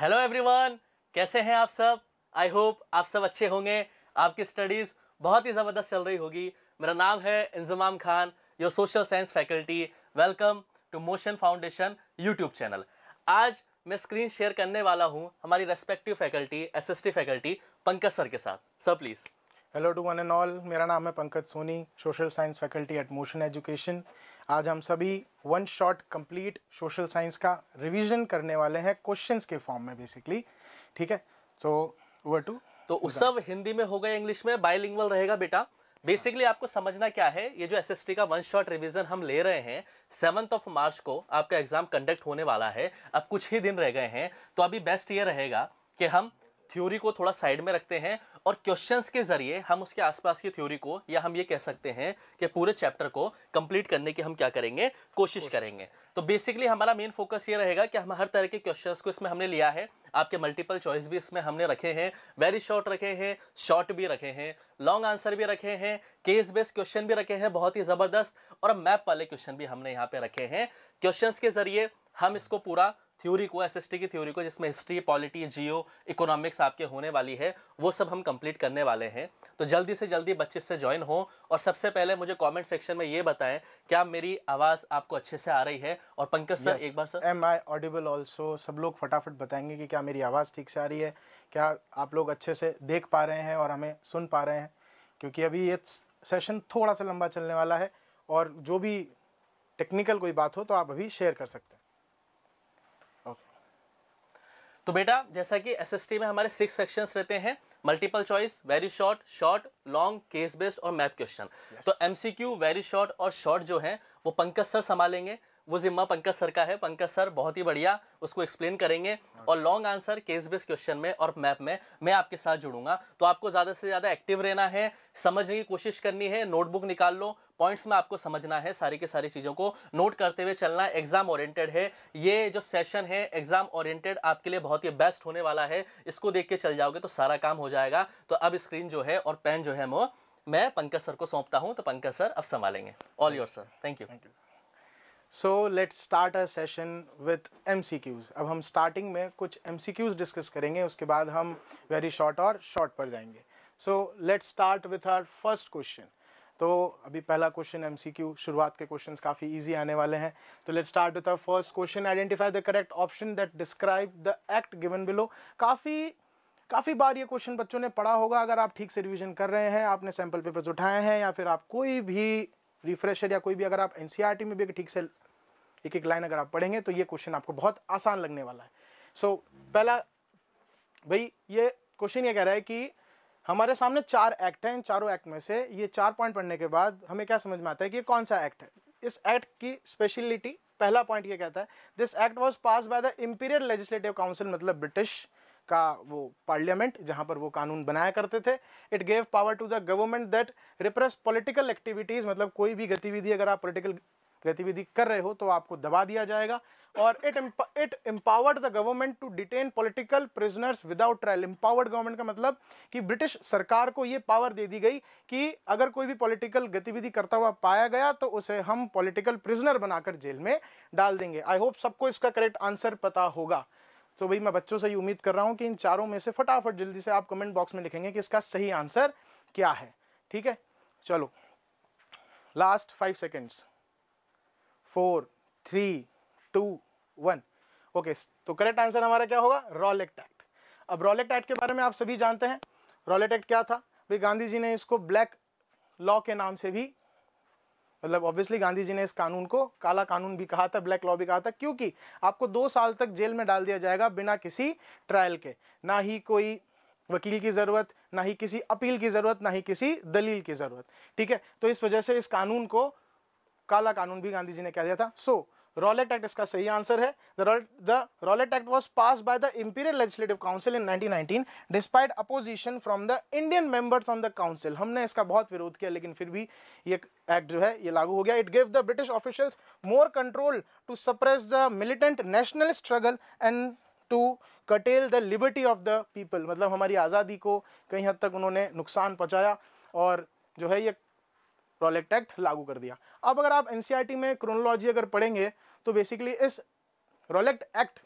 Hello everyone कैसे हैं आप सब आई होप आप सब अच्छे होंगे आपकी स्टडीज़ बहुत ही ज़बरदस्त चल रही होगी मेरा नाम है Inzamam Khan your social science faculty welcome to Motion Foundation YouTube channel आज मैं स्क्रीन शेयर करने वाला हूँ हमारी respective faculty SST faculty Pankaj sir के साथ sir please hello to one and all मेरा नाम है Pankaj Soni social science faculty at Motion Education आज हम सभी one shot complete social science का रिवीजन करने वाले हैं क्वेश्चंस के फॉर्म में बेसिकली ठीक है सो ओवर टू तो उत्सव हिंदी में होगा इंग्लिश में बायलिंगुअल रहेगा बेटा बेसिकली आपको समझना क्या है ये जो एस का वन शॉट रिवीजन हम ले रहे हैं सेवंथ ऑफ मार्च को आपका एग्जाम कंडक्ट होने वाला है अब कुछ ही दिन रह गए हैं तो अभी बेस्ट ये रहेगा कि हम थ्योरी को थोड़ा साइड में रखते हैं और क्वेश्चंस के जरिए हम उसके आसपास की थ्योरी को या हम ये कह सकते हैं कि पूरे चैप्टर को कंप्लीट करने की हम क्या करेंगे कोशिश, कोशिश करेंगे तो बेसिकली हमारा मेन फोकस ये रहेगा कि हम हर तरह के क्वेश्चंस को इसमें हमने लिया है आपके मल्टीपल चॉइस भी इसमें हमने रखे हैं वेरी शॉर्ट रखे हैं शॉर्ट भी रखे हैं लॉन्ग आंसर भी रखे हैं केस बेस्ड क्वेश्चन भी रखे हैं बहुत ही ज़बरदस्त और मैप वाले क्वेश्चन भी हमने यहाँ पे रखे हैं क्वेश्चन के जरिए हम इसको पूरा थ्योरी को एस की थ्योरी को जिसमें हिस्ट्री पॉलिटी जियो इकोनॉमिक्स आपके होने वाली है वो सब हम कंप्लीट करने वाले हैं तो जल्दी से जल्दी बच्चे से ज्वाइन हो और सबसे पहले मुझे कमेंट सेक्शन में ये बताएं क्या मेरी आवाज़ आपको अच्छे से आ रही है और पंकज सर yes. एक बार sir am I audible also सब लोग फटाफट बताएंगे कि क्या मेरी आवाज़ ठीक से आ रही है क्या आप लोग अच्छे से देख पा रहे हैं और हमें सुन पा रहे हैं क्योंकि अभी ये सेशन थोड़ा सा लंबा चलने वाला है और जो भी टेक्निकल कोई बात हो तो आप अभी शेयर कर सकते हैं तो बेटा जैसा कि एसएसटी में हमारे सिक्स सेक्शंस रहते हैं multiple choice very short short long case based और मैप क्वेश्चन तो एमसीक्यू वेरी शॉर्ट और शॉर्ट जो है वो पंकज सर संभालेंगे वो जिम्मा पंकज सर का है पंकज सर बहुत ही बढ़िया उसको एक्सप्लेन करेंगे और long answer case base question में और मैप में मैं आपके साथ जुड़ूंगा तो आपको ज़्यादा से ज़्यादा एक्टिव रहना है समझने की कोशिश करनी है नोटबुक निकाल लो पॉइंट्स में आपको समझना है सारी के सारी चीज़ों को नोट करते हुए चलना एग्जाम ओरिएंटेड है ये जो सेशन है एग्जाम ओरिएंटेड आपके लिए बहुत ही बेस्ट होने वाला है इसको देख के चल जाओगे तो सारा काम हो जाएगा तो अब स्क्रीन जो है और पेन जो है वो मैं पंकज सर को सौंपता हूँ तो पंकज सर अब संभालेंगे all your sir thank you thank you so let start a session with um अब हम स्टार्टिंग में कुछ एम डिस्कस करेंगे उसके बाद हम वेरी शॉर्ट और शॉर्ट पर जाएंगे so let start with our first question तो अभी पहला क्वेश्चन एम शुरुआत के क्वेश्चन काफ़ी ईजी आने वाले हैं तो let's start with our first question identify the correct option that describe the act given below काफ़ी काफ़ी बार ये क्वेश्चन बच्चों ने पढ़ा होगा अगर आप ठीक से रिविजन कर रहे हैं आपने सैम्पल पेपर्स उठाए हैं या फिर आप कोई भी रिफ्रेशर या कोई भी अगर आप एन e में भी ठीक से एक एक लाइन अगर आप पढ़ेंगे तो ये क्वेश्चन आपको बहुत आसान लगने वाला है सो so, पहला भाई ये क्वेश्चन ये कह रहा है कि हमारे सामने चार एक्ट हैं इन चारों एक्ट में से ये चार पॉइंट पढ़ने के बाद हमें क्या समझ में आता है कि ये कौन सा एक्ट है इस एक्ट की स्पेशलिटी पहला पॉइंट ये कहता है this act was pass by the imperial legislative council मतलब ब्रिटिश का वो पार्लियामेंट जहां पर वो कानून बनाया करते थे it gave power to the government that repress political activities मतलब कोई भी गतिविधि अगर आप पॉलिटिकल गतिविधि कर रहे हो तो आपको दबा दिया जाएगा और it it empowered the government to detain political prisoners without trial empowered government का मतलब कि ब्रिटिश सरकार को ये पावर दे दी गई कि अगर कोई भी पॉलिटिकल गतिविधि करता हुआ पाया गया तो उसे हम पॉलिटिकल प्रिजनर बनाकर जेल में डाल देंगे आई होप सबको इसका करेक्ट आंसर पता होगा तो भाई मैं बच्चों से ये उम्मीद कर रहा हूँ कि इन चारों में से फटाफट जल्दी से आप कमेंट बॉक्स में लिखेंगे कि इसका सही आंसर क्या है ठीक है चलो last five seconds four three two one okay तो करेक्ट आंसर हमारा क्या होगा रॉलेक्ट एक्ट अब रॉलेक्ट एक्ट के बारे में आप सभी जानते हैं रॉलेट एक्ट क्या था भाई गांधी जी ने इसको ब्लैक लॉ के नाम से भी मतलब ऑब्वियसली गांधी जी ने इस कानून को काला कानून भी कहा था ब्लैक लॉ भी कहा था क्योंकि आपको दो साल तक जेल में डाल दिया जाएगा बिना किसी ट्रायल के ना ही कोई वकील की ज़रूरत ना ही किसी अपील की ज़रूरत ना ही किसी दलील की ज़रूरत ठीक है तो इस वजह से इस कानून को काला कानून भी गांधी जी ने कह दिया था सो so, रॉलेट एक्ट इसका सही आंसर है the Rowlatt act was pass by the imperial legislative council in 1919 despite opposition from the Indian members on the council हमने इसका बहुत विरोध किया लेकिन फिर भी ये एक्ट जो है ये लागू हो गया it give the British officials more control to suppress the militant national struggle and to curtail the liberty of the people मतलब हमारी आज़ादी को कई हद तक उन्होंने नुकसान पहुँचाया और जो है ये रॉलेक्ट एक्ट लागू कर दिया अब अगर आप एनसीईआरटी e में क्रोनोलॉजी अगर पढ़ेंगे तो बेसिकली इस रॉलेक्ट एक्ट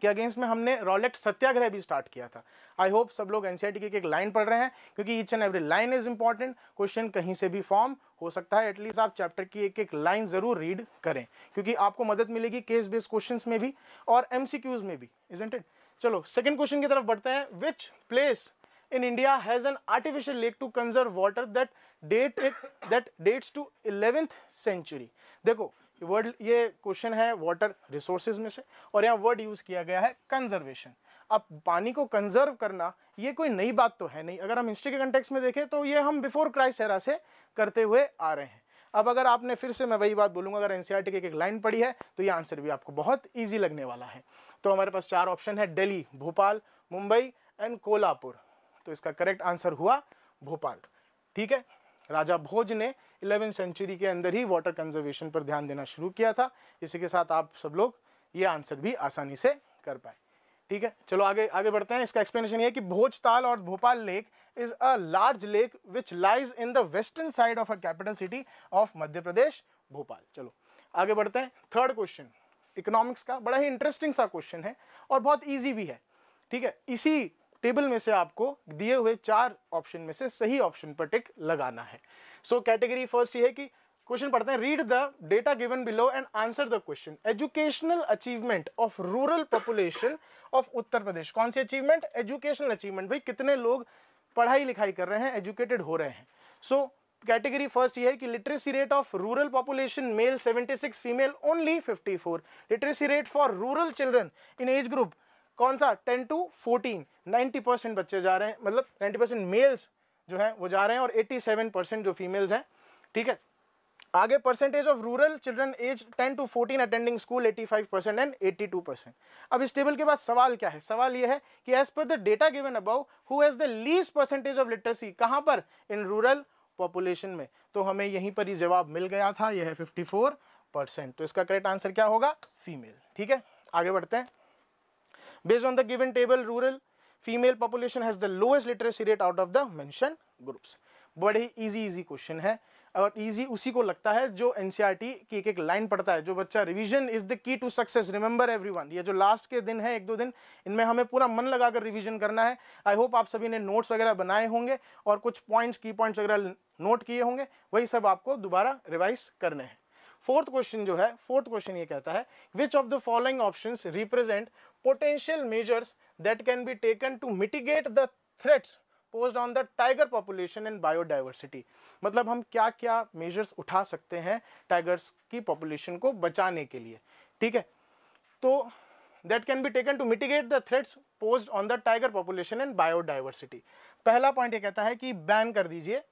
के अगेंस्ट में हमने रॉलेक्ट सत्याग्रह भी स्टार्ट किया था आई होप सब लोग एनसीईआरटी की एक लाइन पढ़ रहे हैं क्योंकि each and every line is important question कहीं से भी फॉर्म हो सकता है एटलीस्ट आप चैप्टर की एक एक लाइन जरूर रीड करें क्योंकि आपको मदद मिलेगी केस बेस्ड क्वेश्चन में भी और एमसीक्यूज में भी इजेंट इट चलो सेकंड क्वेश्चन की तरफ बढ़ते हैं which place in India has an artificial lake to conserve water that date it that dates to 11th century. देखो वर्ड ये क्वेश्चन है वाटर resources में से और यहाँ वर्ड यूज़ किया गया है कंजर्वेशन अब पानी को कंजर्व करना ये कोई नई बात तो है नहीं अगर हम हिस्ट्री के कंटेक्स में देखें तो ये हम बिफोर क्राइस्ट एरा से करते हुए आ रहे हैं अब अगर आपने फिर से मैं वही बात बोलूंगा अगर एनसीआर e की एक लाइन पड़ी है तो ये आंसर भी आपको बहुत ईजी लगने वाला है तो हमारे पास चार ऑप्शन है दिल्ली भोपाल मुंबई एंड कोल्हापुर तो इसका करेक्ट आंसर हुआ भोपाल ठीक है राजा भोज ने इलेवेंथ सेंचुरी के अंदर ही वाटर कंजर्वेशन पर ध्यान देना शुरू किया था इसी के साथ आप सब लोग ये आंसर भी आसानी से कर पाए ठीक है चलो आगे आगे बढ़ते हैं इसका एक्सप्लेनेशन ये कि भोजताल और Bhopal lake is a large lake which lies in the western side of a capital city of Madhya Pradesh Bhopal चलो आगे बढ़ते हैं थर्ड क्वेश्चन इकोनॉमिक्स का बड़ा ही इंटरेस्टिंग सा क्वेश्चन है और बहुत ईजी भी है ठीक है इसी टेबल में से आपको दिए हुए चार ऑप्शन में से सही ऑप्शन पर टिक लगाना है सो कैटेगरी फर्स्ट ये है कि क्वेश्चन पढ़ते हैं read the data given below and answer the question educational achievement of rural population of Uttar Pradesh कौन सी अचीवमेंट एजुकेशनल अचीवमेंट भाई कितने लोग पढ़ाई लिखाई कर रहे हैं एजुकेटेड हो रहे हैं सो कैटेगरी फर्स्ट ये है कि literacy rate of rural population male 76 female only 54 literacy rate for rural children in age group कौन सा ten to fourteen ninety percent बच्चे जा रहे हैं मतलब नाइन्टी परसेंट मेल्स जो हैं वो जा रहे हैं और एट्टी सेवन परसेंट जो फीमेल्स हैं ठीक है आगे percentage of rural children age 10 to 14 attending school 85 percent and 82 percent अब इस टेबल के बाद सवाल क्या है सवाल ये है कि as per the data given above who has the least percentage of literacy कहाँ पर इन रूरल पॉपुलेशन में तो हमें यहीं पर ही जवाब मिल गया था यह है 54 परसेंट तो इसका करेक्ट आंसर क्या होगा फीमेल ठीक है आगे बढ़ते हैं Based on the given table, rural female population has the lowest literacy rate out of the mentioned groups. बड़े ही easy easy question है और easy उसी को लगता है जो एनसीईआरटी e की एक एक लाइन पढ़ता है जो बच्चा revision is the key to success remember everyone ये जो लास्ट के दिन है एक दो दिन इनमें हमें पूरा मन लगाकर रिवीजन करना है आई होप आप सभी ने नोट्स वगैरह बनाए होंगे और कुछ पॉइंट्स की पॉइंट्स वगैरह नोट किए होंगे वही सब आपको दोबारा रिवाइज करने हैं फोर्थ क्वेश्चन जो है फोर्थ क्वेश्चन ये कहता है which of the following option represent potential measures that can be taken to mitigate the threats posed on the tiger population and biodiversity मतलब हम क्या क्या मेजर्स उठा सकते हैं टाइगर्स की पॉपुलेशन को बचाने के लिए ठीक है तो that can be taken to mitigate the threats posed on the tiger population and biodiversity पहला पॉइंट ये कहता है कि बैन कर दीजिए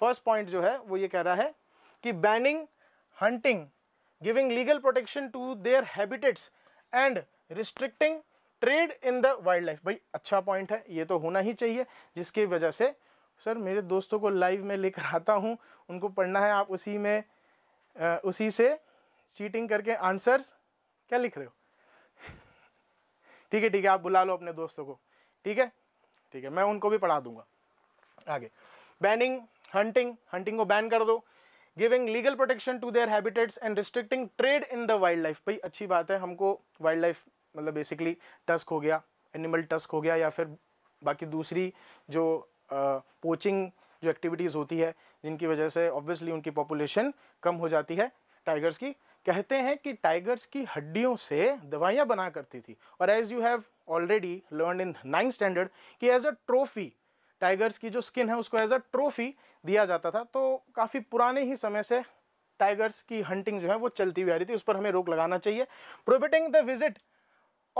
फर्स्ट पॉइंट जो है वो ये कह रहा है कि banning hunting, giving legal protection to their habitats and restricting trade in the wildlife भाई अच्छा पॉइंट है ये तो होना ही चाहिए जिसकी वजह से सर मेरे दोस्तों को लाइव में लेकर आता हूँ उनको पढ़ना है आप उसी में आ, उसी से चीटिंग करके आंसर्स क्या लिख रहे हो ठीक है ठीक है आप बुला लो अपने दोस्तों को ठीक है ठीक है मैं उनको भी पढ़ा दूंगा आगे बैनिंग हंटिंग हंटिंग को बैन कर दो giving legal protection to their habitats and restricting trade in the wildlife भाई अच्छी बात है हमको वाइल्ड लाइफ मतलब बेसिकली टस्क हो गया एनिमल टस्क हो गया या फिर बाकी दूसरी जो पोचिंग जो एक्टिविटीज़ होती है जिनकी वजह से ऑब्वियसली उनकी पॉपुलेशन कम हो जाती है टाइगर्स की कहते हैं कि टाइगर्स की हड्डियों से दवाइयाँ बना करती थी और as you have already learn in ninth standard कि एज अ ट्रॉफी टाइगर्स की जो स्किन है उसको एज अ ट्रॉफी दिया जाता था तो काफ़ी पुराने ही समय से टाइगर्स की हंटिंग जो है वो चलती हुई आ रही थी उस पर हमें रोक लगाना चाहिए prohibiting the visit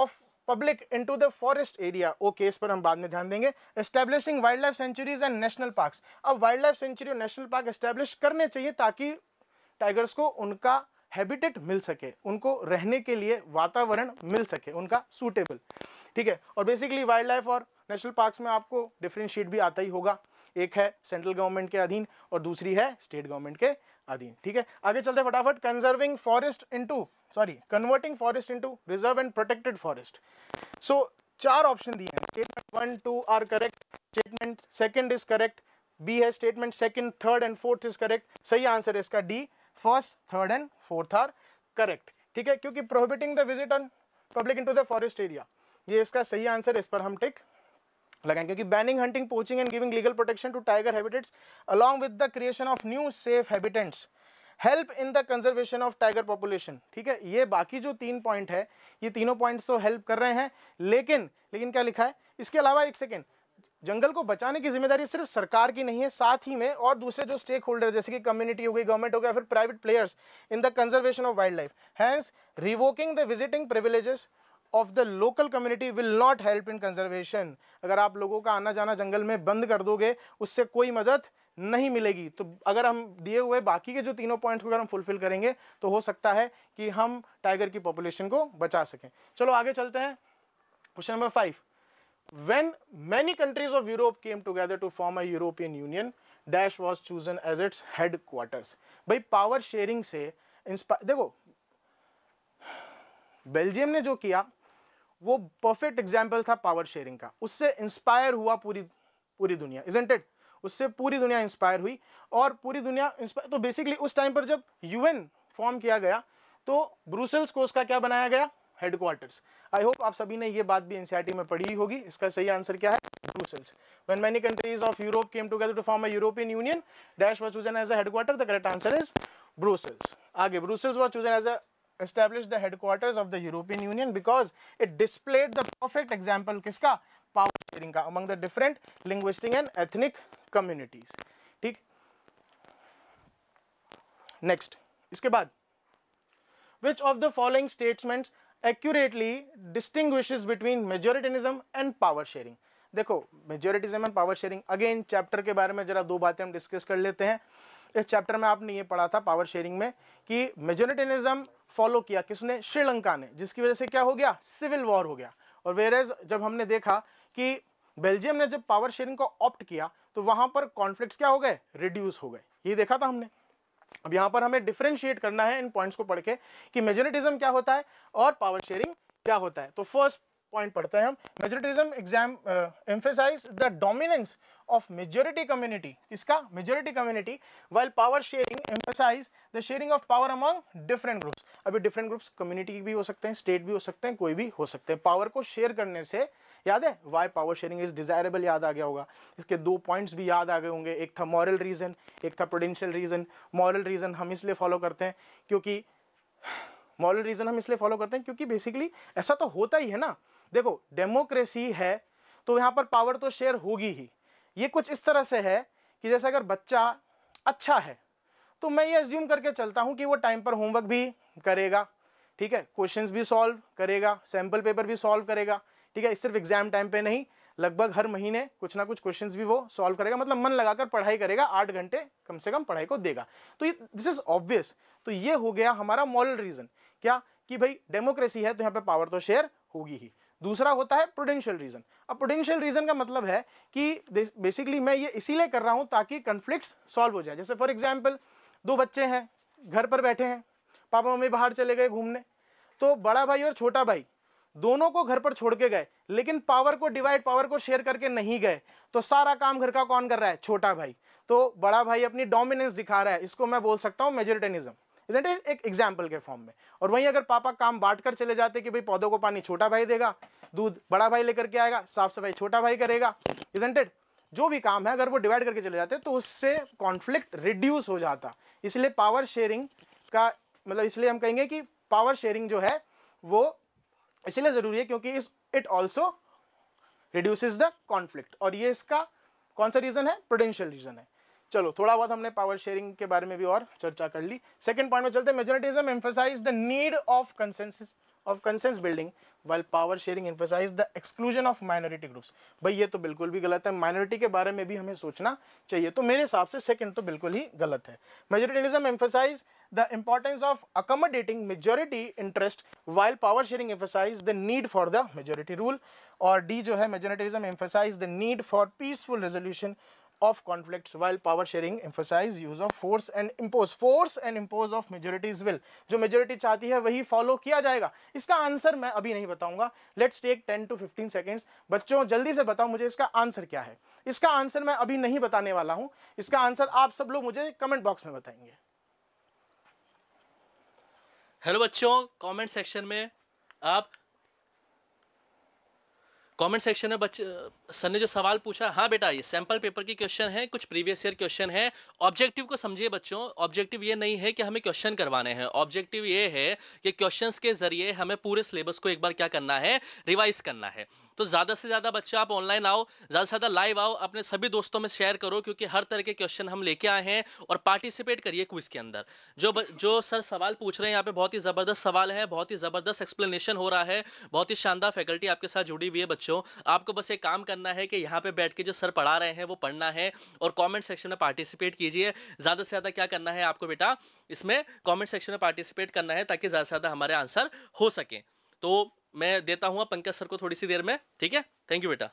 of public into the forest area वो केस पर हम बाद में ध्यान देंगे establishing wildlife sanctuaries and national park अब वाइल्ड लाइफ सेंचुरी और नेशनल पार्क एस्टेब्लिश करने चाहिए ताकि टाइगर्स को उनका हैबिटेट मिल सके उनको रहने के लिए वातावरण मिल सके उनका सूटेबल ठीक है और बेसिकली वाइल्ड लाइफ और नेशनल पार्क्स में आपको डिफ्रेंशिएट भी आता ही होगा एक है सेंट्रल गवर्नमेंट के अधीन और दूसरी है स्टेट गवर्नमेंट के अधीन ठीक है आगे चलते फटाफट conserving forest into sorry converting forest into reserve and protected forest so चार ऑप्शन दिए हैं statement one two are correct statement second is correct B है statement second third and fourth is correct सही आंसर है इसका D first third and fourth are correct ठीक है क्योंकि prohibiting the visit on public into the forest area ये इसका सही आंसर इस पर हम टिक लगाएंगे क्योंकि banning hunting poaching and giving legal protection to tiger habitats along with the creation of new safe habitants help in the conservation of tiger population ठीक है ये बाकी जो तीन पॉइंट है ये तीनों पॉइंट्स तो हेल्प कर रहे हैं लेकिन लेकिन क्या लिखा है इसके अलावा एक सेकेंड जंगल को बचाने की जिम्मेदारी सिर्फ सरकार की नहीं है साथ ही में और दूसरे जो स्टेक होल्डर जैसे कि कम्युनिटी हो गई गवर्नमेंट हो गया फिर private players in the conservation of wildlife hence revoking the visiting privileges of the local community will not help in conservation अगर आप लोगों का आना जाना जंगल में बंद कर दोगे उससे कोई मदद नहीं मिलेगी तो अगर हम दिए हुए बाकी के जो तीनों पॉइंट्स को अगर हम फुलफिल करेंगे तो हो सकता है कि हम टाइगर की पॉपुलेशन को बचा सकें चलो आगे चलते हैं question number five when countries of Europe came came to form a European Union dash was chosen as its head headquarters भाई पावर शेयरिंग से इंस्पायर देखो बेल्जियम ने जो किया वो परफेक्ट एग्जाम्पल था पावर शेयरिंग का उससे इंस्पायर हुआ पूरी पूरी दुनिया इजेंट उससे पूरी दुनिया इंस्पायर हुई और पूरी दुनिया इंस्पायर तो बेसिकली उस टाइम पर जब यूएन फॉर्म किया गया तो ब्रूसल्स को उसका क्या बनाया गया हेडक्वार्टर्स आई होप आप सभी ने ये बात भी एनसीआरटी में पढ़ी होगी इसका सही आंसर क्या है Brussels when many countries of Europe came together to form a European Union dash was chosen as a headquarter the correct answer is Brussels आगे Brussels was chosen as a established the headquarters of the European Union because it displayed the perfect example किसका power sharing का among the different linguistic and ethnic communities ठीक next इसके बाद which of the following statements accurately distinguishes between majoritarianism and power sharing देखो majoritarianism and power sharing again chapter के बारे में जरा दो बातें हम डिस्कस कर लेते हैं इस चैप्टर में आपने ये पढ़ा था पावर शेयरिंग में कि मेजोरिटेनिज्म फॉलो किया किसने श्रीलंका ने जिसकी वजह से क्या हो गया सिविल वॉर हो गया और वेरेज जब हमने देखा कि बेल्जियम ने जब पावर शेयरिंग को ऑप्ट किया तो वहां पर कॉन्फ्लिक्ट क्या हो गए रिड्यूस हो गए ये देखा था हमने अब यहाँ पर हमें डिफ्रेंशिएट करना है इन पॉइंट्स को पढ़ के कि मेजोरिटिज्म क्या होता है और पावर शेयरिंग क्या होता है तो फर्स्ट पॉइंट पढ़ते हैं हम majoritarianism exam emphasize the dominance of majority community किसका majority community while power sharing emphasize the sharing of power among different groups अभी डिफरेंट ग्रुप्स कम्युनिटी भी हो सकते हैं स्टेट भी हो सकते हैं कोई भी हो सकते हैं पावर को शेयर करने से याद है why power sharing is desirable याद आ गया होगा इसके दो पॉइंट्स भी याद आ गए होंगे एक था मॉरल रीज़न एक था प्रोडेंशियल रीज़न मॉरल रीज़न हम इसलिए फॉलो करते हैं क्योंकि मॉरल रीज़न हम इसलिए फॉलो करते हैं क्योंकि बेसिकली ऐसा तो होता ही है ना देखो डेमोक्रेसी है तो यहाँ पर पावर तो शेयर होगी ही ये कुछ इस तरह से है कि जैसे अगर बच्चा अच्छा है तो मैं ये एज्यूम करके चलता हूँ कि वो टाइम पर होमवर्क भी करेगा ठीक है क्वेश्चंस भी सॉल्व करेगा सैम्पल पेपर भी सॉल्व करेगा ठीक है सिर्फ एग्जाम टाइम पे नहीं लगभग हर महीने कुछ ना कुछ क्वेश्चंस भी वो सॉल्व करेगा मतलब मन लगाकर पढ़ाई करेगा आठ घंटे कम से कम पढ़ाई को देगा तो ये दिस इज ऑब्वियस तो ये हो गया हमारा मॉरल रीजन क्या कि भाई डेमोक्रेसी है तो यहाँ पे पावर तो शेयर होगी ही दूसरा होता है प्रोडेंशियल रीज़न अब प्रोडेंशियल रीज़न का मतलब है कि बेसिकली मैं ये इसीलिए कर रहा हूँ ताकि कन्फ्लिक्ट सॉल्व हो जाए जैसे फॉर एग्जाम्पल दो बच्चे हैं घर पर बैठे हैं पापा मम्मी बाहर चले गए घूमने तो बड़ा भाई और छोटा भाई दोनों को घर पर छोड़ के गए लेकिन पावर को डिवाइड पावर को शेयर करके नहीं गए तो सारा काम घर का कौन कर रहा है छोटा भाई तो बड़ा भाई अपनी डोमिनेंस दिखा रहा है इसको मैं बोल सकता हूँ मेजोरिटेनिज्म इजेंट एक एग्जाम्पल के फॉर्म में और वहीं अगर पापा काम बांट कर चले जाते कि भाई पौधों को पानी छोटा भाई देगा दूध बड़ा भाई लेकर के आएगा साफ सफाई छोटा भाई करेगा इजेंटेड जो भी काम है अगर वो डिवाइड करके चले जाते तो उससे कॉन्फ्लिक्ट रिड्यूस हो जाता इसलिए पावर शेयरिंग का मतलब इसलिए हम कहेंगे कि पावर शेयरिंग जो है वो इसलिए ज़रूरी है क्योंकि इस it also reduces the conflict और ये इसका कौन सा रीज़न है प्रोडेंशियल रीज़न है चलो थोड़ा बहुत हमने पावर शेयरिंग के बारे में भी और चर्चा कर ली सेकंड पॉइंट में चलते हैं majoritarianism emphasize the need of consensus of consensus building while power sharing emphasize the exclusion of minority groups भाई ये तो बिल्कुल भी गलत है माइनॉरिटी के बारे में भी हमें सोचना चाहिए तो मेरे हिसाब से सेकंड तो बिल्कुल ही गलत है majoritarianism emphasize the importance of accommodating majority interest while power sharing emphasize the need for the majority rule और डी जो है majoritarianism emphasize the need for peaceful resolution of conflicts while power sharing emphasize use of force and impose force and impose of majority's will jo majority chahti hai wahi follow kiya jayega iska answer main abhi nahi bataunga let's take 10 to 15 seconds bachcho jaldi se batao mujhe iska answer kya hai iska answer main abhi nahi batane wala hu iska answer aap sab log mujhe comment box mein batayenge hello bachcho comment section mein aap comment section में बच्चे sir ने जो सवाल पूछा हाँ बेटा ये sample paper की क्वेश्चन है कुछ प्रीवियस ईयर क्वेश्चन है ऑब्जेक्टिव को समझिए बच्चों ऑब्जेक्टिव ये नहीं है कि हमें क्वेश्चन करवाने हैं ऑब्जेक्टिव ये है कि क्वेश्चंस के जरिए हमें पूरे सिलेबस को एक बार क्या करना है रिवाइज करना है तो ज़्यादा से ज़्यादा बच्चे आप ऑनलाइन आओ ज़्यादा से ज़्यादा लाइव आओ अपने सभी दोस्तों में शेयर करो क्योंकि हर तरह के क्वेश्चन हम लेके आए हैं और पार्टिसिपेट करिए क्विज़ के अंदर जो ब, जो सर सवाल पूछ रहे हैं यहाँ पे बहुत ही ज़बरदस्त सवाल है बहुत ही ज़बरदस्त एक्सप्लेनेशन हो रहा है बहुत ही शानदार फैकल्टी आपके साथ जुड़ी हुई है बच्चों आपको बस एक काम करना है कि यहाँ पर बैठ के जो सर पढ़ा रहे हैं वो पढ़ना है और कॉमेंट सेक्शन में पार्टिसिपेट कीजिए ज़्यादा से ज़्यादा क्या करना है आपको बेटा इसमें कॉमेंट सेक्शन में पार्टिसिपेट करना है ताकि ज़्यादा से ज़्यादा हमारे आंसर हो सकें तो मैं देता हूँ पंकज सर को थोड़ी सी देर में ठीक है थैंक यू बेटा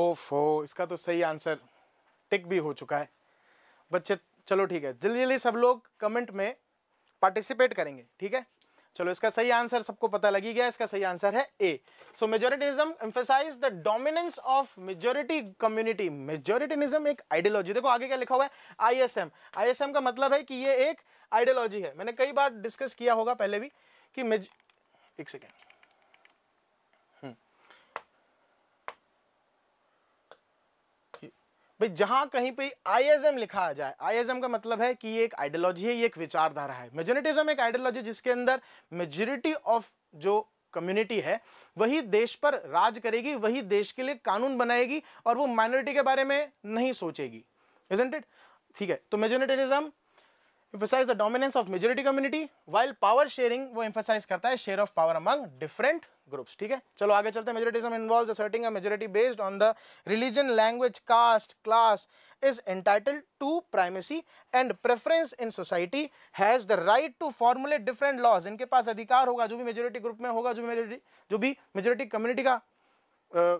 ओफो इसका तो सही आंसर टिक भी हो चुका है बच्चे चलो ठीक है जल्दी जल्दी सब लोग कमेंट में पार्टिसिपेट करेंगे ठीक है चलो इसका सही आंसर सबको पता लगी गया इसका सही आंसर है A so majoritarianism emphasize the dominance of majority community majoritarianism एक आइडियोलॉजी देखो आगे क्या लिखा हुआ है आईएसएम आईएसएम का मतलब है कि ये एक आइडियोलॉजी है मैंने कई बार डिस्कस किया होगा पहले भी कि मेज एक सेकेंड भाई जहां कहीं पे आईएसएम लिखा आ जाए आईएसएम का मतलब है कि ये एक आइडियोलॉजी है ये एक विचारधारा है मेजोरिटिज्म एक आइडियोलॉजी जिसके अंदर मेजोरिटी ऑफ जो कम्युनिटी है वही देश पर राज करेगी वही देश के लिए कानून बनाएगी और वो माइनॉरिटी के बारे में नहीं सोचेगी इज इट ठीक है तो majoritarianism emphasize the dominance of majority community while power sharing wo emphasize karta hai share of power among different groups theek hai chalo aage chalte hain majoritism involves asserting a majority based on the religion language caste class is entitled to primacy and preference in society has the right to formulate different laws inke paas adhikar hoga jo bhi majority group mein hoga jo bhi majority jo bhi majority community ka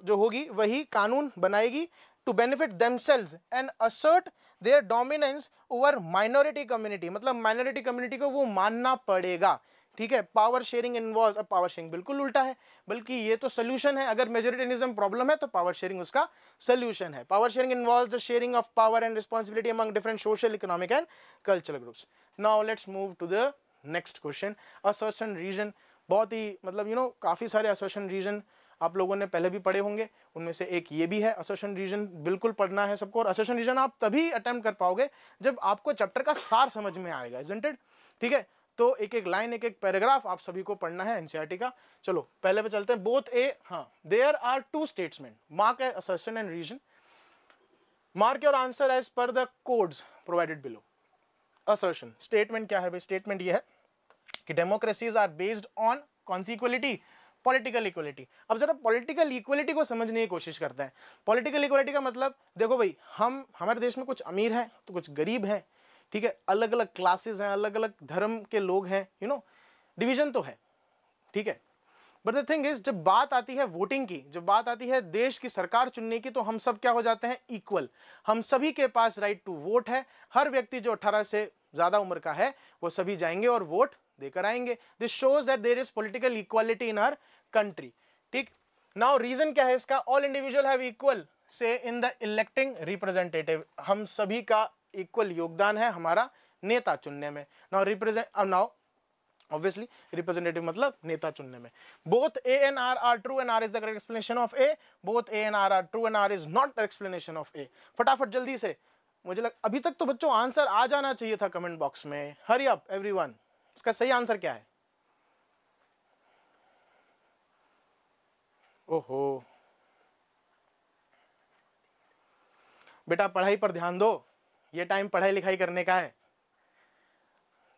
जो होगी वही कानून बनाएगी to benefit themselves and assert their dominance over minority community मतलब minority community को वो मानना पड़ेगा ठीक है पावर शेयरिंग इन्वॉल्व अब पावर शेयरिंग बिल्कुल उल्टा है बल्कि ये तो सोल्यूशन है अगर मेजोरिटेनिज्म प्रॉब्लम है तो पावर शेयरिंग उसका सोल्यूशन है power sharing involve the sharing of power and responsibility among different social economic and cultural groups now let's move to the next question assertion reason बहुत ही मतलब यू you नो know, काफ़ी सारे assertion reason आप लोगों ने पहले भी पढ़े होंगे उनमें से एक ये भी है असोशन रीजन बिल्कुल पढ़ना है सबको और असोशन रीजन आप तभी अटैम्प्ट कर पाओगे जब आपको चैप्टर का सार समझ में आएगा एजेंटेड ठीक है तो एक एक लाइन एक एक पैराग्राफ आप सभी को पढ़ना है एनसीईआरटी e का चलो पहले पे चलते हैं बोथ ए हाँ there are two statement mark as assertion and reason mark your answer as per the codes provided below assertion statement क्या है भाई स्टेटमेंट ये है कि डेमोक्रेसीज आर बेस्ड ऑन कॉन्सिक्वलिटी पॉलिटिकल इक्वलिटी अब जरा पॉलिटिकल इक्वलिटी को समझने की कोशिश करते हैं पॉलिटिकल इक्वलिटी का मतलब देखो भाई हम हमारे देश में कुछ अमीर हैं तो कुछ गरीब हैं ठीक है अलग अलग क्लासेस हैं अलग अलग धर्म के लोग हैं यू नो डिवीजन तो है ठीक है बट द थिंग इज जब बात आती है वोटिंग की जब बात आती है देश की सरकार चुनने की तो हम सब क्या हो जाते हैं इक्वल हम सभी के पास राइट टू वोट है हर व्यक्ति जो 18 से ज़्यादा उम्र का है वो सभी जाएंगे और वोट देकर आएंगे this shows that there is political equality in our country ठीक नाउ रीजन क्या है इसका ऑल इंडिविजुअल हैव इक्वल से इन द इलेक्टिंग रिप्रेजेंटेटिव हम सभी का इक्वल योगदान है हमारा नेता चुनने में now represent now obviously representative मतलब नेता चुनने में both A and R are true and R is the correct explanation of A both A and R are true and R is not explanation of A फटाफट जल्दी से मुझे लग अभी तक तो बच्चों आंसर आ जाना चाहिए था कमेंट बॉक्स में हरी अप एवरीवन इसका सही आंसर क्या है ओहो बेटा पढ़ाई पर ध्यान दो ये टाइम पढ़ाई लिखाई करने का है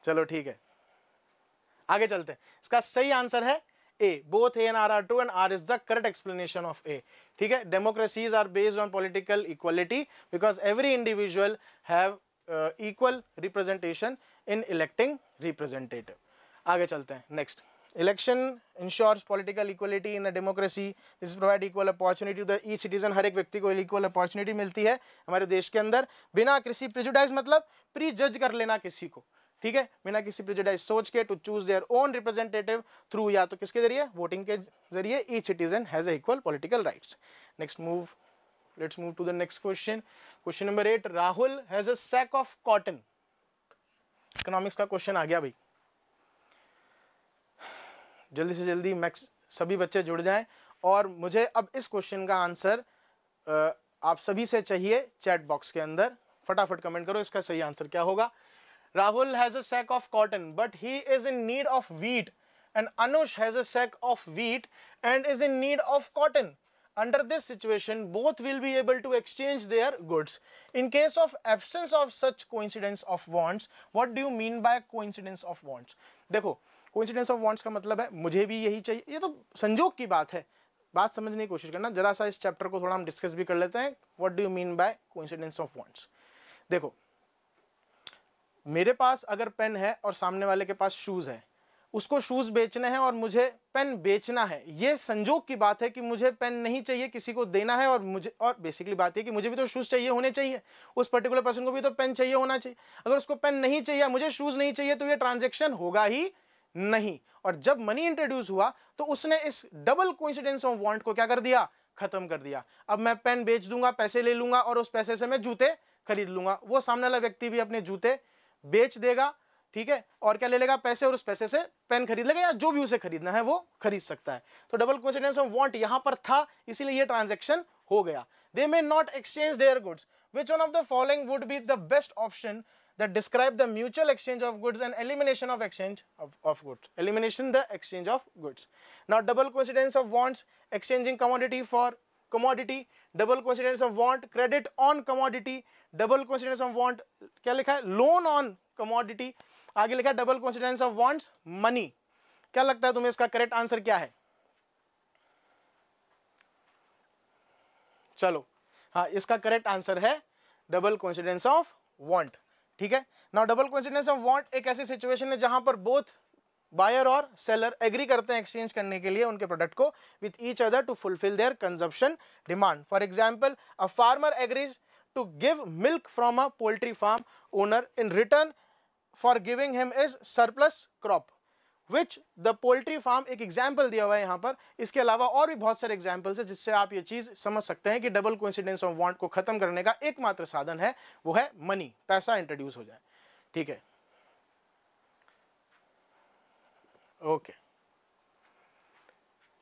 चलो ठीक है आगे चलते हैं इसका सही आंसर है A both A R are true and R is the correct explanation of A ठीक है democracies are based on political equality because every individual have equal representation in electing representative आगे चलते हैं next election ensures political equality in the democracy this provide equal opportunity to the each citizen हर एक व्यक्ति को equal opportunity मिलती है हमारे देश के अंदर बिना किसी प्रिजुडाइज मतलब प्री जज कर लेना किसी को ठीक है बिना किसी प्रिजुडाइज सोच के to choose their own representative through या तो किसके जरिए वोटिंग के जरिए each citizen has equal political rights next move let's move to the next question question number eight Rahul has a sack of cotton economics का question आ गया भाई जल्दी से जल्दी मैक्स सभी बच्चे जुड़ जाएं और मुझे अब इस क्वेश्चन का आंसर आप सभी से चाहिए चैट बॉक्स के अंदर फटाफट कमेंट करो इसका सही आंसर क्या होगा Rahul has a sack of cotton but he is in need of wheat and Anush has a sack of wheat and is in need of cotton Under this situation, both will be able to exchange their goods. In case of absence of such coincidence of wants, what do you mean by coincidence of wants? dekho coincidence of wants ka matlab hai mujhe bhi yahi chahiye ye to sanjog ki baat hai baat samajhne ki koshish karna zara sa is chapter ko thoda hum discuss bhi kar lete hain what do you mean by coincidence of wants dekho मेरे पास अगर pen है और सामने वाले के पास shoes हैं उसको shoes बेचने हैं और मुझे पेन बेचना है ये संजोग की बात है कि मुझे पेन नहीं चाहिए किसी को देना है और मुझे और बेसिकली बात है कि मुझे भी तो शूज़ चाहिए होने चाहिए उस पर्टिकुलर पर्सन को भी तो पेन चाहिए होना चाहिए अगर उसको पेन नहीं चाहिए मुझे शूज़ नहीं चाहिए तो ये ट्रांजेक्शन होगा ही नहीं और जब मनी इंट्रोड्यूस हुआ तो उसने इस डबल कोइंसिडेंस ऑफ वांट को क्या कर दिया खत्म कर दिया अब मैं पेन बेच दूंगा पैसे ले लूंगा और उस पैसे से मैं जूते खरीद लूंगा वो सामने वाला व्यक्ति भी अपने जूते बेच देगा ठीक है और क्या ले लेगा पैसे और उस पैसे से पेन खरीद लेगा या जो भी उसे खरीदना है वो खरीद सकता है तो डबल कॉन्सिडेंस ऑफ वॉन्ट यहाँ पर था इसीलिए ये ट्रांजेक्शन हो गया they may not exchange their goods which one of the following would be the best option that describe the mutual exchange of goods and elimination of exchange of, of goods elimination the exchange of goods now double coincidence of wants exchanging commodity for commodity double coincidence of want credit on commodity double coincidence of want kya likha hai loan on commodity आगे लिखा double coincidence of wants money क्या लगता है तुम्हें इसका correct answer क्या है चलो हाँ इसका करेक्ट आंसर है डबल कॉन्सिडेंस ऑफ वॉन्ट ठीक है now double coincidence of want एक ऐसी सिचुएशन है जहां पर बोथ बायर और सेलर एग्री करते हैं एक्सचेंज करने के लिए उनके प्रोडक्ट को with each other to fulfil their consumption demand for example a farmer agrees to give milk from a poultry farm owner in return for giving him is surplus crop which the poultry farm एक example दिया हुआ है यहाँ पर इसके अलावा और भी बहुत सारे एग्जाम्पल्स है जिससे आप ये चीज़ समझ सकते हैं कि डबल कोइंसिडेंस ऑफ वांट को खत्म करने का एकमात्र साधन है वो है मनी पैसा इंट्रोड्यूस हो जाए ठीक है ओके okay.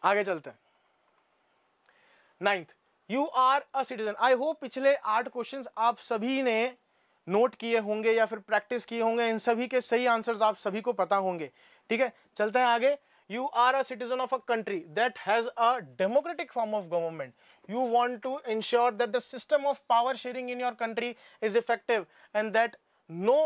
आगे चलते हैं ninth you are a citizen I hope पिछले आठ क्वेश्चंस आप सभी ने नोट किए होंगे या फिर प्रैक्टिस किए होंगे इन सभी के सही आंसर्स आप सभी को पता होंगे ठीक है चलते हैं आगे you are a citizen of a country that has a democratic form of government you want to ensure that the system of power sharing in your country is effective and that no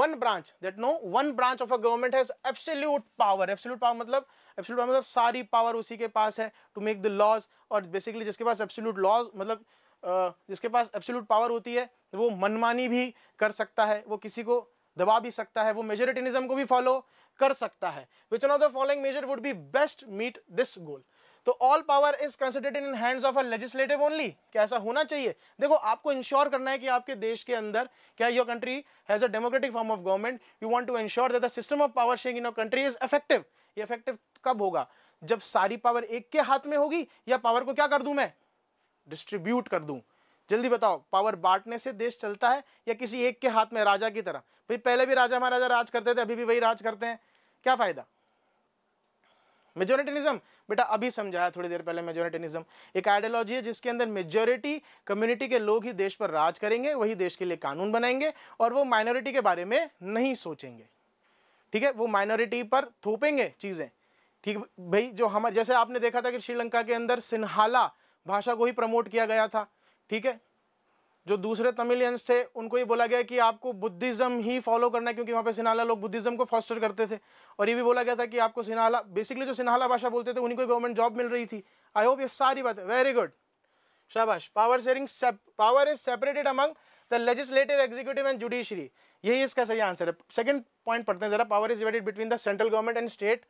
one branch that no one branch of a government has absolute power absolute power matlab absolute power matlab sari power usi ke paas hai to make the laws or basically jiske paas absolute laws matlab जिसके पास absolute power होती है वो मनमानी भी कर सकता है वो किसी को दबा भी सकता है वो मेजोरिटिनिज्म को भी फॉलो कर सकता है which one of the following measure would be best meet this goal तो all power is considered in hands of a legislative only क्या ऐसा होना चाहिए देखो आपको इंश्योर करना है कि आपके देश के अंदर क्या your country has a democratic form of government you want to ensure that the system of power sharing in your country is effective ये इफेक्टिव कब होगा जब सारी पावर एक के हाथ में होगी या पावर को क्या कर दूं मैं डिस्ट्रीब्यूट कर दूं जल्दी बताओ पावर बांटने से देश चलता है या किसी एक के हाथ में राजा की तरह भाई पहले भी राजा महाराजा राज करते थे अभी भी वही राज करते हैं क्या फ़ायदा मेजोरिटेनिज्म बेटा अभी समझाया थोड़ी देर पहले मेजोरिटेनिज्म एक आइडियोलॉजी है जिसके अंदर मेजोरिटी कम्युनिटी के लोग ही देश पर राज करेंगे वही देश के लिए कानून बनाएंगे और वो माइनॉरिटी के बारे में नहीं सोचेंगे ठीक है वो माइनॉरिटी पर थोपेंगे चीज़ें ठीक भाई जो हमारे जैसे आपने देखा था कि श्रीलंका के अंदर सिन्हाला भाषा को ही प्रमोट किया गया था ठीक है जो दूसरे तमिलियंस थे उनको ये बोला गया कि आपको बुद्धिज़्म ही फॉलो करना है क्योंकि वहाँ पे सिन्हाला लोग बुद्धिज़्म को फॉस्टर करते थे और ये भी बोला गया था कि आपको सिन्हाला बेसिकली जो सिन्हाला भाषा बोलते थे उन्हीं को गवर्नमेंट जॉब मिल रही थी आई होप ये सारी बात है वेरी गुड शाबाश power sharing power is separated among the legislative executive and judiciary यही इसका सही आंसर है सेकेंड पॉइंट पढ़ते हैं जरा power is divided between the central government and state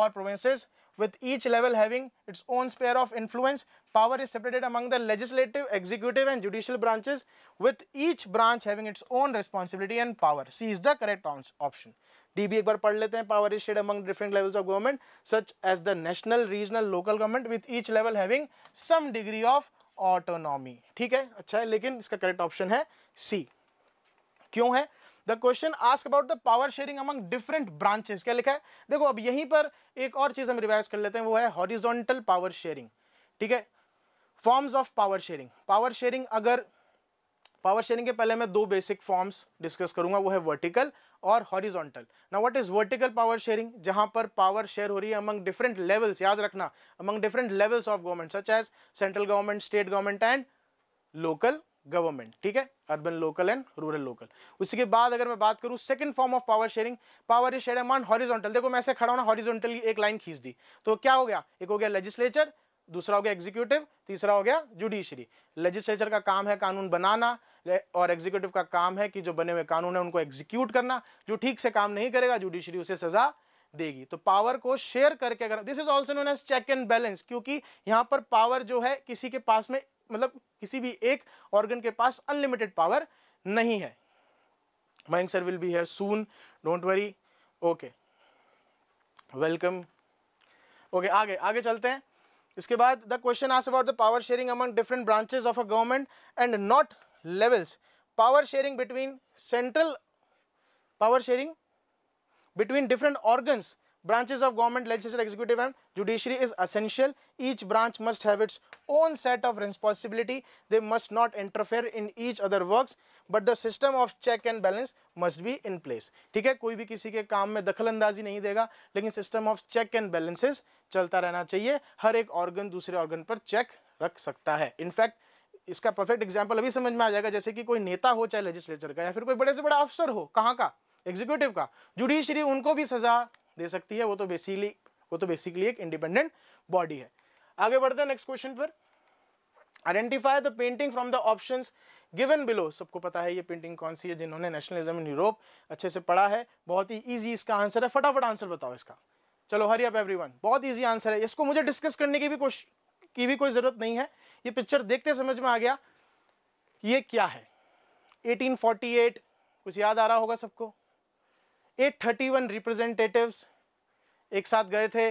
और provinces with each level having its own sphere of influence. Power is separated among the legislative, executive and judicial branches with each branch having its own responsibility and power. C is the correct option. D भी एक बार पढ़ लेते हैं power is shared among different levels of government such as the national regional local government with each level having some degree of autonomy ठीक है अच्छा है लेकिन इसका करेक्ट ऑप्शन है सी क्यों है the question ask about the power sharing among different branches क्या लिखा है देखो अब यहीं पर एक और चीज़ हम रिवाइज कर लेते हैं वो है हॉरिजॉन्टल पावर शेयरिंग ठीक है forms of power sharing power sharing अगर पावर शेयरिंग के पहले मैं दो बेसिक फॉर्म्स डिस्कस करूंगा वो है वर्टिकल और हॉरिजॉन्टल ना what is vertical power sharing जहां पर पावर शेयर हो रही है अमंग डिफरेंट लेवल्स याद रखना among different levels of government such as central government state government and local government ठीक है urban local and rural local उसके बाद अगर मैं बात करूँ second form of power sharing power is share among horizontal देखो मैं ऐसे खड़ा होना हॉरिजॉन्टली एक लाइन खींच दी तो क्या हो गया एक हो गया लेजिस्लेचर दूसरा हो गया एग्जीक्यूटिव तीसरा हो गया जुडिशरी लेजिस्लेचर का काम है कानून बनाना और एग्जीक्यूटिव का काम है कि जो बने हुए कानून है उनको एग्जीक्यूट करना जो ठीक से काम नहीं करेगा जुडिशरी उसे सजा देगी तो पावर को शेयर करके अगर this is also known as check and balance क्योंकि यहां पर पावर जो है किसी के पास में मतलब किसी भी एक ऑर्गन के पास अनलिमिटेड पावर नहीं है my sir will be here soon don't worry okay welcome okay आगे आगे चलते हैं इसके बाद the question ask about the power sharing among different branches of a government and not levels power sharing between central power sharing between different organs branches of government legislature executive and judiciary is essential each branch must have its own set of responsibility they must not interfere in each other works but the system of check and balance must be in place theek hai koi bhi kisi ke kaam mein dakhal andazi nahi dega lekin system of check and balances chalta rehna chahiye har ek organ dusre organ par check rakh sakta hai in fact इसका perfect example अभी समझ में आ जाएगा जैसे कि कोई नेता हो चाहे लेजिस्लेचर का या फिर कोई बड़े से बड़ा अफसर हो कहाँ का एग्जीक्यूटिव का जुडिशरी उनको भी सजा दे सकती है वो तो बेसिकली वो तो बेसिकली एक इंडिपेंडेंट बॉडी है आगे बढ़ते हैं नेक्स्ट क्वेश्चन पर identify the painting from the option given below सबको पता है ये पेंटिंग कौन सी है जिन्होंने नेशनलिज्म इन यूरोप अच्छे से पढ़ा है बहुत ही ईजी इसका आंसर है फटाफट आंसर बताओ इसका चलो हरी अप एवरीवन बहुत ईजी आंसर है इसको मुझे डिस्कस करने की भी कोश की भी कोई ज़रूरत नहीं है ये पिक्चर देखते समझ में आ गया ये क्या है 1848 कुछ याद आ रहा होगा सबको 831 रिप्रेजेंटेटिव्स एक साथ गए थे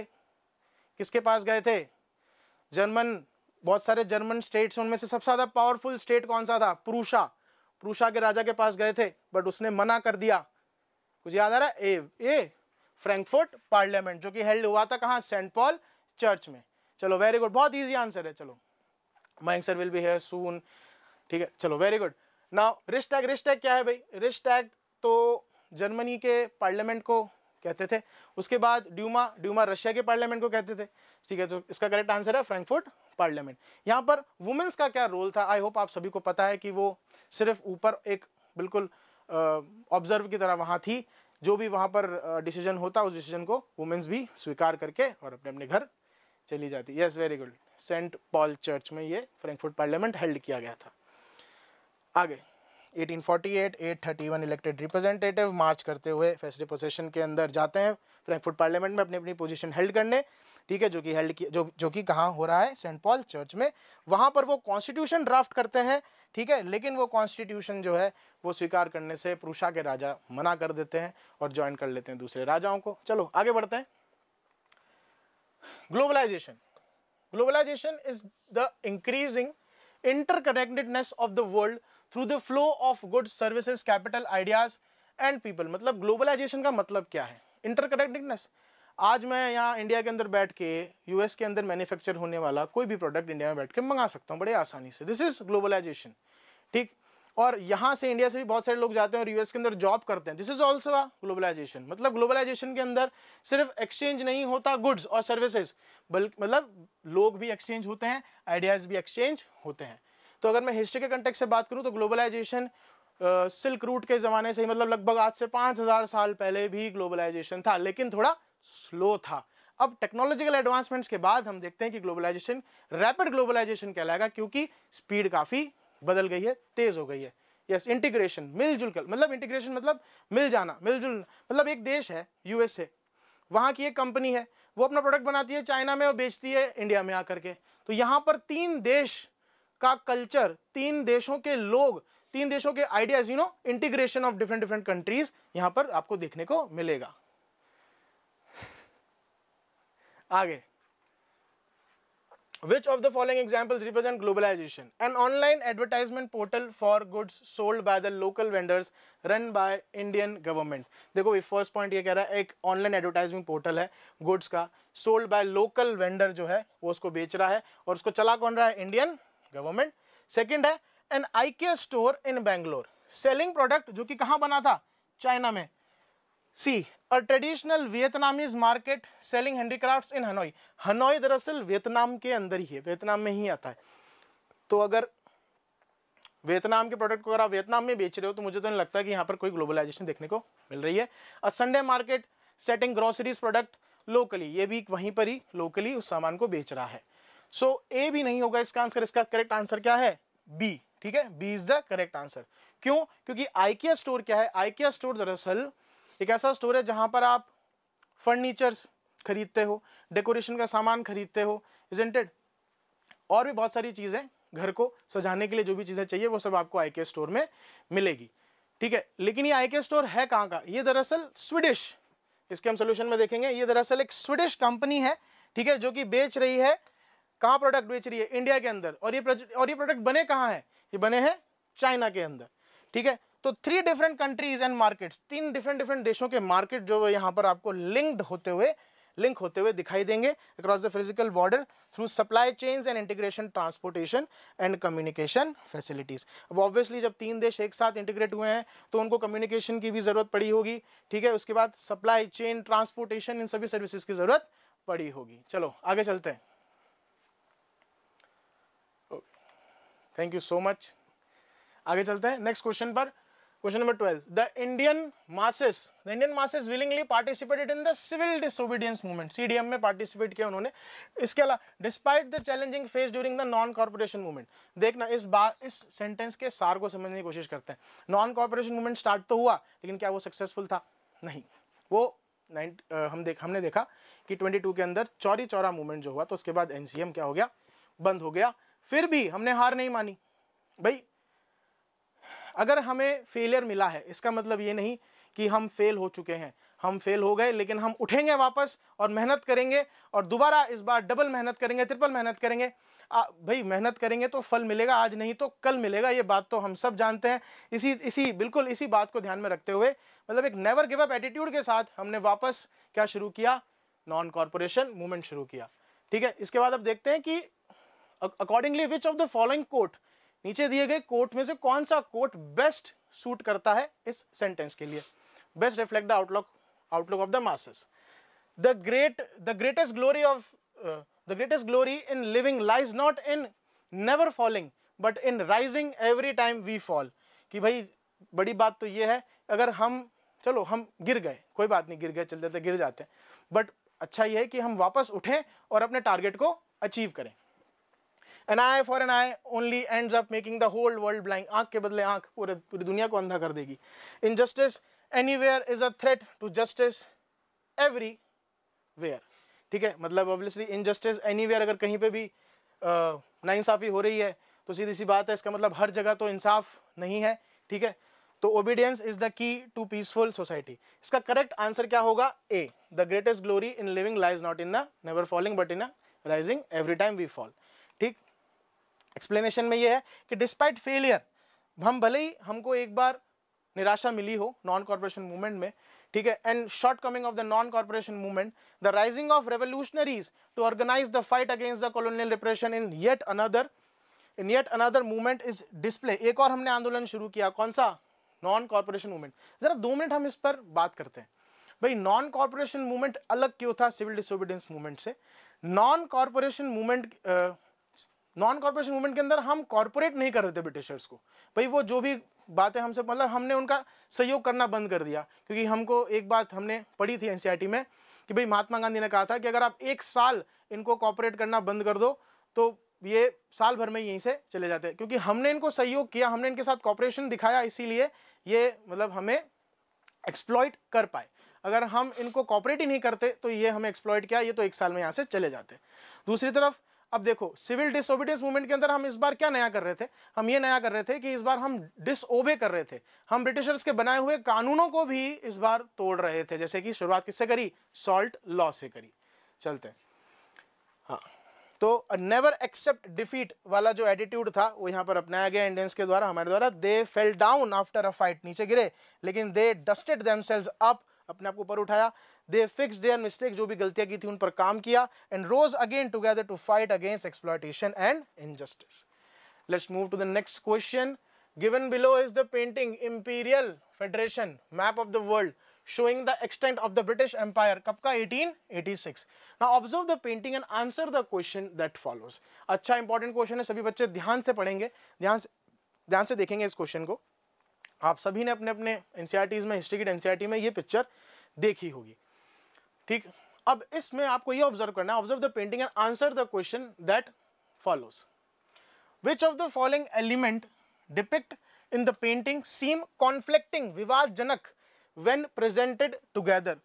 किसके पास गए थे जर्मन बहुत सारे जर्मन स्टेट्स उनमें से सबसे ज़्यादा पावरफुल स्टेट कौन सा था प्रूशा प्रूशा के राजा के पास गए थे बट उसने मना कर दिया कुछ याद आ रहा है ए ए फ्रैंकफर्ट पार्लियामेंट जो कि हेल्ड हुआ था कहाँ सेंट पॉल चर्च में चलो वेरी गुड बहुत ईजी आंसर है चलो my answer will be here soon ठीक है चलो very good now Reichstag Reichstag क्या है भाई रिस्ट टैग तो जर्मनी के पार्लियामेंट को कहते थे उसके बाद ड्यूमा ड्यूमा रशिया के पार्लियामेंट को कहते थे ठीक है तो इसका करेक्ट आंसर है फ्रैंकफर्ट पार्लियामेंट यहाँ पर वुमेन्स का क्या रोल था आई होप आप सभी को पता है कि वो सिर्फ ऊपर एक बिल्कुल ऑब्जर्व की तरह वहाँ थी जो भी वहाँ पर डिसीजन होता उस डिसीजन को वुमेन्स भी स्वीकार करके और अपने अपने घर चली जाती yes very good saint Paul church में ये फ्रैंकफर्ट पार्लियामेंट हेल्ड किया गया था आगे 1848 831 इलेक्टेड रिप्रेजेंटेटिव मार्च करते हुए फैसले पोजीशन के अंदर जाते हैं फ्रैंकफुट पार्लियामेंट में अपनी अपनी पोजीशन हेल्ड करने ठीक है जो कि हेल्ड जो जो कि कहाँ हो रहा है सेंट पॉल चर्च में वहाँ पर वो कॉन्स्टिट्यूशन ड्राफ्ट करते हैं ठीक है लेकिन वो कॉन्स्टिट्यूशन जो है वो स्वीकार करने से पुरुषा के राजा मना कर देते हैं और ज्वाइन कर लेते हैं दूसरे राजाओं को चलो आगे बढ़ते हैं globalisation globalisation is the increasing interconnectedness of the world through the flow of goods services capital ideas and people मतलब ग्लोबलाइजेशन का मतलब क्या है इंटरकनेक्टेडनेस आज मैं यहाँ इंडिया के अंदर बैठ के यूएस के अंदर मैन्युफैक्चर होने वाला कोई भी प्रोडक्ट इंडिया में बैठ के मंगा सकता हूँ बड़े आसानी से दिस इज ग्लोबलाइजेशन ठीक और यहाँ से इंडिया से भी बहुत सारे लोग जाते हैं और यूएस के अंदर जॉब करते हैं this is also a globalisation मतलब ग्लोबलाइजेशन के अंदर सिर्फ एक्सचेंज नहीं होता गुड्स और सर्विसेज बल्कि मतलब लोग भी एक्सचेंज होते हैं आइडियाज़ भी एक्सचेंज होते हैं तो अगर मैं हिस्ट्री के कंटेक्ट से बात करूँ तो ग्लोबलाइजेशन सिल्क रूट के ज़माने से ही मतलब लगभग आज से पाँच हज़ार साल पहले भी ग्लोबलाइजेशन था लेकिन थोड़ा स्लो था अब टेक्नोलॉजिकल एडवांसमेंट्स के बाद हम देखते हैं कि ग्लोबलाइजेशन रैपिड ग्लोबलाइजेशन कहलाएगा क्योंकि स्पीड काफ़ी बदल गई है तेज़ हो गई है यस इंटीग्रेशन मिलजुल मतलब इंटीग्रेशन मतलब मिल जाना मिलजुल मतलब एक देश है यूएसए वहाँ की एक कंपनी है वो अपना प्रोडक्ट बनाती है चाइना में और बेचती है इंडिया में आकर के तो यहाँ पर तीन देश का कल्चर तीन देशों के लोग तीन देशों के ideas you know integration of different different countries यहां पर आपको देखने को मिलेगा आगे which of the following examples represent globalisation an online advertisement portal for goods sold by the local vendors run by Indian government देखो ये फर्स्ट पॉइंट ये कह रहा है एक ऑनलाइन एडवर्टाइजमेंट पोर्टल है गुड्स का सोल्ड बाय लोकल वेंडर जो है वो उसको बेच रहा है और उसको चला कौन रहा है इंडियन गवर्नमेंट सेकंड है an IKEA store in Bangalore selling product जो कि कहाँ बना था चाइना में C a traditional Vietnamese market selling handicraft in Hanoi Hanoi दरअसल वियतनाम के अंदर ही है वियतनाम में ही आता है तो अगर वियतनाम के प्रोडक्ट को अगर आप वियतनाम में बेच रहे हो तो मुझे तो नहीं लगता कि यहाँ पर कोई ग्लोबलाइजेशन देखने को मिल रही है a Sunday market setting groceries product locally ये भी वहीं पर ही लोकली उस सामान को बेच रहा है सो so, ए भी नहीं होगा इसका आंसर इसका करेक्ट आंसर क्या है बी ठीक है B is the correct answer क्यों क्योंकि आईकिया स्टोर क्या है आईकिया स्टोर दरअसल एक ऐसा स्टोर है जहां पर आप फर्नीचर्स खरीदते हो डेकोरेशन का सामान खरीदते हो इजेंटेड और भी बहुत सारी चीज़ें घर को सजाने के लिए जो भी चीज़ें चाहिए वो सब आपको आईके स्टोर में मिलेगी ठीक है लेकिन ये आईके स्टोर है कहाँ का ये दरअसल स्वीडिश इसके हम सोल्यूशन में देखेंगे ये दरअसल एक स्वीडिश कंपनी है ठीक है जो कि बेच रही है कहाँ प्रोडक्ट बेच रही है इंडिया के अंदर और ये और ये प्रोडक्ट बने कहाँ हैं ये बने हैं चाइना के अंदर ठीक है तो three different countries and markets तीन डिफरेंट डिफरेंट देशों के मार्केट जो यहाँ पर आपको लिंक्ड होते हुए लिंक होते हुए दिखाई देंगे across the physical border through supply chains and integration transportation and communication facilities अब ऑब्वियसली जब तीन देश एक साथ इंटीग्रेट हुए हैं तो उनको कम्युनिकेशन की भी ज़रूरत पड़ी होगी ठीक है उसके बाद सप्लाई चेन ट्रांसपोर्टेशन इन सभी सर्विसेज की ज़रूरत पड़ी होगी चलो आगे चलते हैं थैंक यू सो मच आगे चलते हैं नेक्स्ट क्वेश्चन पर question number twelve the Indian masses the Indian masses willingly participated in the civil disobedience movement CDM में पार्टिसिपेट किया उन्होंने इसके अलावा despite the challenging face during the non cooperation movement देखना इस बात इस सेंटेंस के सार को समझने की कोशिश करते हैं नॉन कॉर्पोरेशन मूवमेंट स्टार्ट तो हुआ लेकिन क्या वो सक्सेसफुल था नहीं वो नाइन हम देख हमने देखा कि टू के अंदर चौरी चौरा मूवमेंट जो हुआ तो उसके बाद एम क्या हो गया बंद हो गया फिर भी हमने हार नहीं मानी भाई अगर हमें फेलियर मिला है इसका मतलब ये नहीं कि हम फेल हो चुके हैं हम फेल हो गए लेकिन हम उठेंगे वापस और मेहनत करेंगे और दोबारा इस बार डबल मेहनत करेंगे ट्रिपल मेहनत करेंगे आ, भाई मेहनत करेंगे तो फल मिलेगा आज नहीं तो कल मिलेगा ये बात तो हम सब जानते हैं इसी इसी बिल्कुल इसी बात को ध्यान में रखते हुए मतलब एक नेवर गिव अप एटीट्यूड के साथ हमने वापस क्या शुरू किया नॉन कॉरपोरेशन मूवमेंट शुरू किया ठीक है इसके बाद अब देखते हैं कि accordingly which of the following quote नीचे दिए गए कोट में से कौन सा कोट बेस्ट सूट करता है इस सेंटेंस के लिए best reflect the outlook outlook of the masses the great the greatest glory of the greatest glory in living lies not in never falling but in rising every time we fall कि भाई बड़ी बात तो ये है अगर हम चलो हम गिर गए कोई बात नहीं गिर गए चलते जाते गिर जाते हैं बट अच्छा ये है कि हम वापस उठें और अपने टारगेट को अचीव करें an eye for an eye only end up making the whole world blind आंख के बदले आंख पूरे पूरी दुनिया को अंधा कर देगी injustice anywhere is a threat to justice everywhere ठीक है मतलब ऑब्वियसली इनजस्टिस एनी वेयर अगर कहीं पे भी ना इंसाफी हो रही है तो सीधी सी बात है इसका मतलब हर जगह तो इंसाफ नहीं है ठीक है तो obedience is the key to peaceful society इसका करेक्ट आंसर क्या होगा A the greatest glory in living lies not in never falling but in a rising every time we fall ठीक एक्सप्लेनेशन में ये है कि डिस्पाइट फेलियर हम भले ही हमको एक बार निराशा मिली हो नॉन कॉरपोरेशन मूवमेंट में ठीक है and shortcoming of the non cooperation movement the rising of revolutionaries to organise the fight against the colonial repression in yet another in yet another movement is display एक और हमने आंदोलन शुरू किया कौन सा नॉन कॉरपोरेशन मूवमेंट जरा दो मिनट हम इस पर बात करते हैं भाई नॉन कॉरपोरेशन मूवमेंट अलग क्यों था सिविल डिसोबिडेंस मूवमेंट से non cooperation movement non cooperation movement के अंदर हम कॉरपोरेट नहीं कर रहे थे ब्रिटिशर्स को भाई वो जो भी बातें हमसे मतलब हमने उनका सहयोग करना बंद कर दिया क्योंकि हमको एक बात हमने पढ़ी थी एनसीईआरटी e में कि भाई महात्मा गांधी ने कहा था कि अगर आप एक साल इनको कॉपरेट करना बंद कर दो तो ये साल भर में यहीं से चले जाते हैं क्योंकि हमने इनको सहयोग किया हमने इनके साथ कॉपरेशन दिखाया इसीलिए ये मतलब हमें एक्सप्लॉयट कर पाए अगर हम इनको कॉपरेट ही नहीं करते तो ये हमें एक्सप्लॉयट किया ये तो एक साल में यहाँ से चले जाते दूसरी तरफ अब देखो सिविल डिसोबिडियंस मूवमेंट के अंदर हम इस बार क्या नया कर रहे थे हम ये नया कर रहे थे कि इस बार हम डिसओबे कर रहे थे हम ब्रिटिशर्स के बनाए हुए कानूनों को भी इस बार तोड़ रहे थे जैसे कि शुरुआत किससे करी सॉल्ट लॉ से करी चलते हाँ तो नेवर एक्सेप्ट डिफीट वाला जो एटीट्यूड था वो यहाँ पर अपनाया गया इंडियंस के द्वारा हमारे द्वारा they fell down after a fight नीचे गिरे लेकिन दे डस्टेड देमसेल्स अप अपने आप को ऊपर उठाया दे फिक्स देयर मिस्टेक जो भी गलतियां की थी उन पर काम किया and rose again together to fight against exploitation and injustice let's move to the next question given below is the painting imperial federation map of the world showing the extent of the british empire kab ka 1886 now observe the painting and answer the question that follows acha important question hai sabhi bacche dhyan se padhenge dhyan se dhyan se dekhenge is question ko आप सभी ने अपने अपने एन e में history की एन में ये पिक्चर देखी होगी ठीक अब इसमें आपको ये ऑब्जर्व करना है observe the painting and answer the question that follows which of the following element depict in the painting seem conflicting विवादजनक वेन प्रेजेंटेड टूगेदर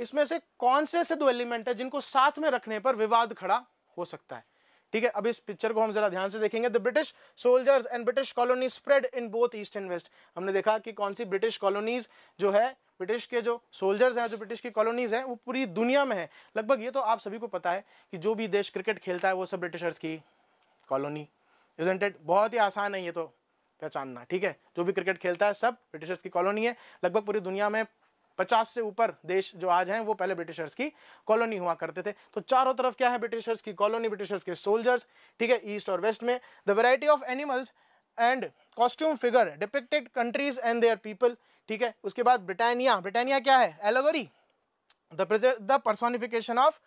इसमें से कौन से ऐसे दो एलिमेंट है जिनको साथ में रखने पर विवाद खड़ा हो सकता है ठीक है अब इस पिक्चर को हम जरा ध्यान से देखेंगे the British soldiers and British colony spread in both east and west हमने देखा कि कौन सी ब्रिटिश कॉलोनीज जो है ब्रिटिश के जो सोल्जर्स हैं जो ब्रिटिश की कॉलोनीज हैं वो पूरी दुनिया में है लगभग ये तो आप सभी को पता है कि जो भी देश क्रिकेट खेलता है वो सब ब्रिटिशर्स की कॉलोनी इजेंटेड बहुत ही आसान है ये तो पहचानना ठीक है जो भी क्रिकेट खेलता है सब ब्रिटिशर्स की कॉलोनी है लगभग पूरी दुनिया में पचास से ऊपर देश जो आज हैं वो पहले ब्रिटिशर्स की कॉलोनी हुआ करते थे तो चारों तरफ क्या है ब्रिटिशर्स की कॉलोनी ब्रिटिशर्स के सोल्जर्स ठीक है ईस्ट और वेस्ट में the variety of animals and costume figure depicted countries and their people ठीक है उसके बाद ब्रिटानिया ब्रिटानिया क्या है allegory the personification of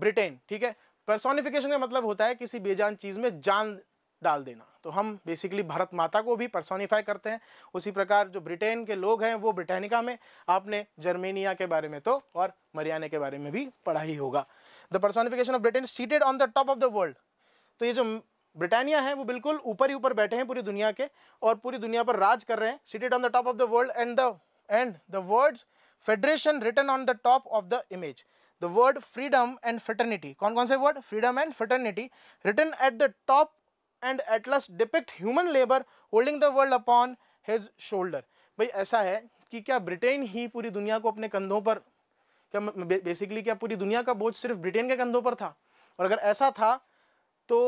Britain ठीक है पर्सोनिफिकेशन का मतलब होता है किसी बेजान चीज में जान डाल देना तो हम बेसिकली भारत माता को भी पर्सोनीफाई करते हैं उसी प्रकार जो ब्रिटेन के लोग हैं वो ब्रिटेनिका में आपने जर्मेनिया के बारे में तो और मरियाने के बारे में भी पढ़ा ही होगा the personification of Britain seated on the top of the world तो ये जो ब्रिटानिया है वो बिल्कुल ऊपर ही ऊपर बैठे हैं पूरी दुनिया के और पूरी दुनिया पर राज कर रहे हैं seated on the top of the world and the and the words federation return on the top of the image the word freedom and fraternity कौन कौन से word freedom and fraternity return at the top and Atlas depict human labour holding the world upon his shoulder भाई ऐसा है कि क्या Britain ही पूरी दुनिया को अपने कंधों पर क्या बेसिकली क्या पूरी दुनिया का बोझ सिर्फ ब्रिटेन के कंधों पर था और अगर ऐसा था तो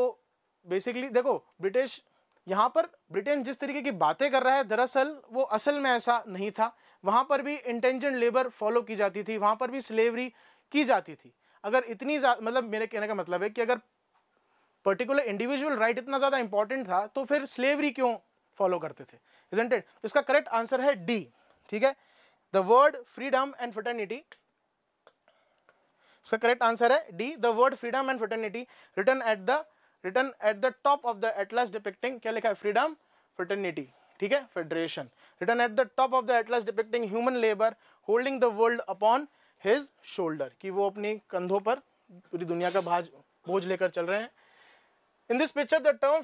बेसिकली देखो ब्रिटिश यहाँ पर ब्रिटेन जिस तरीके की बातें कर रहा है दरअसल वो असल में ऐसा नहीं था वहाँ पर भी इंटेंजेंट लेबर फॉलो की जाती थी वहाँ पर भी स्लेवरी की जाती थी अगर इतनी मतलब मेरे कहने का मतलब है कि अगर पर्टिकुलर इंडिविजुअल राइट इतना ज़्यादा इंपॉर्टेंट था तो फिर स्लेवरी क्यों फॉलो करते थे इजेंट इट इसका करेक्ट आंसर है डी ठीक है the word freedom and fraternity इसका करेक्ट आंसर है D the word freedom and fraternity return at the return at the top of the Atlas depicting क्या लिखा है फ्रीडम फटर्निटी ठीक है federation return at the top of the Atlas depicting human labour holding the world upon his shoulder कि वो अपनी कंधों पर पूरी दुनिया का भाज बोझ लेकर चल रहे हैं In this picture, the term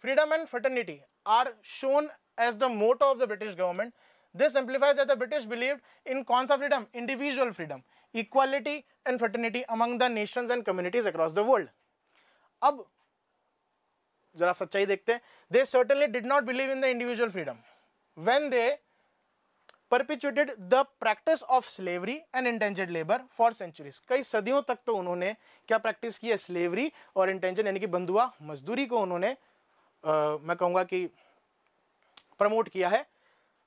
freedom and fraternity are shown as the motto of the British government. This implies that the British believed in cons of freedom, individual freedom, equality and fraternity among the nations and communities across the world. अब जरा सच्चाई देखते हैं they certainly did not believe in the individual freedom when they perpetuated the practice of slavery and indentured labour for centuries कई सदियों तक तो उन्होंने क्या प्रैक्टिस की है स्लेवरी और इंटेंजन यानी कि बंधुआ मजदूरी को उन्होंने आ, मैं कहूँगा कि प्रमोट किया है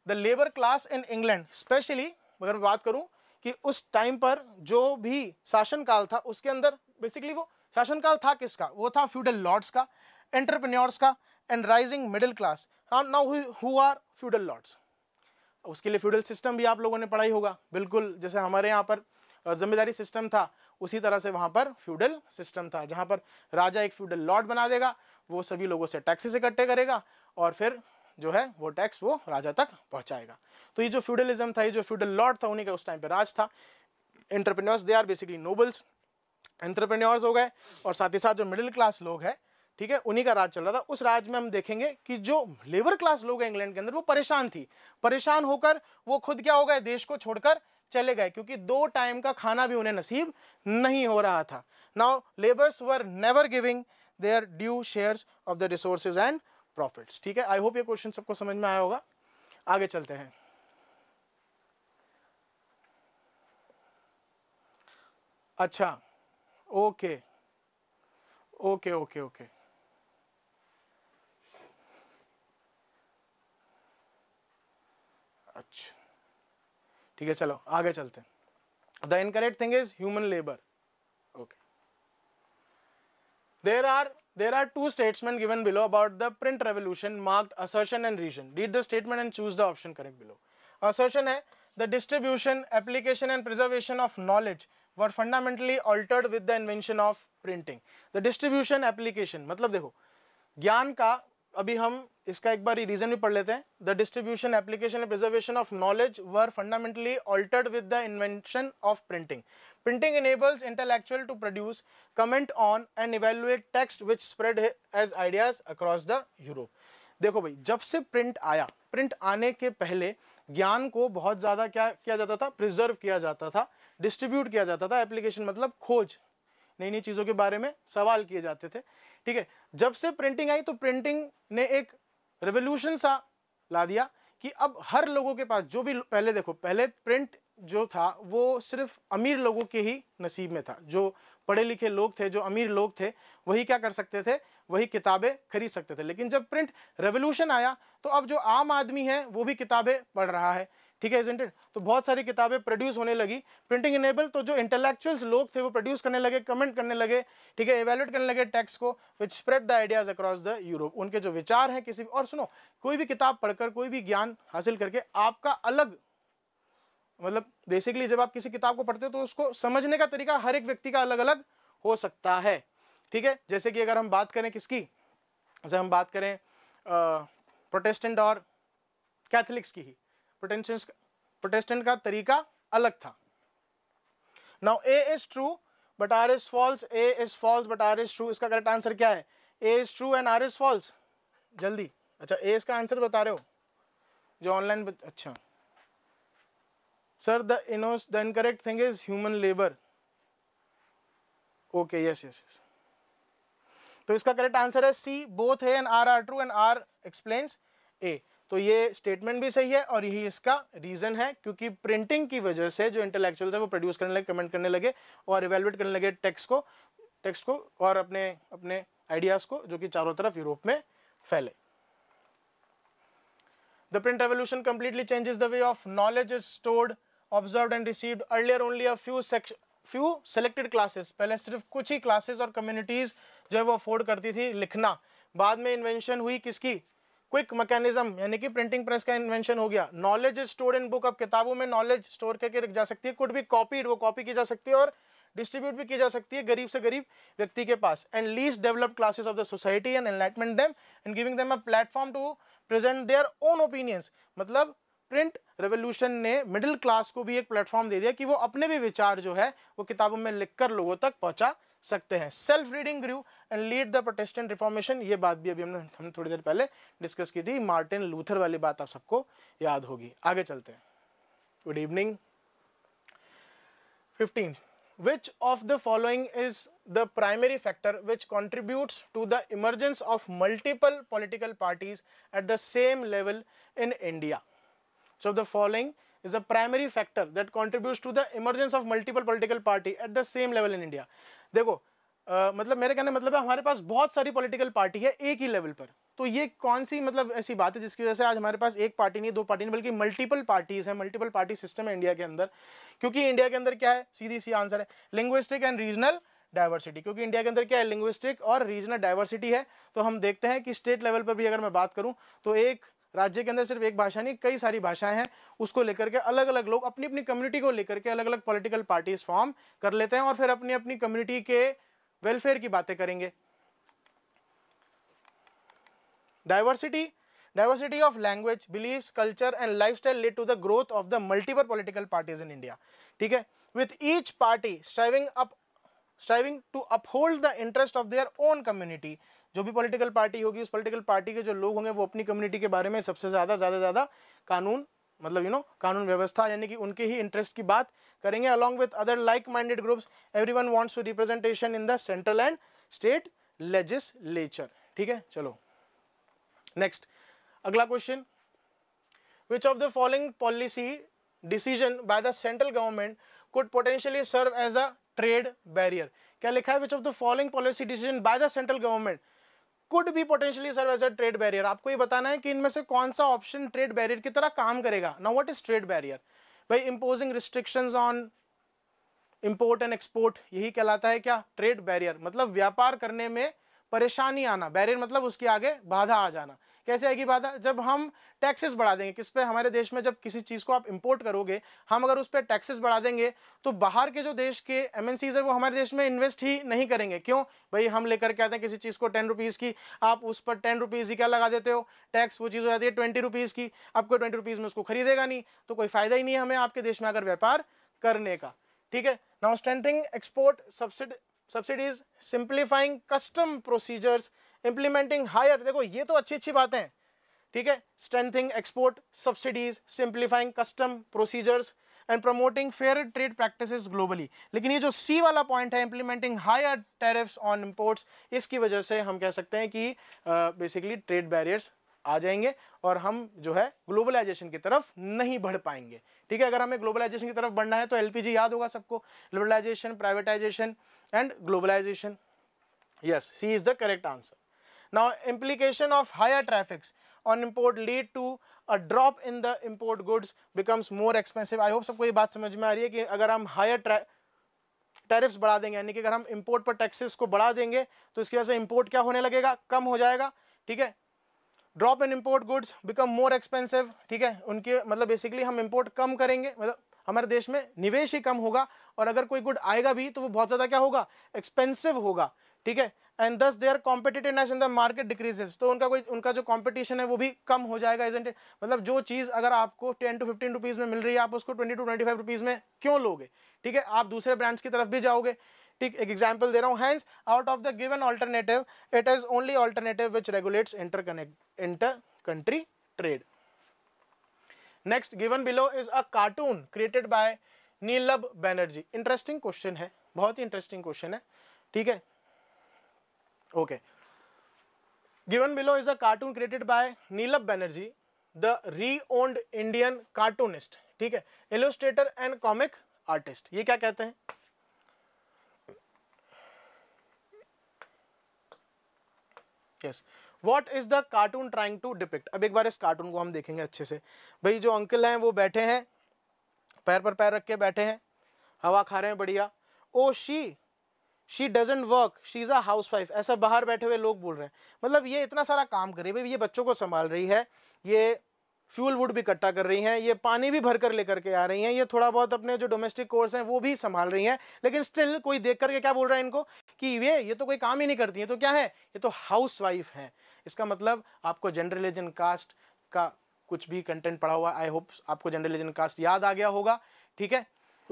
the labour class in England specially अगर मैं बात करूँ कि उस टाइम पर जो भी शासनकाल था उसके अंदर बेसिकली वो शासनकाल था किसका वो था फ्यूडल लॉर्ड्स का एंटरप्रन्योर्स का and rising middle class now who are feudal lords उसके लिए फ्यूडल सिस्टम भी आप लोगों ने पढ़ाई होगा बिल्कुल जैसे हमारे यहाँ पर जिम्मेदारी सिस्टम था उसी तरह से वहाँ पर फ्यूडल सिस्टम था जहाँ पर राजा एक फ्यूडल लॉर्ड बना देगा वो सभी लोगों से टैक्सेस इकट्ठे करेगा और फिर जो है वो टैक्स वो राजा तक पहुँचाएगा तो ये जो फ्यूडलिज्म था ये जो फ्यूडल लॉर्ड था उन्हीं का उस टाइम पर राज था entrepreneurs they are basically nobles entrepreneurs हो गए और साथ ही साथ जो मिडिल क्लास लोग हैं ठीक है उन्हीं का राज चल रहा था उस राज में हम देखेंगे कि जो लेबर क्लास लोग हैं इंग्लैंड के अंदर वो परेशान थी परेशान होकर वो खुद क्या हो गए देश को छोड़कर चले गए क्योंकि दो टाइम का खाना भी उन्हें नसीब नहीं हो रहा था now labours were never giving their due shares of the resources and profits ठीक है आई होप ये क्वेश्चन सबको समझ में आया होगा आगे चलते हैं अच्छा ओके ओके ओके ओके ठीक है चलो आगे चलते हैं the incorrect thing is human labour okay there are there are two statement given below about the print revolution marked assertion and reason read the statement and choose the option correct below assertion है the distribution application and preservation of knowledge were fundamentally altered with the invention of printing the distribution application मतलब देखो ज्ञान का अभी हम इसका एक बार reason भी पढ़ लेते हैं the distribution application and preservation of knowledge were fundamentally altered with the invention of printing printing enables intellectual to produce comment on and evaluate text which spread as ideas across the Europe देखो भाई जब से print आया print आने के पहले ज्ञान को बहुत ज़्यादा क्या किया जाता था प्रिजर्व किया जाता था डिस्ट्रीब्यूट किया जाता था एप्लीकेशन मतलब खोज नई नई चीज़ों के बारे में सवाल किए जाते थे ठीक है जब से प्रिंटिंग आई तो प्रिंटिंग ने एक रेवोल्यूशन सा ला दिया कि अब हर लोगों के पास जो भी पहले देखो पहले प्रिंट जो था वो सिर्फ अमीर लोगों के ही नसीब में था जो पढ़े लिखे लोग थे जो अमीर लोग थे वही क्या कर सकते थे वही किताबें खरीद सकते थे लेकिन जब प्रिंट रेवोल्यूशन आया तो अब जो आम आदमी है वो भी किताबें पढ़ रहा है ठीक है इजेंटेड तो बहुत सारी किताबें प्रोड्यूस होने लगी प्रिंटिंग इनेबल तो जो इंटेलेक्चुअल्स लोग थे वो प्रोड्यूस करने लगे कमेंट करने लगे ठीक है एवेलुएट करने लगे टेक्स को which spread the ideas across the Europe उनके जो विचार हैं किसी और सुनो कोई भी किताब पढ़कर कोई भी ज्ञान हासिल करके आपका अलग मतलब बेसिकली जब आप किसी किताब को पढ़ते हो तो उसको समझने का तरीका हर एक व्यक्ति का अलग अलग हो सकता है ठीक है जैसे कि अगर हम बात करें किसकी जैसे हम बात करें प्रोटेस्टेंट और कैथलिक्स की ही प्रोटेस्टेंट का तरीका अलग था now A is true but R is false A is false but R is true इसका करेक्ट आंसर क्या है A is true and R is false जल्दी अच्छा ए इसका आंसर बता रहे हो जो ऑनलाइन अच्छा सर द इनोस the incorrect thing is human labour okay yes yes yes तो इसका करेक्ट आंसर है C both A and R are true and R explains A तो ये स्टेटमेंट भी सही है और यही इसका रीज़न है क्योंकि प्रिंटिंग की वजह से जो इंटेलेक्चुअल्स है वो प्रोड्यूस करने लगे कमेंट करने लगे और इवेलुएट करने लगे टेक्स्ट को टेक्स्ट को और अपने अपने आइडियाज़ को जो कि चारों तरफ यूरोप में फैले the print revolution completely changes the way of knowledge is stored observe and receive earlier only a few few selected classes पहले सिर्फ कुछ ही क्लासेस और कम्युनिटीज़ जो है वो अफोर्ड करती थी लिखना बाद में इन्वेंशन हुई किसकी क्विक मैकेनिज्म यानी कि प्रिंटिंग प्रेस का इन्वेंशन हो गया knowledge is stored in book अब किताबों में नॉलेज स्टोर करके रख जा सकती है कुड भी कॉपीड वो कॉपी की जा सकती है और डिस्ट्रीब्यूट भी की जा सकती है गरीब से गरीब व्यक्ति के पास and least developed classes of the society and enlightenment them and giving them a platform to present their own opinions मतलब प्रिंट रेवोल्यूशन ने मिडिल क्लास को भी एक प्लेटफॉर्म दे दिया कि वो अपने भी विचार जो है वो किताबों में लिखकर लोगों तक पहुंचा सकते हैं self reading grew and lead the Protestant Reformation ये बात भी अभी हमने हम थोड़ी देर पहले डिस्कस की थी मार्टिन लूथर वाली बात आप सबको याद होगी आगे चलते हैं good evening fifteen which of the following is the primary factor which contribute to the emergence of multiple political parties at the same level in India of the following is a primary factor that contributes to the emergence of multiple political party at the same level in India. देखो Uh, मतलब मेरे कहने मतलब है हमारे पास बहुत सारी political party है एक ही लेवल पर तो ये कौन सी मतलब ऐसी बात है जिसकी वजह से आज हमारे पास एक पार्टी नहीं है दो पार्टी नहीं बल्कि मल्टीपल पार्टीज है मल्टीपल पार्टी सिस्टम है इंडिया के अंदर क्योंकि इंडिया के अंदर क्या है सीधी सी आंसर है लिंग्विस्टिक एंड रीजनल डायवर्सिटी क्योंकि इंडिया के अंदर क्या है लिंग्विस्टिक और रीजनल डायवर्सिटी है तो हम देखते हैं कि स्टेट लेवल पर भी अगर मैं बात करूँ तो एक राज्य के अंदर सिर्फ एक भाषा नहीं कई सारी भाषाएं हैं उसको लेकर के अलग अलग लोग अपनी अपनी कम्युनिटी को लेकर के अलग अलग पॉलिटिकल पार्टी फॉर्म कर लेते हैं और फिर अपनी अपनी कम्युनिटी के वेलफेयर की बातें करेंगे diversity diversity of language believes culture and life style lead to the growth of the multiple political parties in India ठीक है with each party striving up striving to uphold the interest of their own community जो भी political party होगी उस political party के जो लोग होंगे वो अपनी कम्युनिटी के बारे में सबसे ज़्यादा ज़्यादा ज़्यादा कानून मतलब यू नो कानून व्यवस्था यानी कि उनके ही इंटरेस्ट की बात करेंगे along with other like minded groups every one wants to representation in the central and state legislature ठीक है चलो नेक्स्ट अगला question which of the following policy decision by the central government could potentially serve as a trade barrier क्या लिखा है which of the following policy decision by the central government could भी potentially serve as a trade barrier आपको ये बताना है कि इनमें से कौन सा ऑप्शन ट्रेड बैरियर की तरह काम करेगा now what is trade barrier भाई imposing restrictions on import and export यही कहलाता है क्या ट्रेड बैरियर मतलब व्यापार करने में परेशानी आना बैरियर मतलब उसके आगे बाधा आ जाना कैसे आएगी बाधा जब हम टैक्सेस बढ़ा देंगे किस पे हमारे देश में जब किसी चीज़ को आप इंपोर्ट करोगे हम अगर उस पर टैक्सेस बढ़ा देंगे तो बाहर के जो देश के एम एन सीज है वो हमारे देश में इन्वेस्ट ही नहीं करेंगे क्यों भाई हम लेकर के आते हैं किसी चीज़ को टेन रुपीज़ की आप उस पर टेन रुपीज़ ही क्या लगा देते हो टैक्स वो चीज़ हो जाती है ट्वेंटी रुपीज़ की आपको ट्वेंटी रुपीज़ में उसको खरीदेगा नहीं तो कोई फ़ायदा ही नहीं है हमें आपके देश में अगर व्यापार करने का ठीक है now strengthening export subsidy subsidies simplifying custom procedures implementing higher देखो ये तो अच्छी अच्छी बातें हैं ठीक है strengthening export subsidies simplifying custom procedures and promoting fair trade practice globally लेकिन ये जो सी वाला पॉइंट है implementing higher tariffs on imports इसकी वजह से हम कह सकते हैं कि बेसिकली ट्रेड बैरियर्स आ जाएंगे और हम जो है ग्लोबलाइजेशन की तरफ नहीं बढ़ पाएंगे ठीक है अगर हमें ग्लोबलाइजेशन की तरफ बढ़ना है तो एलपीजी याद होगा सबको liberalisation privatisation and globalisation yes C is the correct answer Now implication of higher traffics on import lead to a drop in the import goods becomes more expensive. I hope सबको ये बात समझ में आ रही है कि अगर हम higher टैरिफ्स बढ़ा देंगे यानी कि अगर हम इंपोर्ट पर टैक्सेस को बढ़ा देंगे तो इसकी वजह से इंपोर्ट क्या होने लगेगा कम हो जाएगा ठीक है drop in import goods become more expensive ठीक है उनके मतलब बेसिकली हम इंपोर्ट कम करेंगे मतलब हमारे देश में निवेश ही कम होगा और अगर कोई गुड आएगा भी तो वो बहुत ज़्यादा क्या होगा एक्सपेंसिव होगा ठीक है and thus their competitiveness in the market decreases तो उनका कोई उनका जो कॉम्पिटिशन है वो भी कम हो जाएगा इजेंट मतलब जो चीज़ अगर आपको टेन टू फिफ्टीन रुपीज़ में मिल रही है आप उसको twenty two twenty five rupees में क्यों लोगे ठीक है आप दूसरे ब्रांड्स की तरफ भी जाओगे ठीक एक एग्जाम्पल दे रहा हूँ out of the given alternative it is only alternative which regulates connect inter country trade next given below is a cartoon created by Neelabh Banerjee interesting question है बहुत ही इंटरेस्टिंग क्वेश्चन है ठीक है Okay. Given below is a cartoon created by Neelab Banerjee, the re-owned Indian cartoonist. ठीक है illustrator and comic artist. ये क्या कहते हैं yes what is the cartoon trying to depict अब एक बार इस कार्टून को हम देखेंगे अच्छे से भाई जो अंकल हैं वो बैठे हैं पैर पर पैर रख के बैठे हैं हवा खा रहे हैं बढ़िया oh she she doesn't work she is a housewife ऐसा बाहर बैठे हुए लोग बोल रहे हैं मतलब ये इतना सारा काम कर रही है ये बच्चों को संभाल रही है ये फ्यूल वुड भी इकट्ठा कर रही हैं ये पानी भी भर कर लेकर के आ रही हैं ये थोड़ा बहुत अपने जो डोमेस्टिक कोर्स हैं वो भी संभाल रही हैं लेकिन स्टिल कोई देख करके क्या बोल रहा है इनको कि ये ये तो कोई काम ही नहीं करती है तो क्या है ये तो हाउस वाइफ हैं इसका मतलब आपको जेंडर रिलीजन कास्ट का कुछ भी कंटेंट पढ़ा हुआ आई होप आपको जेंडर रिलीजन कास्ट याद आ गया होगा ठीक है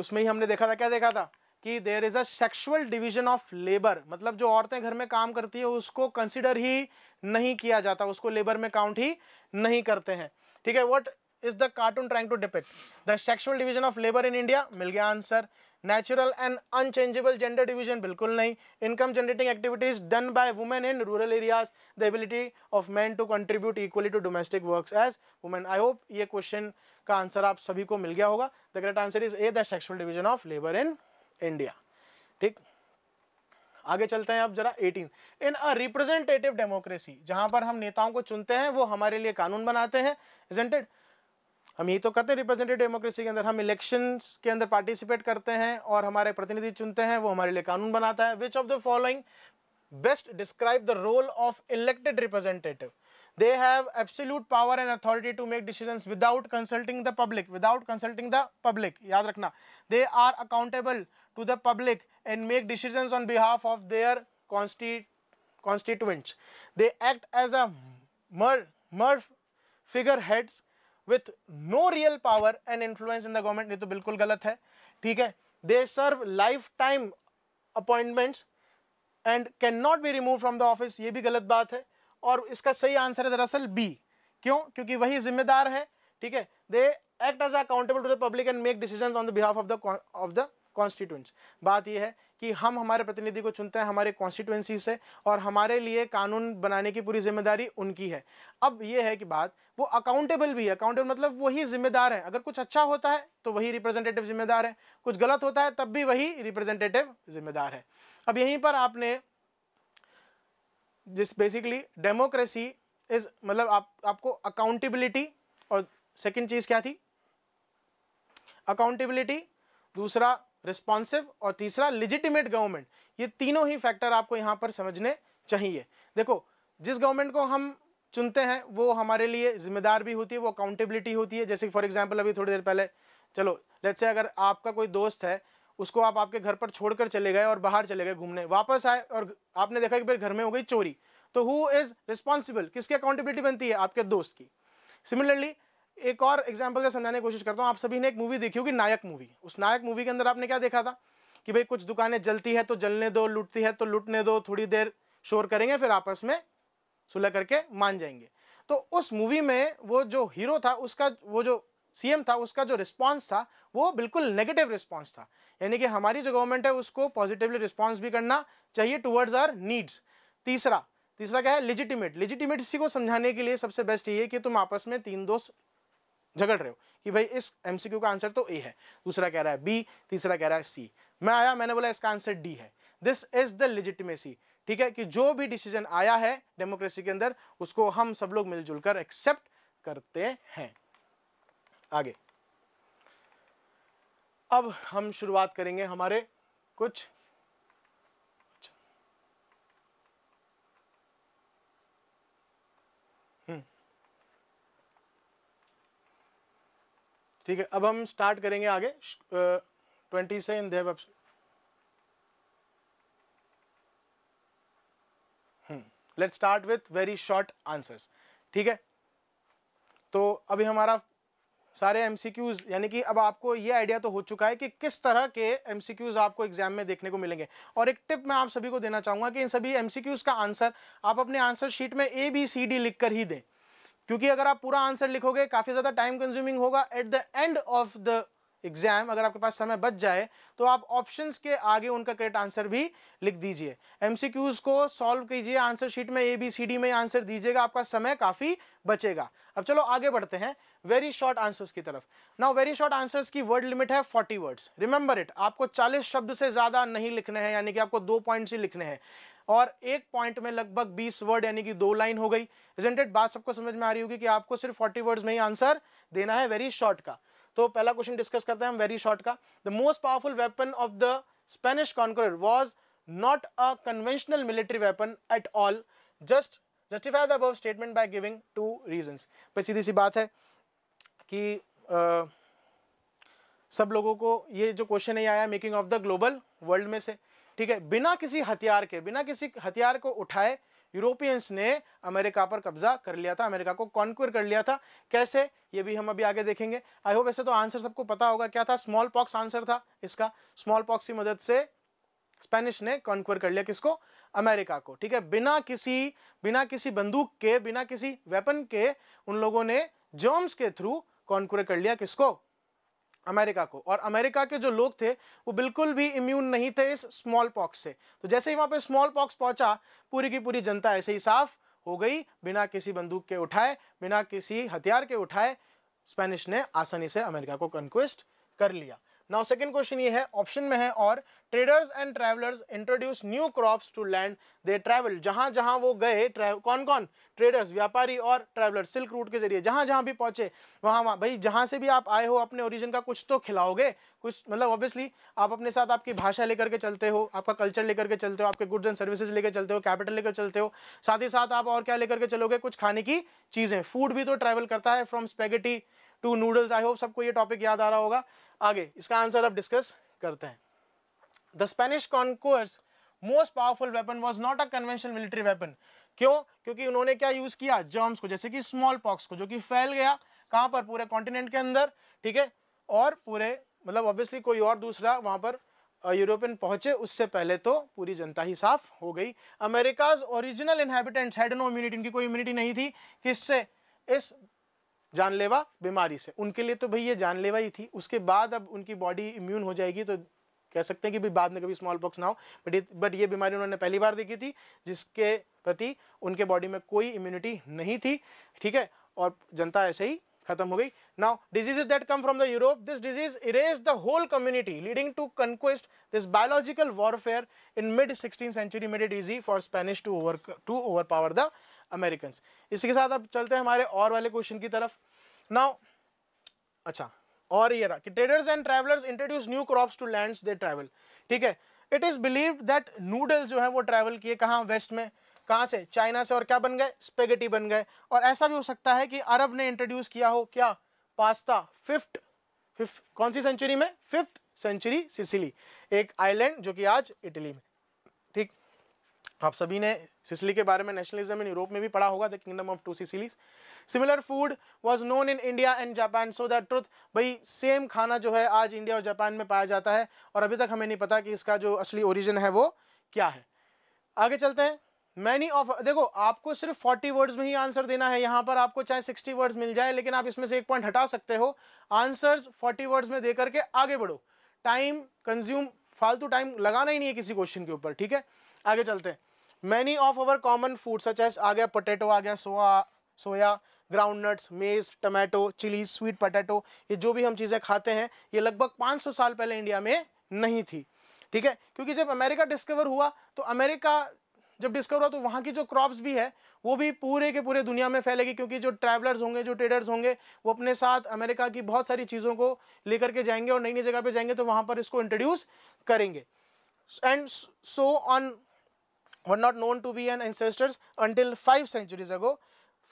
उसमें ही हमने देखा था क्या देखा था कि there is a sexual division of labour मतलब जो औरतें घर में काम करती है उसको कंसिडर ही नहीं किया जाता उसको लेबर में काउंट ही नहीं करते हैं ठीक है what is the cartoon trying to depict the sexual division of labour in India मिल गया answer natural and unchangeable gender division बिल्कुल नहीं income generating activities done by women in rural areas the ability of man to contribute equally to domestic work as women I hope ये question का answer आप सभी को मिल गया होगा the great answer is A the sexual division of labour in India ठीक आगे चलते हैं आप जरा 18 इन अ रिप्रेजेंटेटिव डेमोक्रेसी जहां पर हम नेताओं को चुनते हैं वो हमारे लिए कानून बनाते हैं इजेंटेड हम यही तो करते हैं रिप्रेजेंटेटिव डेमोक्रेसी के अंदर हम इलेक्शन के अंदर पार्टिसिपेट करते हैं और हमारे प्रतिनिधि चुनते हैं वो हमारे लिए कानून बनाता है which of the following best describe the role of elected representative they have absolute power and authority to make decisions without consulting the public without consulting the public याद रखना they are accountable to the public and make decisions on behalf of their constitu constituents. They act as a mere, mere figureheads with no real power and influence in the government. ये तो बिल्कुल गलत है ठीक है They serve lifetime appointments and cannot be removed from the office. ये भी गलत बात है और इसका सही आंसर है दरअसल बी क्यों क्योंकि वही जिम्मेदार है ठीक है they act as accountable to the public and make decision on the behalf of the of the constituents बात यह है कि हम हमारे प्रतिनिधि को चुनते हैं हमारे कॉन्स्टिट्यूंसी से और हमारे लिए कानून बनाने की पूरी जिम्मेदारी उनकी है अब ये है कि बात वो अकाउंटेबल भी है अकाउंटेबल मतलब वही जिम्मेदार है अगर कुछ अच्छा होता है तो वही रिप्रेजेंटेटिव जिम्मेदार है कुछ गलत होता है तब भी वही रिप्रेजेंटेटिव जिम्मेदार है अब यहीं पर आपने जिस बेसिकली डेमोक्रेसी इज मतलब आप आपको अकाउंटेबिलिटी और सेकंड चीज़ क्या थी अकाउंटेबिलिटी दूसरा रिस्पॉन्सिव और तीसरा लिजिटिमेट गवर्नमेंट ये तीनों ही फैक्टर आपको यहाँ पर समझने चाहिए देखो जिस गवर्नमेंट को हम चुनते हैं वो हमारे लिए जिम्मेदार भी होती है वो अकाउंटेबिलिटी होती है जैसे फॉर एग्जाम्पल अभी थोड़ी देर पहले चलो लेट से अगर आपका कोई दोस्त है उसको आप आपके घर पर छोड़कर चले गए और बाहर चले गए घूमने वापस आए और आपने देखा कि फिर घर में हो गई चोरी तो हु इज़ रिस्पॉन्सिबल किसकी अकाउंटेबिलिटी बनती है आपके दोस्त की सिमिलरली एक और एग्जाम्पल से समझाने की कोशिश करता हूँ आप सभी ने एक मूवी देखी होगी नायक मूवी उस नायक मूवी के अंदर आपने क्या देखा था कि भाई कुछ दुकानें जलती है तो जलने दो लुटती है तो लुटने दो थोड़ी देर शोर करेंगे फिर आपस में सुलह करके मान जाएंगे तो उस मूवी में वो जो हीरो था उसका वो जो सीएम था उसका जो रिस्पांस था वो बिल्कुल नेगेटिव रिस्पांस था यानी कि हमारी जो गवर्नमेंट है उसको पॉजिटिवली रिस्पांस भी करना चाहिए टुवर्ड्स आर नीड्स तीसरा तीसरा क्या है लिजिटिमेट लिजिटिमेट इसी को समझाने के लिए सबसे बेस्ट ये है कि तुम आपस में तीन दोस्त झगड़ रहे हो कि भाई इस एमसीक्यू का आंसर तो ए है दूसरा कह रहा है बी तीसरा कह रहा है सी मैं आया मैंने बोला इसका आंसर डी है दिस इज द लेजिटिमेसी ठीक है कि जो भी डिसीजन आया है डेमोक्रेसी के अंदर उसको हम सब लोग मिलजुल कर एक्सेप्ट करते हैं आगे अब हम शुरुआत करेंगे हमारे कुछ ठीक है अब हम स्टार्ट करेंगे आगे ट्वेंटी से इन देव website start with very short answers ठीक है तो अभी हमारा सारे एम यानी कि अब आपको ये आइडिया तो हो चुका है कि किस तरह के एम आपको एग्जाम में देखने को मिलेंगे और एक टिप मैं आप सभी को देना चाहूँगा कि इन सभी एम का आंसर आप अपने आंसर शीट में ए बी सी डी लिख ही दें क्योंकि अगर आप पूरा आंसर लिखोगे काफ़ी ज़्यादा टाइम कंज्यूमिंग होगा at the end of the exam अगर आपके पास समय बच जाए तो आप ऑप्शंस के आगे उनका करेक्ट आंसर भी लिख दीजिए एमसीक्यूज को सॉल्व कीजिए आंसर शीट में ए बी सी डी में आंसर दीजिएगा आपका समय काफ़ी बचेगा अब चलो आगे बढ़ते हैं वेरी शॉर्ट आंसर्स की तरफ नाउ वेरी शॉर्ट आंसर्स की वर्ड लिमिट है फोर्टी वर्ड्स रिमेंबर इट आपको चालीस शब्द से ज़्यादा नहीं लिखने हैं यानी कि आपको दो पॉइंट ही लिखने हैं और एक पॉइंट में लगभग बीस वर्ड यानी कि दो लाइन हो गई रिजेंटेड बात सबको समझ में आ रही होगी कि आपको सिर्फ फोर्टी वर्ड्स में ही आंसर देना है वेरी शॉर्ट का तो पहला क्वेश्चन डिस्कस करते हैं हम वेरी शॉर्ट का the most powerful weapon of the Spanish conqueror was not a conventional military weapon at all just justify the above statement by giving two reason पर सीधी सी बात है कि आ, सब लोगों को ये जो क्वेश्चन नहीं आया making of the global world में से ठीक है बिना किसी हथियार के बिना किसी हथियार को उठाए यूरोपियंस ने अमेरिका पर कब्जा कर लिया था अमेरिका को कॉन्क्वर कर लिया था कैसे ये भी हम अभी आगे देखेंगे आई होप ऐसे तो आंसर सबको पता होगा क्या था स्मॉल पॉक्स आंसर था इसका स्मॉल पॉक्स की मदद से स्पेनिश ने कॉन्क्वर कर लिया किसको अमेरिका को ठीक है बिना किसी बिना किसी बंदूक के बिना किसी वेपन के उन लोगों ने जर्म्स के थ्रू कॉन्क्वर कर लिया किसको अमेरिका को और अमेरिका के जो लोग थे वो बिल्कुल भी इम्यून नहीं थे इस स्मॉल पॉक्स से तो जैसे ही वहाँ पे स्मॉल पॉक्स पहुँचा पूरी की पूरी जनता ऐसे ही साफ हो गई बिना किसी बंदूक के उठाए बिना किसी हथियार के उठाए स्पेनिश ने आसानी से अमेरिका को कंक्वेस्ट कर लिया नाउ सेकंड क्वेश्चन ये है ऑप्शन में है और traders and travellers introduce new crops to land they travel जहां जहां वो गए कौन कौन ट्रेडर्स व्यापारी और ट्रैवलर सिल्क रूट के जरिए जहां जहां भी पहुंचे वहां वहां भाई जहां से भी आप आए हो अपने ओरिजिन का कुछ तो खिलाओगे कुछ मतलब ऑब्वियसली आप अपने साथ आपकी भाषा लेकर के चलते हो आपका कल्चर लेकर के चलते हो आपके गुड्स एंड सर्विसेज लेकर चलते हो कैपिटल लेकर चलते हो साथ ही साथ आप और क्या लेकर के चलोगे कुछ खाने की चीज़ें फूड भी तो ट्रैवल करता है from spaghetti to noodles I hope सबको ये टॉपिक याद आ रहा होगा आगे इसका आंसर अब डिस्कस करते हैं the Spanish conquerors most powerful weapon was not a conventional military weapon क्यों क्योंकि उन्होंने क्या यूज किया जर्म्स को जैसे कि स्मॉल पॉक्स को जो कि फैल गया कहां पर पूरे कॉन्टिनेंट के अंदर ठीक है और पूरे मतलब ऑब्वियसली कोई और दूसरा वहां पर यूरोपियन पहुंचे उससे पहले तो पूरी जनता ही साफ हो गई America's original inhabitants had no immunity इनकी कोई इम्यूनिटी नहीं थी किससे इस जानलेवा बीमारी से उनके लिए तो भाई ये जानलेवा ही थी उसके बाद अब उनकी बॉडी इम्यून हो जाएगी तो कह सकते हैं कि भाई बाद में कभी स्मॉल पॉक्स ना हो बट बट ये बीमारी उन्होंने पहली बार देखी थी जिसके प्रति उनके बॉडी में कोई इम्यूनिटी नहीं थी ठीक है और जनता ऐसे ही खत्म हो गई now diseases that come from the Europe this disease erase the whole community leading to conquest this biological warfare in mid sixteen century made it easy for Spanish to over to power the American इसी के साथ अब चलते हैं हमारे और वाले question की तरफ नाउ अच्छा और ये रहा कि traders and travellers introduce new crops to lands they travel ठीक है it is believe that noodles जो है वो ट्रैवल किए कहाँ वेस्ट में कहाँ से चाइना से और क्या बन गए स्पेगेटी बन गए और ऐसा भी हो सकता है कि अरब ने इंट्रोड्यूस किया हो क्या पास्ता फिफ्थ फिफ्थ कौन सी सेंचुरी में फिफ्थ सेंचुरी सिसिली एक आइलैंड जो कि आज इटली में ठीक आप सभी ने सिसली के बारे में नेशनलिज्म इन यूरोप में भी पढ़ा होगा the kingdom of two Sicilies similar food was known in India and Japan so that truth भाई सेम खाना जो है आज इंडिया और जापान में पाया जाता है और अभी तक हमें नहीं पता कि इसका जो असली ओरिजिन है वो क्या है आगे चलते हैं मैनी ऑफ देखो आपको सिर्फ फोर्टी वर्ड्स में ही आंसर देना है यहाँ पर आपको चाहे सिक्सटी वर्ड्स मिल जाए लेकिन आप इसमें से एक पॉइंट हटा सकते हो आंसर्स फोर्टी वर्ड्स में दे करके आगे बढ़ो टाइम कंज्यूम फालतू टाइम लगाना ही नहीं है किसी क्वेश्चन के ऊपर ठीक है आगे चलते हैं many of our common food such as आ गया पोटैटो आ गया soya soya ground nuts maize tomato chilli sweet potato ये जो भी हम चीज़ें खाते हैं ये लगभग 500 साल पहले इंडिया में नहीं थी ठीक है क्योंकि जब अमेरिका डिस्कवर हुआ तो अमेरिका जब डिस्कवर हुआ तो वहाँ की जो क्रॉप्स भी है वो भी पूरे के पूरे दुनिया में फैलेगी क्योंकि जो ट्रैवलर्स होंगे जो ट्रेडर्स होंगे वो अपने साथ अमेरिका की बहुत सारी चीज़ों को लेकर के जाएंगे और नई नई जगह पर जाएंगे तो वहाँ पर इसको इंट्रोड्यूस करेंगे and so on were not known to be an ancestors until five centuries ago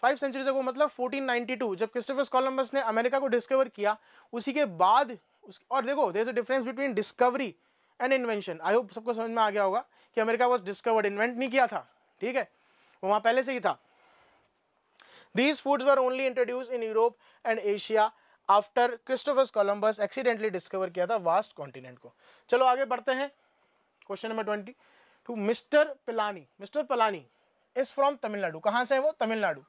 five centuries ago मतलब 1492 जब क्रिस्टोफर्स कोलम्बस ने अमेरिका को डिस्कवर किया उसी के बाद उस और देखो there is a difference between discovery and invention I hope सबको समझ में आ गया होगा कि अमेरिका वॉज डिस्कवर्ड इन्वेंट नहीं किया था ठीक है वो वहाँ पहले से ही था these foods were only introduce in Europe and Asia after Christophers Columbus accidentally discover किया था वास्ट कॉन्टिनेंट को चलो आगे बढ़ते हैं question number twenty two mister Pilani mister Pilani is from Tamil Nadu कहाँ से है वो तमिलनाडु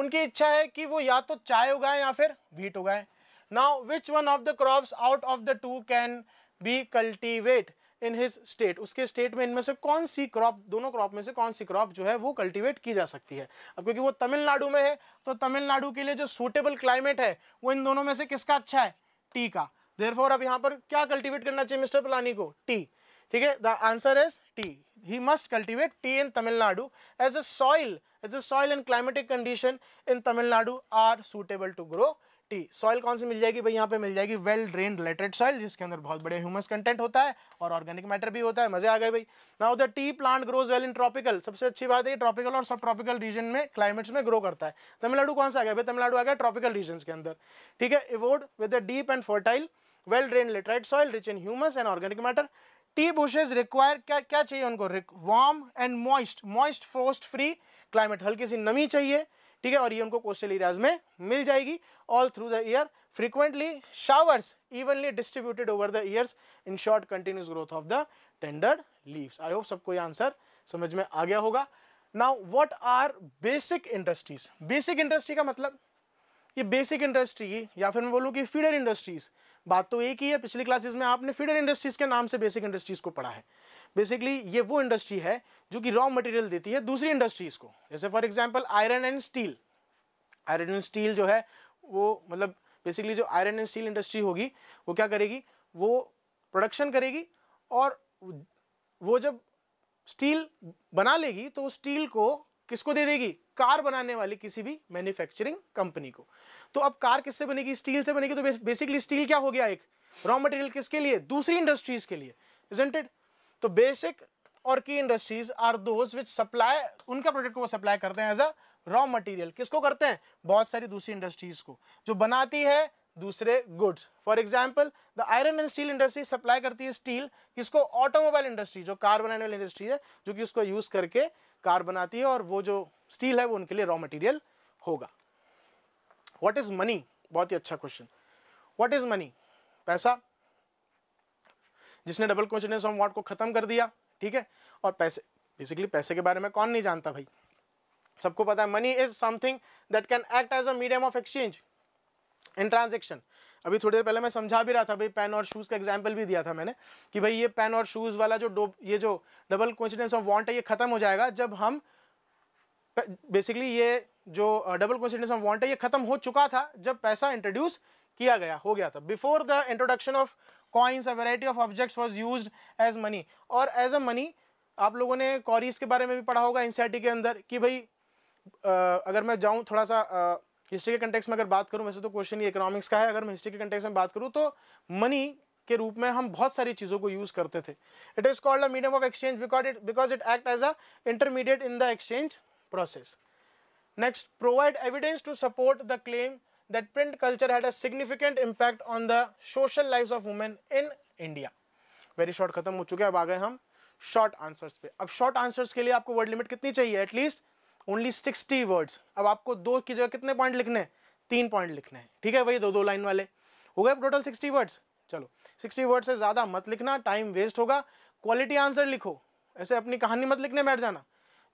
उनकी इच्छा है कि वो या तो चाय उगाए या फिर वीट उगाए now which one of the crops out of the two can be cultivate in his state उसके स्टेट में इनमें से कौन सी क्रॉप दोनों क्रॉप में से कौन सी क्रॉप जो है वो कल्टीवेट की जा सकती है अब क्योंकि वो तमिलनाडु में है तो तमिलनाडु के लिए जो सूटेबल क्लाइमेट है वो इन दोनों में से किसका अच्छा है टी का देरफोर अब यहाँ पर क्या कल्टीवेट करना चाहिए मिस्टर पलानी को टी ठीक है the answer is tea he must cultivate tea in Tamil Nadu as a soil as a soil and climatic condition in Tamil Nadu are suitable to grow tea soil कौन सी मिल जाएगी भाई यहाँ पे मिल जाएगी वेल ड्रेन रिलेटेड सॉइल जिसके अंदर बहुत बड़े ह्यूमस कंटेंट होता है और ऑर्गेनिक मैटर भी होता है मजे आ गए भाई now the tea plant grows well in tropical सबसे अच्छी बात है ट्रॉपिकल और सब ट्रॉपिकल रीजन में क्लाइमेट्स में ग्रो करता है तमिलनाडु कौन सा आ गया भाई तमिलनाडु आ गया ट्रॉपिकल रीजन के अंदर ठीक है endowed with deep and fertile well drain laterite soil rich in humus and organic matter tea bushes require क्या क्या चाहिए उनको warm and moist moist frost free climate हल्की सी नमी चाहिए ठीक है और ये उनको कोस्टल एरियाज में मिल जाएगी all through the year frequently showers evenly distributed over the years in short continuous growth of the tender leaves I hope सबको ये आंसर समझ में आ गया होगा now what are basic industries basic industry का मतलब ये बेसिक इंडस्ट्री या फिर मैं बोलूँ कि फीडर इंडस्ट्रीज बात तो एक ही है पिछली क्लासेस में आपने फीडर इंडस्ट्रीज़ के नाम से बेसिक इंडस्ट्रीज़ को पढ़ा है बेसिकली ये वो इंडस्ट्री है जो कि रॉ मटेरियल देती है दूसरी इंडस्ट्रीज़ को जैसे for example iron and steel iron and steel जो है वो मतलब बेसिकली जो आयरन एंड स्टील इंडस्ट्री होगी वो क्या करेगी वो प्रोडक्शन करेगी और वो जब स्टील बना लेगी तो स्टील को किसको दे देगी कार बनाने वाली किसी भी मैन्युफैक्चरिंग कंपनी को तो अब कार किससे बनेगी स्टील से बनेगी तो बेसिकली स्टील क्या हो गया एक रॉ मटेरियल किसके लिए दूसरी इंडस्ट्रीज के लिए इजेंटेड तो basic or key industries are those which supply उनका प्रोडक्ट को वो सप्लाई करते हैं एज अ रॉ मटेरियल किसको करते हैं बहुत सारी दूसरी इंडस्ट्रीज को जो बनाती है दूसरे goods for example the iron and steel industry supply करती है स्टील किसको ऑटोमोबाइल इंडस्ट्री जो कार बनाने वाली इंडस्ट्री है जो कि उसको यूज करके कार बनाती है और वो जो स्टील है वो उनके लिए रॉ मटेरियल होगा व्हाट इज मनी बहुत ही अच्छा क्वेश्चन व्हाट इज मनी पैसा जिसने डबल क्वेश्चन ऑफ वॉट को खत्म कर दिया ठीक है और पैसे बेसिकली पैसे के बारे में कौन नहीं जानता भाई सबको पता है money is something that can act as a medium of exchange in transaction अभी थोड़ी देर पहले मैं समझा भी रहा था भाई पेन और शूज़ का एग्जाम्पल भी दिया था मैंने कि भाई ये पेन और शूज़ वाला जो डो ये जो डबल कॉन्सिडेंस ऑफ वांट है ये खत्म हो जाएगा जब हम बेसिकली ये जो डबल कॉन्सिडेंस ऑफ वांट है ये खत्म हो चुका था जब पैसा इंट्रोड्यूस किया गया हो गया था before the introduction of coins a variety of objects was use as money और एज अ मनी आप लोगों ने कॉरीज के बारे में भी पढ़ा होगा एनसीआर के अंदर कि भाई आ, अगर मैं जाऊँ थोड़ा सा आ, हिस्ट्री के कंटेक्स में अगर बात करूँ वैसे तो क्वेश्चन ये इकोनॉमिक्स का है अगर मैं हिस्ट्री के कंटेक्स में बात करूँ तो मनी के रूप में हम बहुत सारी चीज़ों को यूज़ करते थे it is called a medium of exchange because it because it act as a intermediate in the exchange process next provide evidence to support the claim that print culture had a significant impact on the social life of women in India very short खत्म हो चुके हैं अब आ गए हम short answers पे अब short answers के लिए आपको वर्ड लिमिट कितनी चाहिए एटलीस्ट ओनली सिक्सटी वर्ड्स अब आपको दो की जगह कितने पॉइंट लिखने हैं तीन पॉइंट लिखने हैं ठीक है वही दो दो लाइन वाले हो गए टोटल सिक्सटी वर्ड्स चलो सिक्सटी वर्ड से ज़्यादा मत लिखना टाइम वेस्ट होगा क्वालिटी आंसर लिखो ऐसे अपनी कहानी मत लिखने बैठ जाना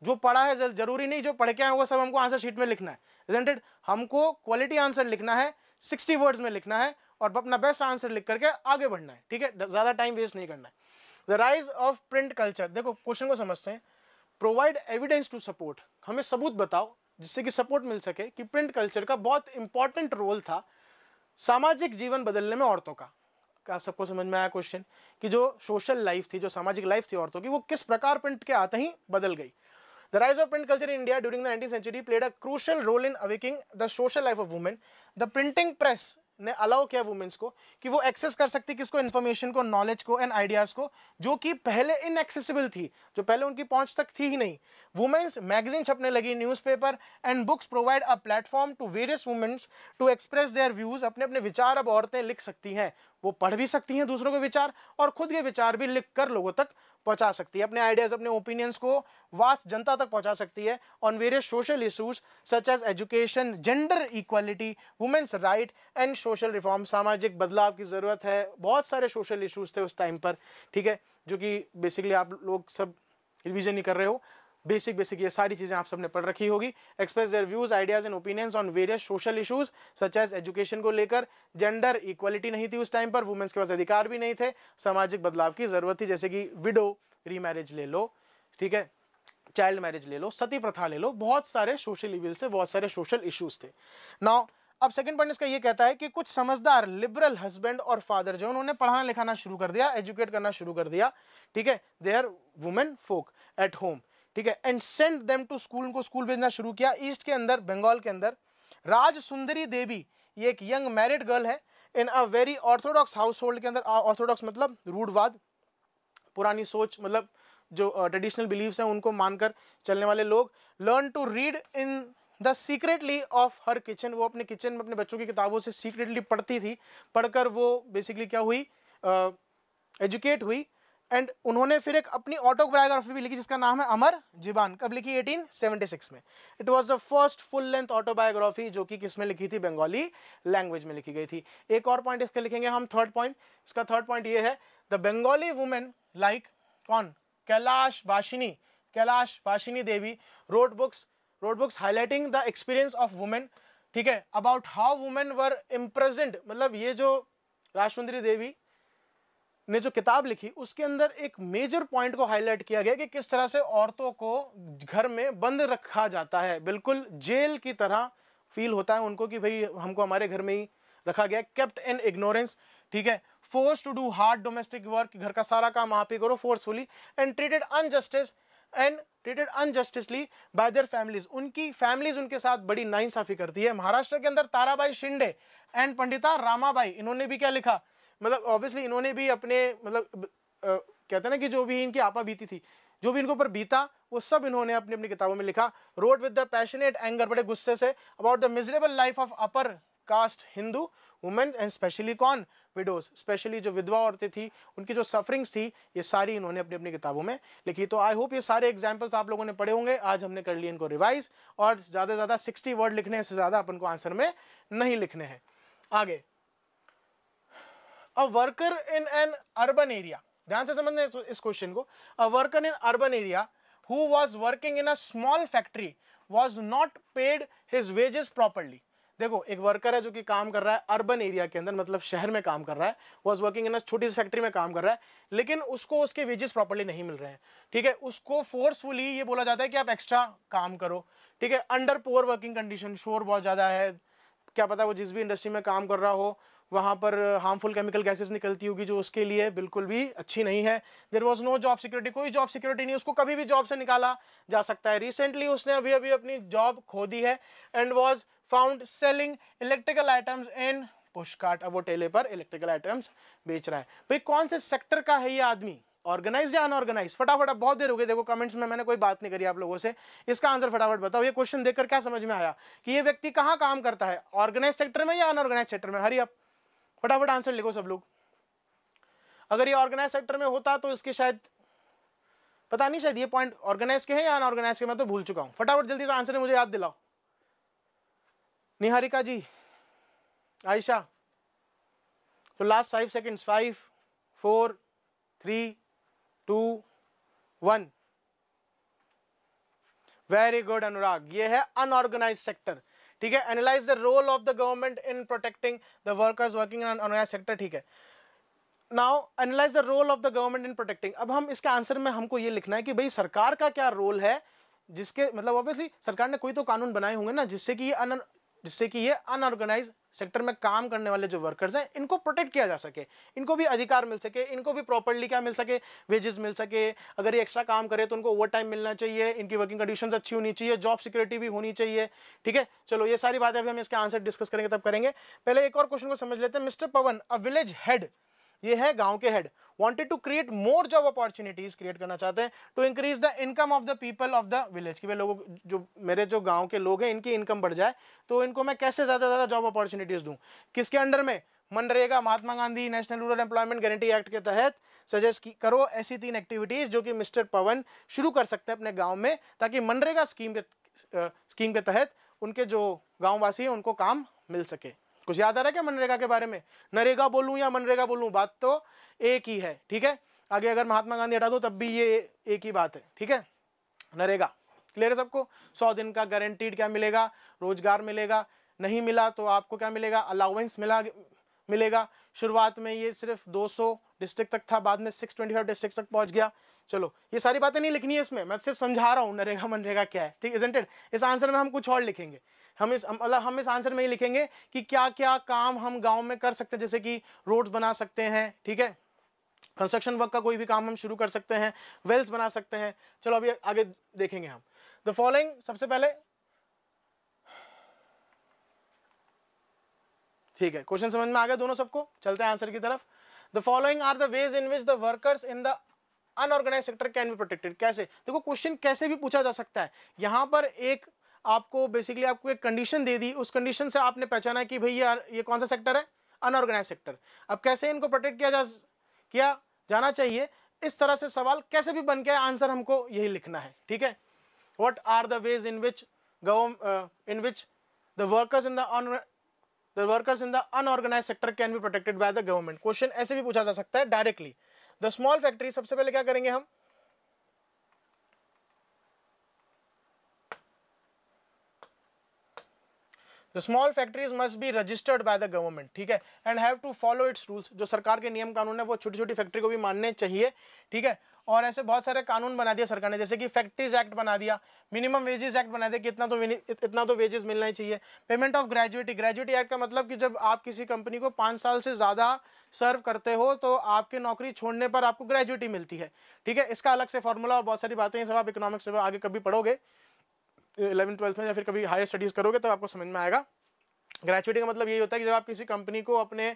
जो पढ़ा है जरूरी नहीं जो पढ़ के आए वो सब हमको आंसर शीट में लिखना है इजेंटेड हमको क्वालिटी आंसर लिखना है सिक्सटी वर्ड्स में लिखना है और अपना बेस्ट आंसर लिख करके आगे बढ़ना है ठीक है ज़्यादा टाइम वेस्ट नहीं करना है the rise of print culture देखो क्वेश्चन को समझते हैं प्रोवाइड एविडेंस टू सपोर्ट हमें सबूत बताओ जिससे कि सपोर्ट मिल सके कि प्रिंट कल्चर का बहुत इंपॉर्टेंट रोल था सामाजिक जीवन बदलने में औरतों का आप सबको समझ में आया क्वेश्चन कि जो सोशल लाइफ थी जो सामाजिक लाइफ थी औरतों की वो किस प्रकार प्रिंट के आते ही बदल गई the rise of print culture in India during the nineteen century played a crucial role in awakening the social life of women the printing press ने अलाउ किया वुमेन्स को कि वो एक्सेस कर सकती किसको इन्फॉर्मेशन को नॉलेज को एंड आइडियाज़ को जो कि पहले इनएक्सेसिबल थी जो पहले उनकी पहुंच तक थी ही नहीं वुमेन्स मैगजीन छपने लगी newspaper and books provide a platform to various womens to express their views अपने अपने विचार अब औरतें लिख सकती हैं वो पढ़ भी सकती हैं दूसरों के विचार और खुद के विचार भी लिख कर लोगों तक पहुंचा सकती है अपने आइडियाज़ अपने ओपिनियंस को वास्ट जनता तक पहुंचा सकती है on various social issues such as education gender equality womens right and social reform सामाजिक बदलाव की ज़रूरत है बहुत सारे सोशल इशूज़ थे उस टाइम पर ठीक है जो कि बेसिकली आप लोग सब रिविज़न ही कर रहे हो बेसिक बेसिक ये सारी चीज़ें आप सबने पढ़ रखी होगी express their views ideas and opinions on various social issues such as education को लेकर जेंडर इक्वलिटी नहीं थी उस टाइम पर वुमेंस के पास अधिकार भी नहीं थे सामाजिक बदलाव की जरूरत थी जैसे कि विडो रीमैरिज ले लो ठीक है चाइल्ड मैरिज ले लो सती प्रथा ले लो बहुत सारे सोशल इविल से बहुत सारे सोशल इश्यूज थे नाउ अब सेकंड पॉइंट इसका ये कहता है कि कुछ समझदार लिबरल हस्बैंड और फादर जो उन्होंने पढ़ाना लिखाना शुरू कर दिया एजुकेट करना शुरू कर दिया ठीक है they are women folk at home ठीक है and send them to school को स्कूल भेजना शुरू किया ईस्ट के अंदर बंगाल के अंदर राज सुंदरी देवी ये एक यंग मैरिड गर्ल है in a very orthodox household के अंदर ऑर्थोडॉक्स मतलब रूढ़वाद पुरानी सोच मतलब जो ट्रेडिशनल बिलीव बिलीव्स हैं उनको मानकर चलने वाले लोग learn to read in the secretly of her kitchen वो अपने किचन में अपने बच्चों की किताबों से सीक्रेटली पढ़ती थी पढ़कर वो बेसिकली क्या हुई एजुकेट uh, हुई एंड उन्होंने फिर एक अपनी ऑटोबायोग्राफी भी लिखी जिसका नाम है अमर जिबान कब लिखी 1876 में it was the first full length autobiography जो कि किस में लिखी थी बंगाली लैंग्वेज में लिखी गई थी एक और पॉइंट इसका लिखेंगे हम थर्ड पॉइंट इसका थर्ड पॉइंट ये है द बंगाली वुमेन लाइक कौन Kailash Vashini Kailash Vashini Devi wrote books wrote books highlighting the experiences of women ठीक है about how women were imprisoned मतलब ये जो राजमुंद्री देवी ने जो किताब लिखी उसके अंदर एक मेजर पॉइंट को हाईलाइट किया गया कि किस तरह से औरतों को घर में बंद रखा जाता है बिल्कुल जेल की तरह फील होता है उनको कि भाई हमको हमारे घर में ही रखा गया केप्ट इन इग्नोरेंस ठीक है force to do hard domestic work घर का सारा काम आप ही करो forcefully and treated injustice and treated unjustly by their families उनकी फैमिलीज उनके साथ बड़ी नाइंसाफी करती है महाराष्ट्र के अंदर ताराबाई शिंदे एंड पंडिता रामाबाई इन्होंने भी क्या लिखा मतलब ऑब्वियसली इन्होंने भी अपने मतलब कहते हैं ना कि जो भी इनकी आपा बीती थी जो भी इनके ऊपर बीता वो सब इन्होंने अपनी अपनी किताबों में लिखा wrote with the passionate anger बड़े गुस्से से about the miserable life of upper caste Hindu women and specially कौन विडोज स्पेशली जो विधवा औरतें थी उनकी जो सफरिंग्स थी ये सारी इन्होंने अपनी अपनी किताबों में लिखी तो आई होप ये सारे एग्जाम्पल्स आप लोगों ने पढ़े होंगे आज हमने कर लिए इनको रिवाइज और ज़्यादा से ज़्यादा सिक्सटी वर्ड लिखने से ज़्यादा अपन को आंसर में नहीं लिखने हैं आगे a worker in an urban area ध्यान से समझने तो इस क्वेश्चन को a worker in urban area who was working in a small factory was not paid his wages properly देखो एक वर्कर है जो कि काम कर रहा है अर्बन एरिया के अंदर मतलब शहर में काम कर रहा है वॉज वर्किंग इन अ छोटी सी फैक्ट्री में काम कर रहा है लेकिन उसको उसके वेजेस प्रॉपरली नहीं मिल रहे हैं ठीक है उसको फोर्सफुली ये बोला जाता है कि आप एक्स्ट्रा काम करो ठीक है अंडर पोअर वर्किंग कंडीशन शोर बहुत ज़्यादा है क्या पता वो जिस भी इंडस्ट्री में काम कर रहा हो वहाँ पर हार्मफुल केमिकल गैसेस निकलती होगी जो उसके लिए बिल्कुल भी अच्छी नहीं है there was no job security कोई जॉब सिक्योरिटी नहीं उसको कभी भी जॉब से निकाला जा सकता है रिसेंटली उसने अभी अभी अपनी जॉब खो दी है and was found selling electrical items in pushcart अब वो टेले पर इलेक्ट्रिकल आइटम्स बेच रहा है भाई कौन से सेक्टर का है ये आदमी ऑर्गेनाइज या अनऑर्गेनाइज फटाफट अब बहुत देर हो गई देखो कमेंट्स में मैंने कोई बात नहीं करी आप लोगों से इसका आंसर फटाफट बताओ ये क्वेश्चन देखकर क्या समझ में आया कि ये व्यक्ति कहाँ काम करता है ऑर्गेनाइज सेक्टर में या अनऑर्गेनाइज सेक्टर में हरी आप फटाफट आंसर लिखो सब लोग अगर ये ऑर्गेनाइज सेक्टर में होता तो इसके शायद पता नहीं शायद ये पॉइंट ऑर्गेनाइज के हैं या अनऑर्गेनाइज के मैं तो भूल चुका हूँ फटाफट जल्दी से आंसर मुझे याद दिलाओ निहारिका जी आयशा तो last five seconds five four three two one very good Anurag ये है अनऑर्गेनाइज सेक्टर ठीक है analyse the role of the government in protecting the workers working organised sector ठीक है now analyse the role of the government in protecting अब हम इसके answer में हमको ये लिखना है कि भाई सरकार का क्या रोल है जिसके मतलब ऑब्वियसली सरकार ने कोई तो कानून बनाए होंगे ना जिससे कि ये जिससे कि ये अनऑर्गेनाइज सेक्टर में काम करने वाले जो वर्कर्स हैं इनको प्रोटेक्ट किया जा सके इनको भी अधिकार मिल सके इनको भी प्रॉपरली क्या मिल सके वेजेस मिल सके अगर ये एक्स्ट्रा काम करे तो उनको ओवर टाइम मिलना चाहिए इनकी वर्किंग कंडीशंस अच्छी होनी चाहिए जॉब सिक्योरिटी भी होनी चाहिए ठीक है चलो ये सारी बातें अभी हम इसके आंसर डिस्कस करेंगे तब करेंगे पहले एक और क्वेश्चन को समझ लेते हैं mister Pawan a village head ये है गांव के head wanted to create more job opportunities create करना चाहते हैं to increase the income of the people of the village कि लोगों जो मेरे जो गांव के लोग हैं इनकी इनकम बढ़ जाए तो इनको मैं कैसे ज़्यादा से ज़्यादा जॉब अपॉर्चुनिटीज़ दूँ किसके अंडर में मनरेगा Mahatma Gandhi national rural employment guarantee act के तहत सजेस्ट करो ऐसी तीन एक्टिविटीज़ जो कि मिस्टर पवन शुरू कर सकते हैं अपने गाँव में ताकि मनरेगा स्कीम के स्कीम के तहत उनके जो गाँववासी हैं उनको काम मिल सके कुछ याद आ रहा है क्या मनरेगा के बारे में नरेगा बोलूँ या मनरेगा बोलूँ बात तो एक ही है ठीक है आगे अगर महात्मा गांधी हटा दो तब भी ये एक ही बात है ठीक है नरेगा क्लियर है सबको सौ दिन का गारंटीड क्या मिलेगा रोजगार मिलेगा नहीं मिला तो आपको क्या मिलेगा अलाउवेंस मिला मिलेगा शुरुआत में ये सिर्फ 200 डिस्ट्रिक्ट तक था बाद में 625 डिस्ट्रिक्ट तक पहुंच गया चलो ये सारी बातें नहीं लिखनी है इसमें मैं सिर्फ समझा रहा हूँ नरेगा मनरेगा क्या है ठीक इस आंसर में हम कुछ और लिखेंगे हम इस मतलब हम इस आंसर में ही लिखेंगे कि क्या क्या काम हम गाँव में कर सकते हैं जैसे कि रोड्स बना सकते हैं ठीक है कंस्ट्रक्शन वर्क का कोई भी काम हम शुरू कर सकते हैं वेल्स बना सकते हैं चलो अभी आगे देखेंगे हम द फॉलोइंग सबसे पहले ठीक है क्वेश्चन समझ में आ गया दोनों सबको चलते हैं आंसर की तरफ the following are the ways in which the workers in the unorganised sector can be protected कैसे देखो क्वेश्चन कैसे भी पूछा जा सकता है यहाँ पर एक आपको बेसिकली आपको एक कंडीशन दे दी उस कंडीशन से आपने पहचाना कि भाई यार ये कौन सा सेक्टर है अनऑर्गेनाइज सेक्टर अब कैसे इनको प्रोटेक्ट किया जा किया जाना चाहिए इस तरह से सवाल कैसे भी बन गया आंसर हमको यही लिखना है ठीक है what are the ways in which government in which the workers in the the workers in the unorganised sector can be protected by the government question ऐसे भी पूछा जा सकता है डायरेक्टली द स्मॉल फैक्ट्री सबसे पहले क्या करेंगे हम small factories must be registered by the government ठीक है and have to follow its rules जो सरकार के नियम कानून है वो छोटी छोटी फैक्ट्री को भी मानने चाहिए ठीक है और ऐसे बहुत सारे कानून बना दिया सरकार ने जैसे कि फैक्ट्रीज एक्ट बना दिया मिनिमम वेजेस एक्ट बना दिया कि इतना तो इतना तो वेजेस मिलना ही चाहिए payment of gratuity gratuity act का मतलब कि जब आप किसी कंपनी को पाँच साल से ज़्यादा सर्व करते हो तो आपके नौकरी छोड़ने पर आपको ग्रेजुएटी मिलती है ठीक है इसका अलग से फॉर्मूला और बहुत सारी बातें सब आप इकोनॉमिक्स में आगे कभी पढ़ोगे इलेवन ट्वेल्थ में या फिर कभी हायर स्टडीज़ करोगे तो आपको समझ में आएगा ग्रेजुएटी का मतलब यही होता है कि जब आप किसी कंपनी को अपने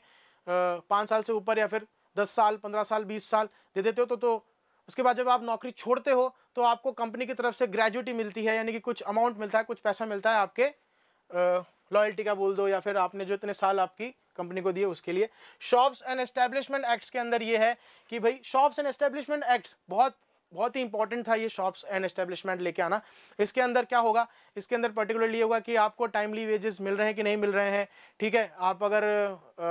पाँच साल से ऊपर या फिर दस साल पंद्रह साल बीस साल दे देते हो तो, तो उसके बाद जब आप नौकरी छोड़ते हो तो आपको कंपनी की तरफ से ग्रेजुएटी मिलती है यानी कि कुछ अमाउंट मिलता है कुछ पैसा मिलता है आपके लॉयल्टी का बोल दो या फिर आपने जो इतने साल आपकी कंपनी को दिए उसके लिए शॉप्स एंड एस्टैब्लिशमेंट एक्ट्स के अंदर ये है कि भाई शॉप्स एंड एस्टैब्लिशमेंट एक्ट्स बहुत बहुत ही इंपॉर्टेंट था ये शॉप्स एंड एस्टेब्लिशमेंट लेके आना इसके अंदर क्या होगा इसके अंदर पर्टिकुलरली होगा कि आपको टाइमली वेजेस मिल रहे हैं कि नहीं मिल रहे हैं ठीक है आप अगर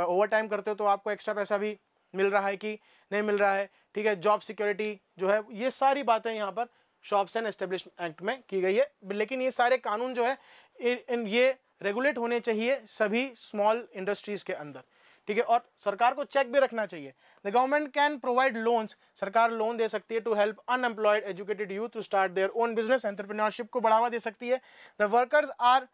ओवर टाइम करते हो तो आपको एक्स्ट्रा पैसा भी मिल रहा है कि नहीं मिल रहा है ठीक है जॉब सिक्योरिटी जो है ये सारी बातें यहाँ पर शॉप्स एंड एस्टेब्लिश एक्ट में की गई है लेकिन ये सारे कानून जो है इन ये रेगुलेट होने चाहिए सभी स्मॉल इंडस्ट्रीज़ के अंदर ठीक है और सरकार को चेक भी रखना चाहिए the government can provide loans सरकार लोन दे सकती है to help unemployed educated youth to start their own business entrepreneurship को बढ़ावा दे सकती है the workers are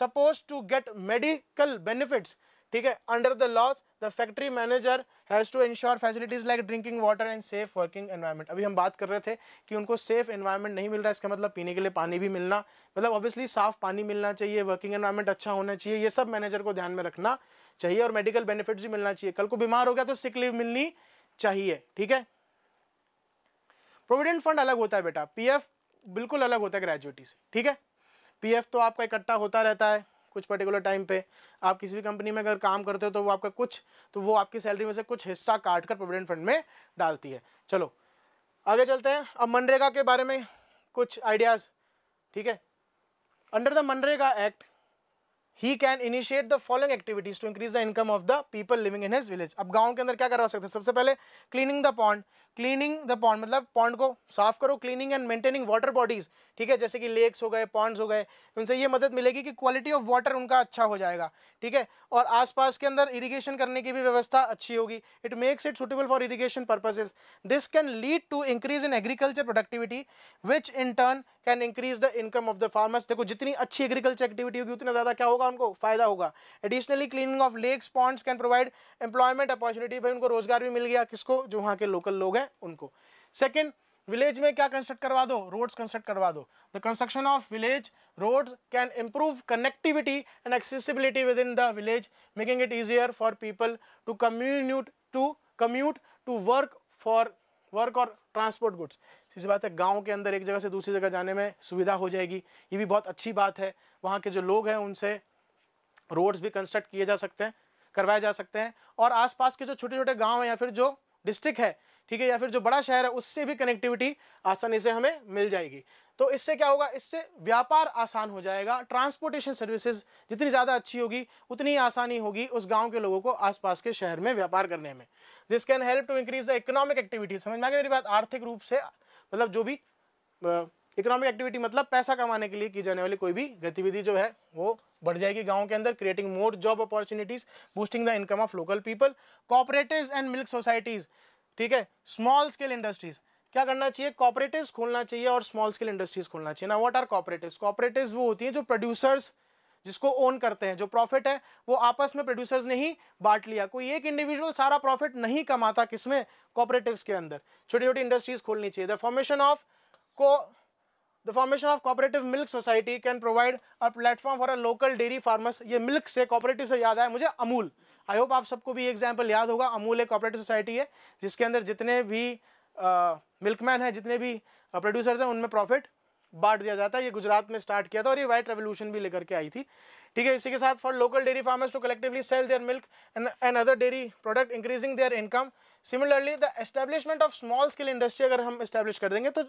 suppose to get medical benefits ठीक है under the laws the factory manager has to ensure facilities like drinking water and safe working environment अभी हम बात कर रहे थे कि उनको सेफ एनवायरमेंट नहीं मिल रहा इसका मतलब पीने के लिए पानी भी मिलना मतलब ऑब्वियसली साफ पानी मिलना चाहिए वर्किंग एनवायरमेंट अच्छा होना चाहिए ये सब मैनेजर को ध्यान में रखना चाहिए और मेडिकल बेनिफिट्स भी मिलना चाहिए कल को बीमार हो गया तो सिक लीव मिलनी चाहिए ठीक है प्रोविडेंट फंड अलग होता है बेटा पीएफ बिल्कुल अलग होता है ग्रेजुएटी से ठीक है पीएफ तो आपका इकट्ठा होता रहता है कुछ पर्टिकुलर टाइम पे आप किसी भी कंपनी में अगर काम करते हो तो वो आपका कुछ तो वो आपकी सैलरी में से कुछ हिस्सा काट कर प्रोविडेंट फंड में डालती है चलो आगे चलते हैं अब मनरेगा के बारे में कुछ आइडियाज़ ठीक है अंडर द मनरेगा act he can initiate the following activities to increase the income of the people living in his village अब गांव के अंदर क्या करवा सकते हैं सबसे पहले cleaning the pond cleaning the pond मतलब पॉन्ड को साफ करो cleaning and maintaining water bodies ठीक है जैसे कि लेक्स हो गए पॉन्ड्स हो गए उनसे ये मदद मिलेगी कि क्वालिटी ऑफ वाटर उनका अच्छा हो जाएगा ठीक है और आसपास के अंदर इरिगेशन करने की भी व्यवस्था अच्छी होगी it makes it suitable for irrigation purposes this can lead to increase in agriculture productivity which in turn can increase the income of the farmers देखो जितनी अच्छी एग्रीकल्चर एक्टिविटी होगी उतना ज़्यादा क्या होगा उनको फायदा होगा additionally cleaning of lakes ponds can provide employment opportunity भाई उनको रोजगार भी मिल गया किसको जो वहाँ के लोकल लोग हैं उनको सेकेंड विलेज में क्या कंस्ट्रक्ट करवा दो रोड्स कंस्ट्रक्ट करवा दो the construction of village roads can improve connectivity and accessibility within the village making it easier for people to commute to commute to work for work और transport goods इसी बात है गांव के अंदर एक जगह से दूसरी जगह जाने में सुविधा हो जाएगी ये भी बहुत अच्छी बात है वहाँ के जो लोग हैं उनसे रोड्स भी कंस्ट्रक्ट किए जा सकते हैं करवाए जा सकते हैं और आसपास के जो छोटे छोटे गाँव हैं या फिर जो डिस्ट्रिक्ट है ठीक है या फिर जो बड़ा शहर है उससे भी कनेक्टिविटी आसानी से हमें मिल जाएगी तो इससे क्या होगा इससे व्यापार आसान हो जाएगा ट्रांसपोर्टेशन सर्विसेज जितनी ज़्यादा अच्छी होगी उतनी आसानी होगी उस गांव के लोगों को आसपास के शहर में व्यापार करने में this can help to increase the economic activity समझ में आ मेरी बात आर्थिक रूप से मतलब जो भी इकोनॉमिक एक्टिविटी मतलब पैसा कमाने के लिए की जाने वाली कोई भी गतिविधि जो है वो बढ़ जाएगी गांव के अंदर creating more job opportunities boosting the income of local people cooperative and milk societies ठीक है स्मॉल स्केल इंडस्ट्रीज क्या करना चाहिए कॉपरेटिव खोलना चाहिए और स्मॉल स्केल इंडस्ट्रीज खोलना चाहिए ना वट आर कॉपरेटिव कॉपरेटिव वो होती है जो प्रोड्यूसर्स जिसको ओन करते हैं जो प्रॉफिट है वो आपस में प्रोड्यूसर्स ने ही बांट लिया कोई एक इंडिविजुअल सारा प्रॉफिट नहीं कमाता किसमें कॉपरेटिव के अंदर छोटी छोटी इंडस्ट्रीज खोलनी चाहिए द फॉर्मेशन ऑफ को the formation of cooperative milk society can provide a platform for a local dairy farmers ये मिल्क से कॉपरेटिव से याद आया मुझे अमूल आई होप आप सबको भी एग्जाम्पल याद होगा अमूल एक कॉपरेटिव सोसाइटी है जिसके अंदर जितने भी मिल्कमैन हैं जितने भी प्रोड्यूसर्स हैं उनमें प्रॉफिट बांट दिया जाता है ये गुजरात में स्टार्ट किया था और ये वाइट रेवोल्यूशन भी लेकर के आई थी ठीक है इसी के साथ for local dairy farmers to collectively sell their milk and and other dairy product increasing their income similarly the establishment of small scale industry अगर हम इस्टेब्लिश कर देंगे तो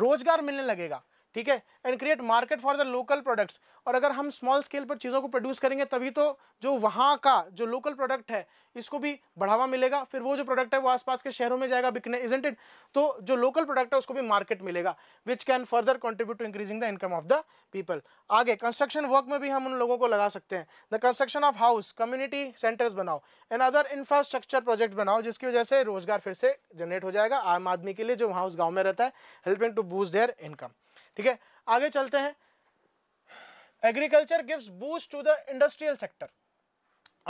रोजगार मिलने लगेगा ठीक है and create market for the local products और अगर हम स्मॉल स्केल पर चीज़ों को प्रोड्यूस करेंगे तभी तो जो वहाँ का जो लोकल प्रोडक्ट है इसको भी बढ़ावा मिलेगा फिर वो जो प्रोडक्ट है वो आसपास के शहरों में जाएगा बिकने इजेंटेड तो जो लोकल प्रोडक्ट है उसको भी मार्केट मिलेगा which can further contribute to increasing the income of the people आगे कंस्ट्रक्शन वर्क में भी हम उन लोगों को लगा सकते हैं the construction of house community centres बनाओ एंड अदर इंफ्रास्ट्रक्चर प्रोजेक्ट बनाओ जिसकी वजह से रोजगार फिर से जनरेट हो जाएगा आम आदमी के लिए जो वहाँ उस गाँव में रहता है helping to boost their income ठीक है आगे चलते हैं agriculture gives boost to the industrial sector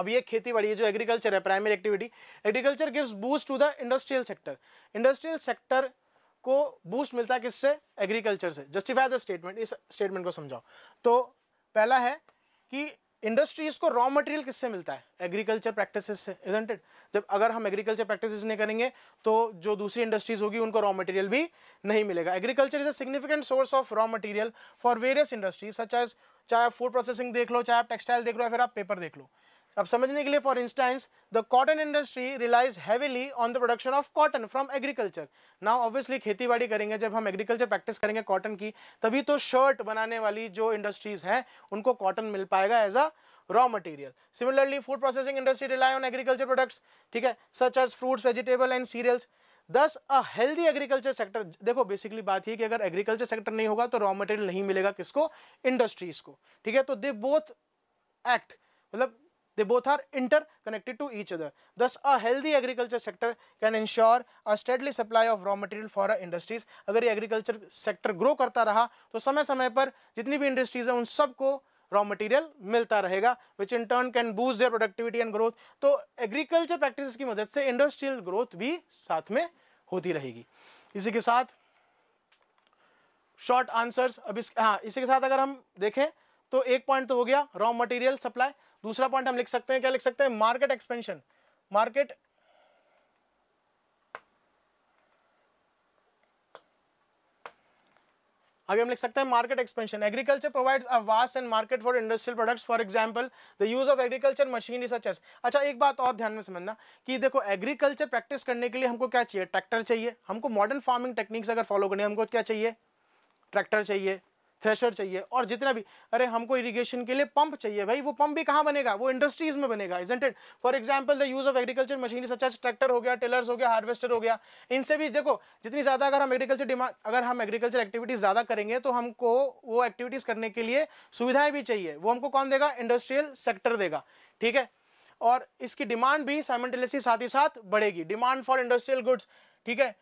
अब ये खेती बाड़ी है जो एग्रीकल्चर है primary activity agriculture gives boost to the industrial sector industrial sector को बूस्ट मिलता है किससे एग्रीकल्चर से जस्टिफाई द स्टेटमेंट इस स्टेटमेंट को समझाओ तो पहला है कि इंडस्ट्रीज को रॉ मटेरियल किससे मिलता है एग्रीकल्चर प्रैक्टिसेस से इजेंट इट जब अगर हम एग्रीकल्चर प्रैक्टिसेस नहीं करेंगे तो जो दूसरी इंडस्ट्रीज होगी उनको रॉ मटेरियल भी नहीं मिलेगा agriculture is a significant source of raw material for various industries such as चाहे आप फूड प्रोसेसिंग देख लो चाहे आप टेक्सटाइल देख लो या फिर आप पेपर देख लो अब समझने के लिए for instance the cotton industry relies heavily on the production of cotton from agriculture now obviously खेती बाड़ी करेंगे जब हम एग्रीकल्चर प्रैक्टिस करेंगे कॉटन की तभी तो शर्ट बनाने वाली जो इंडस्ट्रीज हैं उनको कॉटन मिल पाएगा as a raw material similarly food processing industry rely on agriculture products ठीक है such as fruits vegetable and cereals thus a healthy agriculture sector देखो बेसिकली बात ये कि अगर एग्रीकल्चर सेक्टर नहीं होगा तो रॉ मटेरियल नहीं मिलेगा किसको इंडस्ट्रीज को ठीक है तो दे बोथ एक्ट मतलब They both are interconnected to each other. Thus, a healthy agriculture sector can ensure a steadily supply of raw material for our industries. अगर ये agriculture sector grow करता रहा तो समय समय पर जितनी भी industries हैं उन सबको रॉ मटेरियल मिलता रहेगा which in turn can boost their productivity and growth तो एग्रीकल्चर प्रैक्टिस की मदद से इंडस्ट्रियल ग्रोथ भी साथ में होती रहेगी इसी के साथ शॉर्ट आंसर्स अब इस हाँ इसी के साथ अगर हम देखें तो एक पॉइंट तो हो गया रॉ मटेरियल सप्लाई दूसरा पॉइंट हम लिख सकते हैं क्या लिख सकते हैं मार्केट एक्सपेंशन मार्केट अभी हम लिख सकते हैं market expansion agriculture provides a vast and market for industrial products for example the use of agriculture machinery such as अच्छा एक बात और ध्यान में समझना कि देखो एग्रीकल्चर प्रैक्टिस करने के लिए हमको क्या चाहिए ट्रैक्टर चाहिए हमको मॉडर्न फार्मिंग टेक्निक्स अगर फॉलो करनी है हमको क्या चाहिए ट्रैक्टर चाहिए थ्रेशर चाहिए और जितना भी अरे हमको इरीगेशन के लिए पंप चाहिए भाई वो पंप भी कहाँ बनेगा वो इंडस्ट्रीज में बनेगा इजेंटेड for example the use of agriculture machinery such tractor हो गया टेलर्स हो गया हार्वेस्टर हो गया इनसे भी देखो जितनी ज़्यादा अगर हम एग्रीकल्चर डिमांड अगर हम एग्रीकल्चर एक्टिविटीज़ ज़्यादा करेंगे तो हमको वो एक्टिविटीज़ करने के लिए सुविधाएं भी चाहिए वो हमको कौन देगा इंडस्ट्रियल सेक्टर देगा ठीक है और इसकी डिमांड भी साइमल्टेनियसली साथ ही साथ बढ़ेगी डिमांड फॉर इंडस्ट्रियल गुड्स ठीक है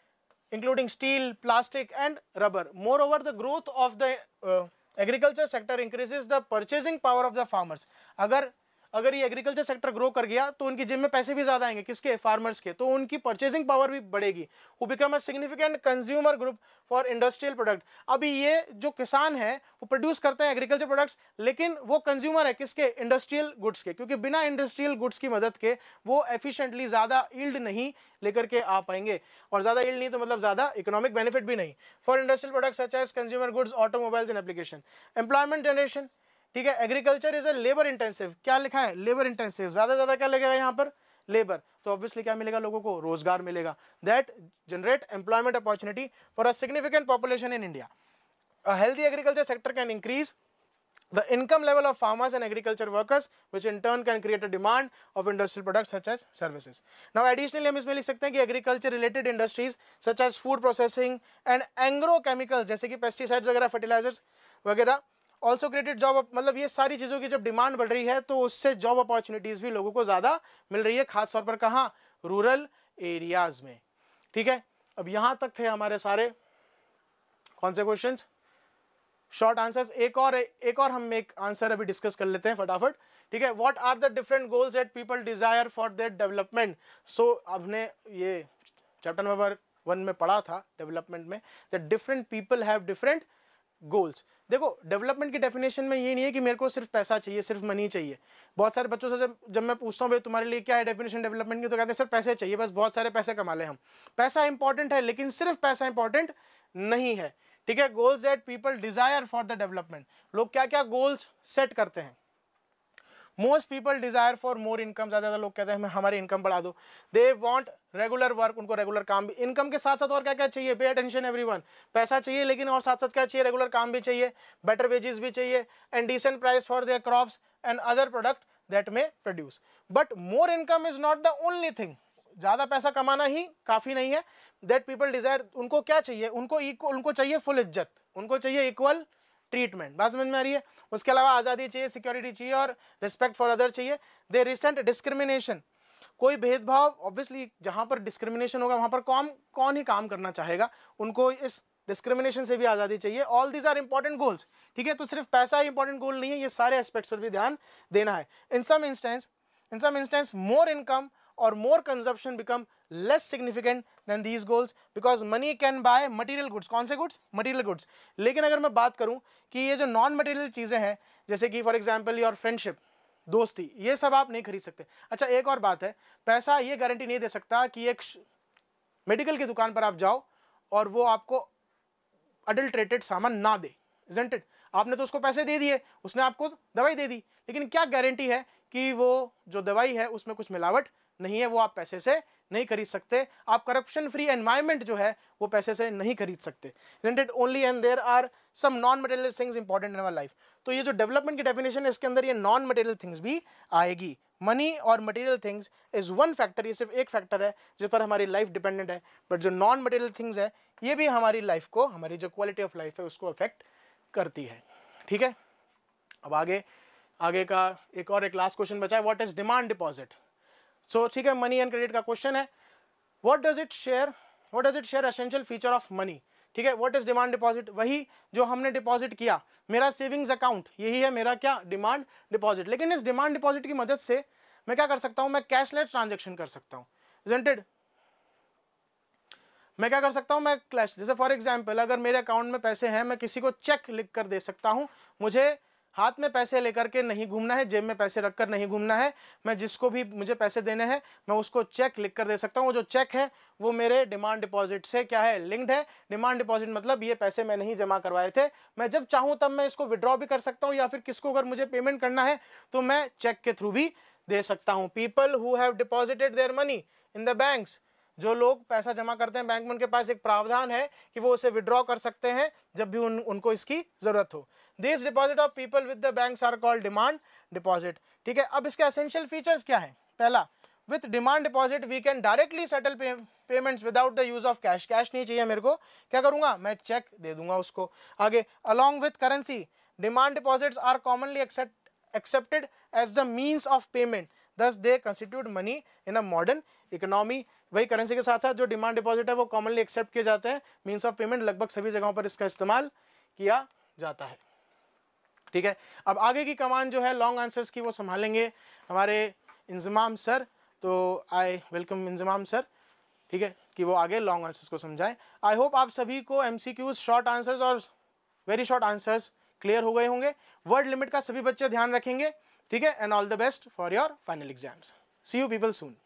including steel, plastic and rubber. Moreover, the growth of the uh, agriculture sector increases the purchasing power of the farmers. अगर अगर ये एग्रीकल्चर सेक्टर ग्रो कर गया तो उनकी जिम में पैसे भी ज्यादा आएंगे किसके फार्मर्स के तो उनकी परचेजिंग पावर भी बढ़ेगी वो become a significant consumer group for industrial product अभी ये जो किसान है वो प्रोड्यूस करते हैं एग्रीकल्चर प्रोडक्ट्स लेकिन वो कंज्यूमर है किसके इंडस्ट्रियल गुड्स के क्योंकि बिना इंडस्ट्रियल गुड्स की मदद के वो एफिशिएंटली ज़्यादा ईल्ड नहीं लेकर के आ पाएंगे और ज़्यादा ईल्ड नहीं तो मतलब ज़्यादा इकोनॉमिक बेनिफिट भी नहीं for industrial products such consumer goods automobiles and application employment generation ठीक है agriculture is a labour intensive क्या लिखा है लेबर इंटेंसिव ज्यादा ज्यादा क्या लगेगा यहाँ पर लेबर तो ऑब्वियसली क्या मिलेगा लोगों को रोजगार मिलेगा that generate employment opportunity for a significant population in India healthy agriculture sector can increase the income level of farmers and agriculture workers which in turn can create a demand of industrial product such as services now additionally हम इसमें लिख सकते हैं कि agriculture related industries such as food processing and agrochemicals जैसे कि pesticides वगैरह fertilisers वगैरह ऑल्सो क्रिएटेड जॉब मतलब ये सारी चीज़ों की जब डिमांड बढ़ रही है तो उससे जॉब अपॉर्चुनिटीज़ भी लोगों को ज़्यादा मिल रही है खासतौर पर कहाँ रूरल एरियाज़ में ठीक है अब यहाँ तक थे हमारे सारे कौन से क्वेश्चन शॉर्ट आंसर्स एक और एक और हम एक आंसर अभी डिस्कस कर लेते हैं फटाफट ठीक है what are the different goals at people desire for their development so हमने ये चैप्टर नंबर वन में पढ़ा था डेवलपमेंट में the different people have different goals देखो डेवलपमेंट की डेफिनेशन में ये नहीं है कि मेरे को सिर्फ पैसा चाहिए सिर्फ मनी चाहिए बहुत सारे बच्चों से जब जब मैं पूछता हूँ भाई तुम्हारे लिए क्या है डेफिनेशन डेवलपमेंट की तो कहते हैं सर पैसे चाहिए बस बहुत सारे पैसे कमा लें हम पैसा इंपॉर्टेंट है लेकिन सिर्फ पैसा इंपॉर्टेंट नहीं है ठीक है goals that people desire for the development लोग क्या क्या गोल्स सेट करते हैं most people desire for more income ज़्यादा लोग कहते हैं हमारी इनकम बढ़ा दो दे वॉन्ट रेगुलर वर्क उनको रेगुलर काम भी इनकम के साथ साथ और क्या क्या चाहिए पे अटेंशन एवरी पैसा चाहिए लेकिन और साथ साथ क्या चाहिए रेगुलर काम भी चाहिए बेटर वेजेस भी चाहिए and decent price for their crops and other product that may produce but more income is not the only thing ज़्यादा पैसा कमाना ही काफ़ी नहीं है दैट पीपल डिज़ायर उनको क्या चाहिए उनको इक्वल उनको चाहिए फुल इज्जत उनको चाहिए इक्वल ट्रीटमेंट बात समझ में आ रही है उसके अलावा आज़ादी चाहिए सिक्योरिटी चाहिए और रिस्पेक्ट फॉर अदर चाहिए दे रिसेंट डिस्क्रिमिनेशन कोई भेदभाव ऑब्वियसली जहाँ पर डिस्क्रिमिनेशन होगा वहाँ पर कौन कौन ही काम करना चाहेगा उनको इस डिस्क्रिमिनेशन से भी आज़ादी चाहिए all these are important goals ठीक है तो सिर्फ पैसा ही इंपॉर्टेंट गोल नहीं है ये सारे एस्पेक्ट्स पर भी ध्यान देना है in some instance in some instance more income और more consumption become less significant than these goals because money can buy material goods कौन से गुड्स मटीरियल गुड्स लेकिन अगर मैं बात करूँ कि ये जो नॉन मटेरियल चीज़ें हैं जैसे कि फॉर एग्जाम्पल योर फ्रेंडशिप दोस्ती ये सब आप नहीं खरीद सकते अच्छा एक और बात है पैसा ये गारंटी नहीं दे सकता कि एक मेडिकल की दुकान पर आप जाओ और वो आपको अडल्ट्रेटेड सामान ना दे इजेंटेड आपने तो उसको पैसे दे दिए उसने आपको दवाई दे दी लेकिन क्या गारंटी है कि वो जो दवाई है उसमें कुछ मिलावट नहीं है वो आप पैसे से नहीं खरीद सकते आप करप्शन फ्री एनवायरमेंट जो है वो पैसे से नहीं खरीद सकते rented only and there are some non material things important in our life तो ये जो डेवलपमेंट की डेफिनेशन है इसके अंदर ये नॉन मटेरियल थिंग्स भी आएगी मनी और material things is one factor ये सिर्फ एक फैक्टर है जिस पर हमारी लाइफ डिपेंडेंट है बट जो नॉन मटेरियल थिंग्स है ये भी हमारी लाइफ को हमारी जो क्वालिटी ऑफ लाइफ है उसको अफेक्ट करती है ठीक है अब आगे आगे का एक और एक लास्ट क्वेश्चन बचा है what is demand deposit so ठीक है मनी एंड क्रेडिट का क्वेश्चन है what does it share what does it share essential feature of money ठीक है वट इज डिमांड डिपॉजिट वही जो हमने डिपॉजिट किया मेरा सेविंग्स अकाउंट यही है मेरा क्या डिमांड डिपॉजिट लेकिन इस डिमांड डिपॉजिट की मदद से मैं क्या कर सकता हूं मैं कैशलेस ट्रांजेक्शन कर सकता हूं जेंटेड मैं क्या कर सकता हूं मैं क्लैश जैसे फॉर एग्जांपल अगर मेरे अकाउंट में पैसे हैं मैं किसी को चेक लिख कर दे सकता हूं मुझे हाथ में पैसे लेकर के नहीं घूमना है जेब में पैसे रखकर नहीं घूमना है मैं जिसको भी मुझे पैसे देने हैं मैं उसको चेक लिख कर दे सकता हूँ वो जो चेक है वो मेरे डिमांड डिपॉजिट से क्या है लिंक्ड है डिमांड डिपॉजिट मतलब ये पैसे मैं नहीं जमा करवाए थे मैं जब चाहूँ तब मैं इसको विड्रॉ भी कर सकता हूँ या फिर किसको अगर मुझे पेमेंट करना है तो मैं चेक के थ्रू भी दे सकता हूँ people who have deposited their money in the banks जो लोग पैसा जमा करते हैं बैंक में उनके पास एक प्रावधान है कि वो उसे विड्रॉ कर सकते हैं जब भी उन उनको इसकी ज़रूरत हो this deposit of people with the banks are called demand deposit ठीक है अब इसके असेंशियल फीचर्स क्या है पहला with demand deposit we can directly settle payments without the use of cash cash नहीं चाहिए मेरे को क्या करूंगा मैं चेक दे दूंगा उसको आगे along with currency demand deposits are commonly accept accepted as the means of payment thus they constitute money in a modern वही करेंसी के साथ साथ जो डिमांड डिपॉजिट है वो कॉमनली एक्सेप्ट किए जाते हैं मीन्स ऑफ पेमेंट लगभग सभी जगहों पर इसका इस्तेमाल किया जाता है ठीक है अब आगे की कमान जो है लॉन्ग आंसर्स की वो संभालेंगे हमारे इंजमाम सर तो आई वेलकम इंजमाम सर ठीक है कि वो आगे लॉन्ग आंसर्स को समझाएं आई होप आप सभी को M C Qs short answers और वेरी शॉर्ट आंसर्स क्लियर हो गए होंगे वर्ड लिमिट का सभी बच्चे ध्यान रखेंगे ठीक है and all the best for your final exams see you people soon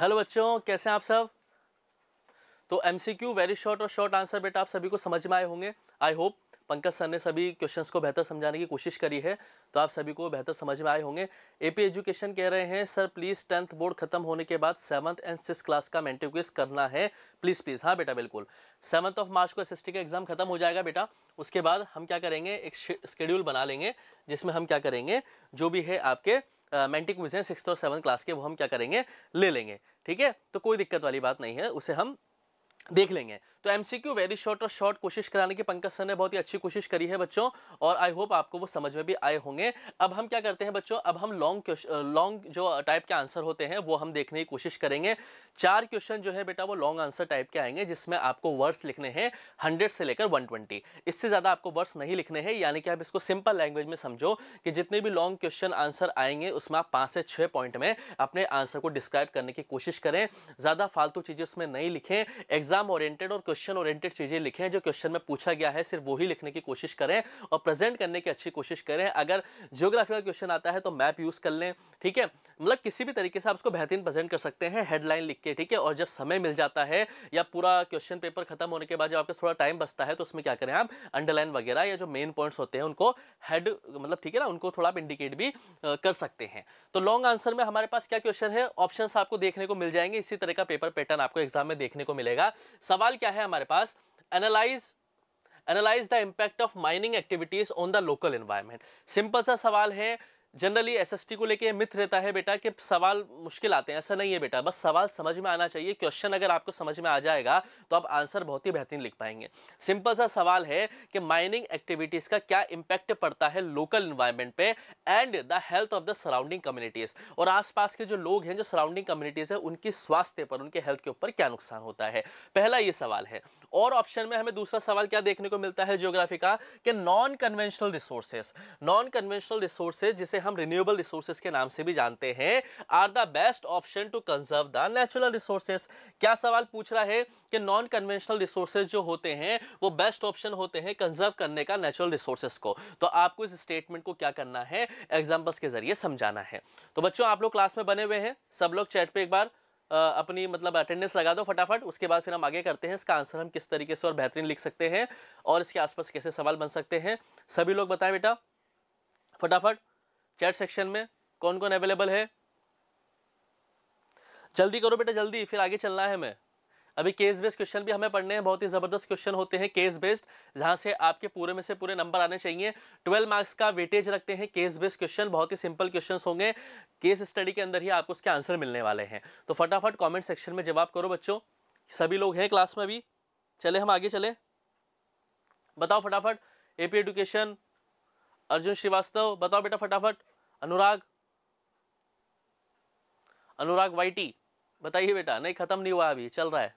hello बच्चों कैसे हैं आप सब तो क्यू वेरी शॉर्ट और शॉर्ट आंसर बेटा आप सभी को समझ में आए होंगे आई होप पंकज सर ने सभी क्वेश्चंस को बेहतर समझाने की कोशिश करी है तो आप सभी को बेहतर समझ में आए होंगे एपी एजुकेशन कह रहे हैं सर प्लीज़ टेंथ बोर्ड खत्म होने के बाद सेवन्थ एंड सिक्स क्लास का मेंटिव क्विज करना है प्लीज़ प्लीज़ हाँ बेटा बिल्कुल सेवन्थ ऑफ मार्च को एस का एग्ज़ाम खत्म हो जाएगा बेटा उसके बाद हम क्या करेंगे एक शेड्यूल बना लेंगे जिसमें हम क्या करेंगे जो भी है आपके मेंटिक क्विज हैं सिक्स और सेवन क्लास के वो हम क्या करेंगे ले लेंगे ठीक है तो कोई दिक्कत वाली बात नहीं है उसे हम देख लेंगे तो एमसीक्यू वेरी शॉर्ट और शॉर्ट कोशिश कराने की पंकज सर ने बहुत ही अच्छी कोशिश करी है बच्चों और आई होप आपको वो समझ में भी आए होंगे अब हम क्या करते हैं बच्चों अब हम लॉन्ग लॉन्ग जो टाइप के आंसर होते हैं वो हम देखने की कोशिश करेंगे चार क्वेश्चन जो है बेटा वो लॉन्ग आंसर टाइप के आएंगे जिसमें आपको वर्ड्स लिखने हैं हंड्रेड से लेकर वन ट्वेंटी इससे ज़्यादा आपको वर्ड्स नहीं लिखने हैं यानी कि आप इसको सिंपल लैंग्वेज में समझो कि जितने भी लॉन्ग क्वेश्चन आंसर आएंगे उसमें आप पाँच से छः पॉइंट में अपने आंसर को डिस्क्राइब करने की कोशिश करें ज़्यादा फालतू चीज़ें उसमें नहीं लिखें एग्जाम ओरिएंटेड और क्वेश्चन ओरिएंटेड चीज़ें लिखें जो क्वेश्चन में पूछा गया है सिर्फ वही लिखने की कोशिश करें और प्रेजेंट करने की अच्छी कोशिश करें अगर जियोग्राफी का क्वेश्चन आता है तो मैप यूज़ कर लें ठीक है मतलब किसी भी तरीके से आप उसको बेहतरीन प्रेजेंट कर सकते हैं हेडलाइन लिख के ठीक है और जब समय मिल जाता है या पूरा क्वेश्चन पेपर खत्म होने के बाद जब आपका थोड़ा टाइम बचता है तो उसमें क्या करें आप अंडरलाइन वगैरह या जो मेन पॉइंट्स होते हैं उनको हेड मतलब ठीक है ना उनको थोड़ा आप इंडिकेट भी कर सकते हैं तो लॉन्ग आंसर में हमारे पास क्या क्वेश्चन है ऑप्शन आपको देखने को मिल जाएंगे इसी तरह का पेपर पैटर्न आपको एग्जाम में देखने को मिलेगा सवाल क्या है है हमारे पास analyse analyse the impact of mining activities on the local environment simple सा सवाल है जनरली एसएसटी को लेके मिथ रहता है बेटा कि सवाल मुश्किल आते हैं ऐसा नहीं है बेटा बस सवाल समझ में आना चाहिए क्वेश्चन अगर आपको समझ में आ जाएगा तो आप आंसर बहुत ही बेहतरीन लिख पाएंगे सिंपल सा सवाल है कि माइनिंग एक्टिविटीज़ का क्या इंपैक्ट पड़ता है लोकल इन्वायरमेंट पे and the health of the surrounding communities और आसपास के जो लोग हैं जो सराउंडिंग कम्युनिटीज़ है उनकी स्वास्थ्य पर उनके हेल्थ के ऊपर क्या नुकसान होता है पहला ये सवाल है और ऑप्शन में हमें दूसरा सवाल क्या देखने को मिलता है जियोग्राफी का कि non conventional resources non conventional resources जिसे हम रिन्यूएबल रिसोर्सेज के नाम से भी जानते हैं are the best option to conserve the natural resources क्या सवाल पूछ रहा है कि नॉन कन्वेंशनल रिसोर्सेज जो होते हैं वो बेस्ट ऑप्शन होते हैं कंजर्व करने का नेचुरल रिसोर्सेज को तो आपको इस स्टेटमेंट को क्या करना है एग्जाम्पल्स के जरिए समझाना है तो बच्चों आप लोग क्लास में बने हुए हैं सब लोग चैट पर एक बार अपनी मतलब अटेंडेंस लगा दो फटाफट उसके बाद फिर हम आगे करते हैं इसका आंसर हम किस तरीके से और बेहतरीन लिख सकते हैं और इसके आसपास कैसे सवाल बन सकते हैं सभी लोग बताएं बेटा फटाफट चैट सेक्शन में कौन कौन अवेलेबल है जल्दी करो बेटा जल्दी फिर आगे चलना है हमें अभी केस बेस्ड क्वेश्चन भी हमें पढ़ने हैं बहुत ही ज़बरदस्त क्वेश्चन होते हैं केस बेस्ड जहाँ से आपके पूरे में से पूरे नंबर आने चाहिए ट्वेल्व मार्क्स का वेटेज रखते हैं केस बेस्ड क्वेश्चन बहुत ही सिंपल क्वेश्चन होंगे केस स्टडी के अंदर ही आपको उसके आंसर मिलने वाले हैं तो फटाफट कॉमेंट सेक्शन में जवाब करो बच्चों सभी लोग हैं क्लास में अभी चले हम आगे चले बताओ फटाफट ए एडुकेशन अर्जुन श्रीवास्तव बताओ बेटा फटाफट अनुराग अनुराग वाइटी बताइए बेटा नहीं खत्म नहीं हुआ अभी चल रहा है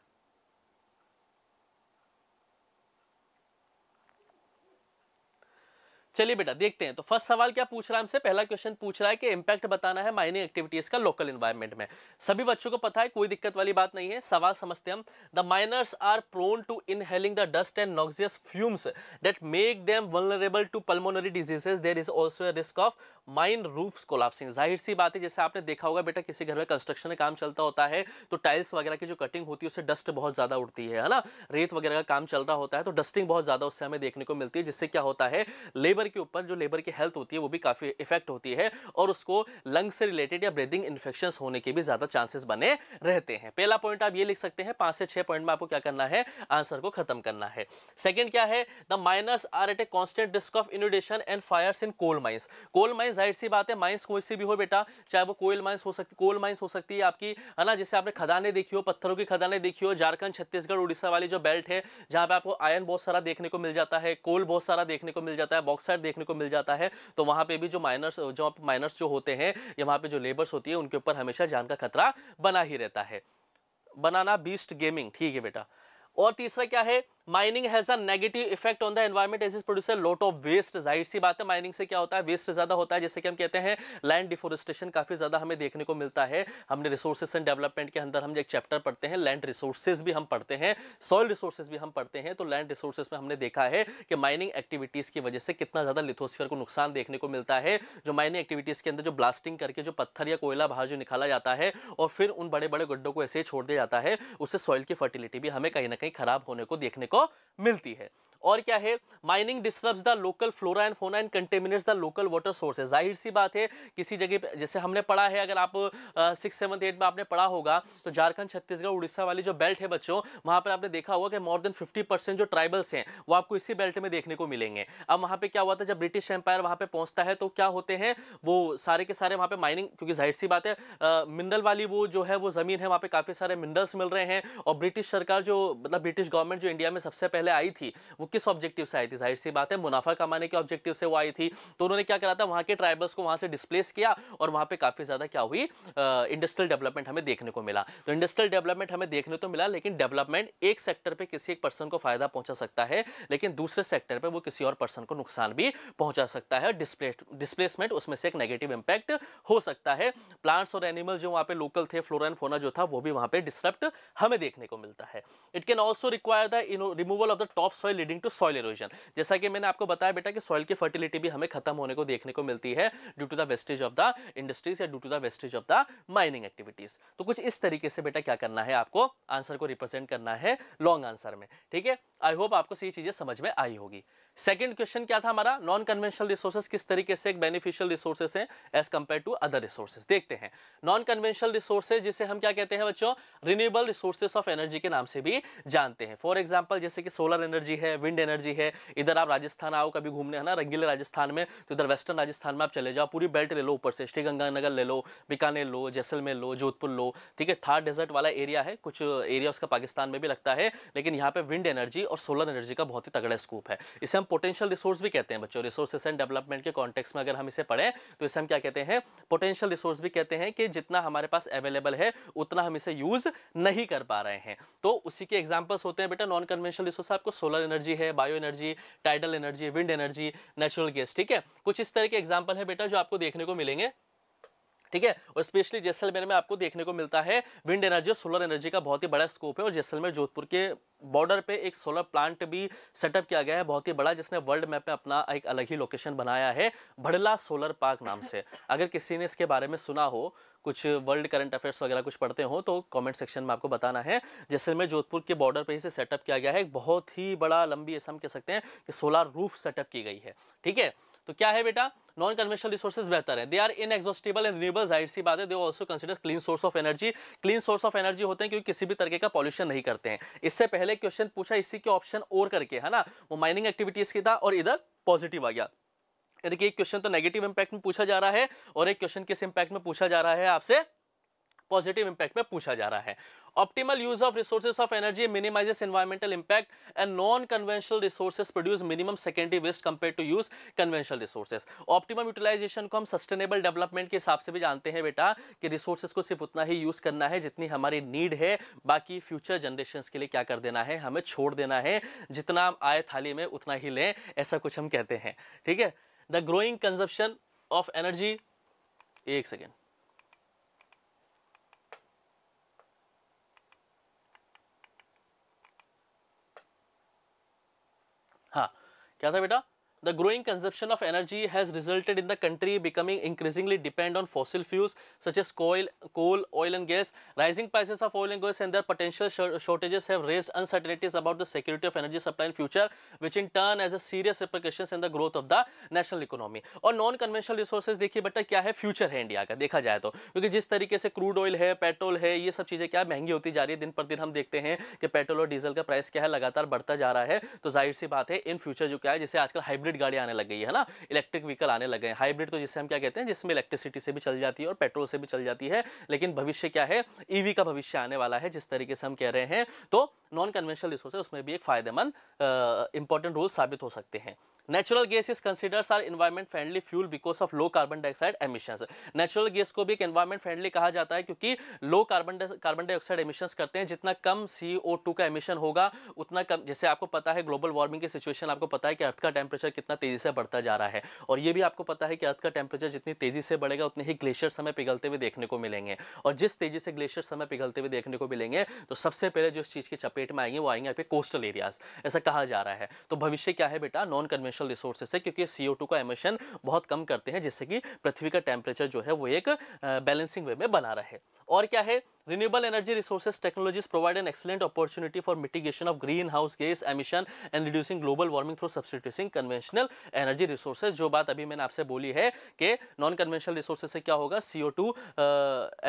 चलिए बेटा देखते हैं तो फर्स्ट सवाल क्या पूछ रहा है हमसे पहला क्वेश्चन पूछ रहा है कि इम्पैक्ट बताना है माइनिंग एक्टिविटीज का लोकल इन्वायरमेंट में सभी बच्चों को पता है कोई दिक्कत वाली बात नहीं है सवाल समझते हम the miners are prone to inhaling the dust and noxious fumes that make them vulnerable to pulmonary diseases there is also risk of mine roof collapsing जाहिर सी बात है जैसे आपने देखा होगा बेटा किसी घर में कंस्ट्रक्शन का काम चलता होता है तो टाइल्स वगैरह की जो कटिंग होती है उससे डस्ट बहुत ज्यादा उड़ती है ना रेत वगैरह का काम चल रहा होता है तो डस्टिंग बहुत ज्यादा उससे हमें देखने को मिलती है जिससे क्या होता है लेबर लेबर के ऊपर जो लेबर की हेल्थ होती है वो भी काफ़ी इफेक्ट होती है और उसको लंग्स से रिलेटेड या ब्रीदिंग इन्फेक्शन होने के भी ज़्यादा चांसेस बने रहते हैं पहला पॉइंट आप ये लिख सकते हैं पाँच से छः पॉइंट में आपको क्या करना है आंसर को खत्म करना है सेकेंड क्या है the miners are at a constant risk of inundation and fires in coal mines coal mines जाहिर सी बात है माइन्स कोई सी भी हो बेटा चाहे वो कोयल माइन्स हो सकती कोल माइन्स हो सकती है आपकी है ना जैसे आपने खदाने देखी हो पत्थरों की खदाने देखी हो झारखंड छत्तीसगढ़ उड़ीसा वाली जो बेल्ट है जहाँ पे आपको आयन बहुत सारा देखने को मिल जाता है कोल बहुत सारा देखने को मिल जाता है बॉक्साइड अक्सर देखने को मिल जाता है तो वहां पे भी जो माइनर्स जो माइनर्स जो होते हैं या वहाँ पे जो लेबर्स होती है उनके ऊपर हमेशा जान का खतरा बना ही रहता है बनाना बीस्ट गेमिंग ठीक है बेटा और तीसरा क्या है mining has a negative effect on the environment as is produce lot of waste जाहिर सी बात है माइनिंग से क्या होता है वेस्ट ज़्यादा होता है जैसे कि हम कहते हैं लैंड डिफोरेस्टेशन काफ़ी ज़्यादा हमें देखने को मिलता है हमने रिसोर्सेस एंड डेवलपमेंट के अंदर हम एक चैप्टर पढ़ते हैं लैंड रिसोर्सेज भी हम पढ़ते हैं सॉइल रिसोर्सेज भी हम पढ़ते हैं तो लैंड रिसोर्सेज में हमने देखा है कि माइनिंग एक्टिविटीज़ की वजह से कितना ज़्यादा लिथोसफियर को नुकसान देखने को मिलता है जो माइनिंग एक्टिविटीज़ के अंदर जो ब्लास्टिंग करके जो पत्थर या कोयला बाहर जो निकाला जाता है और फिर उन बड़े बड़े गड्ढों को ऐसे ही छोड़ दिया जाता है उससे सॉइल की फर्टिलिटी भी हमें कहीं ना कहीं खराब होने को देखने को को मिलती है और क्या है mining disturbs the local flora and fauna and contaminates the local water source जाहिर सी बात है किसी जगह पर जैसे हमने पढ़ा है अगर आप सिक्स सेवन्थ एट में आपने पढ़ा होगा तो झारखंड छत्तीसगढ़ उड़ीसा वाली जो बेल्ट है बच्चों वहाँ पर आपने देखा होगा कि मोर देन फिफ्टी परसेंट जो ट्राइबल्स हैं वो आपको इसी बेल्ट में देखने को मिलेंगे अब वहाँ पर क्या हुआ था जब ब्रिटिश एम्पायर वहाँ पर पहुँचता है तो क्या होते हैं वो सारे के सारे वहाँ पर माइनिंग क्योंकि जाहिर सी बात है मिनरल वाली वो जो है वो ज़मीन है वहाँ पर काफ़ी सारे मिनरल्स मिल रहे हैं और ब्रिटिश सरकार जो मतलब ब्रिटिश गवर्नमेंट जो इंडिया में सबसे पहले आई थी वो किस ऑब्जेक्टिव से आई थी जाहिर सी बात है मुनाफा कमाने के ऑब्जेक्टिव से वो आई थी तो उन्होंने क्या करा था वहाँ के ट्राइबल्स को वहाँ से डिस्प्लेस किया और वहाँ पर काफ़ी ज़्यादा क्या हुई इंडस्ट्रियल डेवलपमेंट हमें देखने को मिला तो इंडस्ट्रियल डेवलपमेंट हमें देखने तो मिला लेकिन डेवलपमेंट एक सेक्टर पर किसी एक पर्सन को फ़ायदा पहुँचा सकता है लेकिन दूसरे सेक्टर पर वो किसी और पर्सन को नुकसान भी पहुँचा सकता है डिस्प्लेसमेंट उसमें से एक नेगेटिव इम्पैक्ट हो सकता है प्लांट्स और एनिमल जो वहाँ पे लोकल थे फ्लोरा एंड फोना जो था वो भी वहाँ पे डिस्टर्ब हमें देखने को मिलता है it can also require the removal of the top soil according to soil erosion जैसा कि मैंने आपको बताया बेटा कि सॉइल की फर्टिलिटी भी हमें खत्म होने को देखने को मिलती है due to the wastage of the industries या due to the wastage of the mining activities तो कुछ इस तरीके से बेटा क्या करना है आपको आंसर को रिप्रेजेंट करना है लॉन्ग आंसर में ठीक है आई होप आपको सही चीजें समझ में आई होगी सेकंड क्वेश्चन क्या था हमारा नॉन कन्वेंशनल रिसोर्सेज किस तरीके से एक बेनिफिशियल रिसोर्सेज हैं as compare to other resources देखते हैं नॉन कन्वेंशनल रिसोर्सेज जिसे हम क्या कहते हैं बच्चों रिन्यूएबल रिसोर्सेज ऑफ एनर्जी के नाम से भी जानते हैं फॉर एग्जाम्पल जैसे कि सोलर एनर्जी है विंड एनर्जी है इधर आप राजस्थान आओ कभी घूमने है ना रंगीले राजस्थान में तो इधर वेस्टर्न राजस्थान में आप चले जाओ पूरी बेल्ट ले लो ऊपर से श्रीगंगानगर ले लो बीकानेर लो जैसलमेर लो जोधपुर लो ठीक है थार डेजर्ट वाला एरिया है कुछ एरिया उसका पाकिस्तान में भी लगता है लेकिन यहाँ पे विंड एनर्जी और सोलर एनर्जी का बहुत ही तगड़ा स्कोप है इसे हम हम पोटेंशियल रिसोर्स भी कहते हैं बच्चों रिसोर्सेस एंड डेवलपमेंट के कॉन्टेक्स में अगर हम इसे पढ़ें तो इसे हम क्या कहते हैं पोटेंशियल रिसोर्स भी कहते हैं कि जितना हमारे पास अवेलेबल है उतना हम इसे यूज़ नहीं कर पा रहे हैं तो उसी के एग्जाम्पल्स होते हैं बेटा नॉन कन्वेंशनल रिसोर्स आपको सोलर एनर्जी है bio energy tidal energy wind energy natural gas ठीक है कुछ इस तरह के एग्जाम्पल है बेटा जो आपको देखने को मिलेंगे ठीक है और स्पेशली जैसलमेर में आपको देखने को मिलता है विंड एनर्जी और सोलर एनर्जी का बहुत ही बड़ा स्कोप है और जैसलमेर जोधपुर के बॉर्डर पे एक सोलर प्लांट भी सेटअप किया गया है बहुत ही बड़ा जिसने वर्ल्ड मैप में अपना एक अलग ही लोकेशन बनाया है भड़ला सोलर पार्क नाम से अगर किसी ने इसके बारे में सुना हो कुछ वर्ल्ड करंट अफेयर्स वगैरह कुछ पढ़ते हो तो कमेंट सेक्शन में आपको बताना है जैसलमेर जोधपुर के बॉर्डर पे इसे सेटअप किया गया है एक बहुत ही बड़ा लंबी ऐसा हम कह सकते हैं कि सोलर रूफ सेटअप की गई है ठीक है तो क्या है बेटा नॉन कन्वेंशनल रिसोर्सेज बेहतर है they are inexhaustible and renewable जाहिर सी बात है they also consider clean source of energy clean source of energy होते हैं क्योंकि किसी भी तरीके का पॉल्यूशन नहीं करते हैं इससे पहले क्वेश्चन पूछा इसी के ऑप्शन और करके है ना वो माइनिंग एक्टिविटीज की था और इधर पॉजिटिव आ गया यानी कि एक क्वेश्चन तो नेगेटिव इंपैक्ट में पूछा जा रहा है और एक क्वेश्चन किस इंपैक्ट में पूछा जा रहा है आपसे पॉजिटिव इंपैक्ट में पूछा जा रहा है optimal use of resource of energy minimises environmental impact and non conventional resources produce minimum secondary waste compare to use conventional resources optimum utilisation को हम सस्टेनेबल डेवलपमेंट के हिसाब से भी जानते हैं बेटा कि रिसोर्सेज को सिर्फ उतना ही यूज करना है जितनी हमारी नीड है बाकी फ्यूचर जनरेशन के लिए क्या कर देना है हमें छोड़ देना है जितना आए थाली में उतना ही लें ऐसा कुछ हम कहते हैं ठीक है the growing consumption of energy एक सेकेंड क्या था बेटा The growing consumption of energy has resulted in the country becoming increasingly dependent on fossil fuels such as coal, coal, oil and gas. Rising prices of oil and gas and their potential sh shortages have raised uncertainties about the security of energy supply in future, which in turn has a serious repercussions in the growth of the national economy. or non conventional resources देखिए beta kya hai future hai india ka dekha jaye to kyunki jis tarike se crude oil hai petrol hai ye sab cheeze kya महंगी hoti ja rahi hai din par din hum dekhte hain ki petrol aur diesel ka price kya hai lagatar badhta ja raha hai to zahir si baat hai in future jo kya hai jise aajkal hybrid hybrid गाड़ी आने लग गई है ना electric vehicle आने लग गए hybrid तो जिसे हम क्या कहते हैं जिसमें इलेक्ट्रिसिटी से भी चल जाती है और पेट्रोल से भी चल जाती है लेकिन भविष्य क्या है ईवी e का भविष्य आने वाला है जिस तरीके से हम कह रहे हैं तो नॉन कन्वेंशनल रिसोर्स उसमें भी एक फायदेमंद इंपॉर्टेंट रोल साबित हो सकते हैं natural gas is considers are environment friendly fuel because of low carbon dioxide emissions natural gas को भी एक एन्वायरमेंट फ्रेंडली कहा जाता है क्योंकि low carbon carbon dioxide emissions करते हैं जितना कम सी ओ टू का एमिशन होगा उतना कम जैसे आपको पता है ग्लोबल वार्मिंग की सिचुएशन आपको पता है कि अर्थ का टेम्परेचर कितना तेजी से बढ़ता जा रहा है और ये भी आपको पता है कि अर्थ का टेम्परेचर जितनी तेजी से बढ़ेगा उतने ही ग्लेशियर समय पिघलते हुए देखने को मिलेंगे और जिस तेजी से ग्लेशियर समय पिघलते हुए देखने को मिलेंगे तो सबसे पहले जो इस चीज़ की चपेट में आएंगे वो आएंगे आपके कोस्टल एरियाज ऐसा कहा जा रहा है तो भविष्य क्या है बेटा नॉन कन्वेंशन नेचुरल रिसोर्सेस है क्योंकि सी का एमिशन बहुत कम करते हैं जिससे कि पृथ्वी का टेम्परेचर जो है वो एक बैलेंसिंग वे में बना रहे और क्या है energy energy technologies provide provide excellent opportunity for for of green house gas emission and reducing global warming through substituting conventional energy resources जो बात अभी मैंने आपसे बोली है कि नॉन कन्वेंशनल रिसोर्सेज से क्या होगा सी ओ टू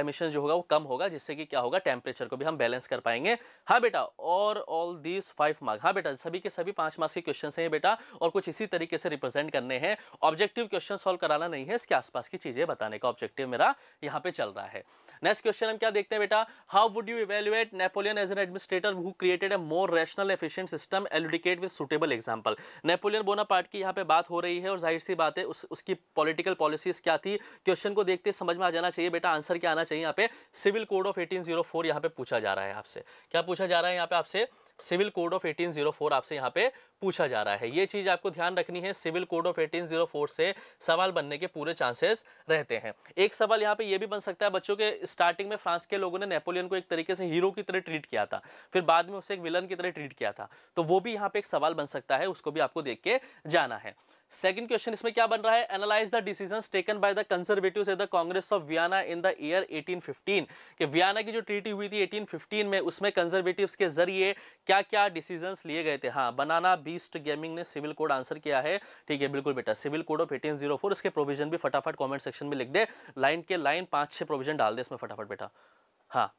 एमिशन जो होगा वो कम होगा जिससे कि क्या होगा टेम्परेचर को भी हम बैलेंस कर पाएंगे हाँ बेटा और ऑल दीज फाइव मार्क्स हाँ बेटा सभी के सभी पाँच मार्क्स के क्वेश्चन हैं बेटा और कुछ इसी तरीके से रिप्रेजेंट करने हैं ऑब्जेक्टिव क्वेश्चन सॉल्व कराना नहीं है इसके आसपास की चीज़ें बताने का ऑब्जेक्टिव मेरा यहाँ पे चल रहा है नेक्स्ट क्वेश्चन हम क्या देखते हैं बेटा how would you evaluate Napoleon as an administrator who created a more rational efficient system elucidate with suitable example Napoleon Bonaparte की यहाँ पे बात हो रही है और जाहिर सी बात है उस, उसकी पॉलिटिकल पॉलिसीज क्या थी क्वेश्चन को देखते समझ में आ जाना चाहिए बेटा आंसर क्या आना चाहिए यहाँ पे civil code of eighteen zero four यहाँ पे पूछा जा रहा है आपसे क्या पूछा जा रहा है यहाँ पे आपसे सिविल कोड ऑफ 1804 आपसे यहाँ पे पूछा जा रहा है ये चीज़ आपको ध्यान रखनी है सिविल कोड ऑफ 1804 से सवाल बनने के पूरे चांसेस रहते हैं एक सवाल यहाँ पे ये भी बन सकता है बच्चों के स्टार्टिंग में फ्रांस के लोगों ने नेपोलियन को एक तरीके से हीरो की तरह ट्रीट किया था फिर बाद में उसे एक विलन की तरह ट्रीट किया था तो वो भी यहाँ पे एक सवाल बन सकता है उसको भी आपको देख के जाना है सेकंड क्वेश्चन इसमें क्या बन रहा है analyse the decision taken by the conservative at the Congress of Vienna in the year 1815 कि वियाना की जो ट्रीटी हुई थी 1815 में उसमें कंजर्वेटिव्स के जरिए क्या क्या डिसीजन लिए गए थे हाँ बनाना बीस्ट गेमिंग ने सिविल कोड आंसर किया है ठीक है बिल्कुल बेटा सिविल कोड ऑफ एटीन इसके प्रोविजन भी फटाफट कॉमेंट सेक्शन में लिख दे लाइन के लाइन पांच छह प्रोविजन डाल दे इसमें फटाफट बेटा हाँ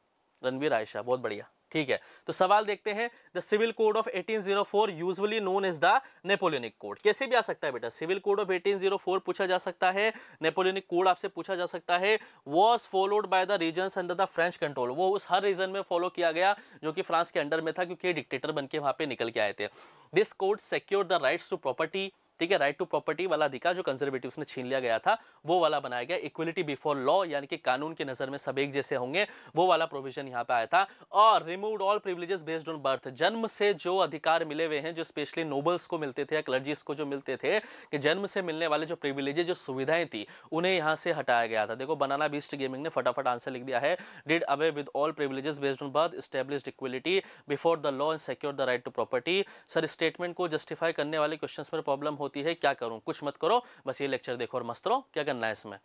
रणवीर आयशा बहुत बढ़िया ठीक है तो सवाल देखते हैं the civil code of 1804 usually known is the Napoleonic code कैसे भी आ सकता है बेटा सिविल कोड ऑफ 1804 पूछा जा सकता है नेपोलियनिक कोड आपसे पूछा जा सकता है was followed by the region under the French control वो उस हर रीजन में फॉलो किया गया जो कि फ्रांस के अंडर में था क्योंकि डिक्टेटर बनकर के पर निकल के आए थे this code secure the rights to property ठीक है राइट टू प्रॉपर्टी वाला अधिकार जो कंजर्वेटिव ने छीन लिया गया था वो वाला बनाया गया इक्वलिटी बिफोर लॉ यानी कि कानून की नजर में सब एक जैसे होंगे वो वाला प्रोविजन यहाँ पे आया था और remove all privileges based on birth जन्म से जो अधिकार मिले हुए हैं जो स्पेशली नोबल्स को मिलते थे या क्लर्जीज को जो मिलते थे कि जन्म से मिलने वाले जो प्रिविलेजेस जो सुविधाएं थी उन्हें यहाँ से हटाया गया था देखो बनाना बीस्ट गेमिंग ने फटाफट आंसर लिख दिया है did away with all privileges based on birth establish equality before the law and secure the right to property sir statement को जस्टिफाई करने वाले क्वेश्चन में प्रॉब्लम हो होती है क्या करूँ कुछ मत करो बस ये लेक्चर देखो और मस्त रहो क्या करना है इसमें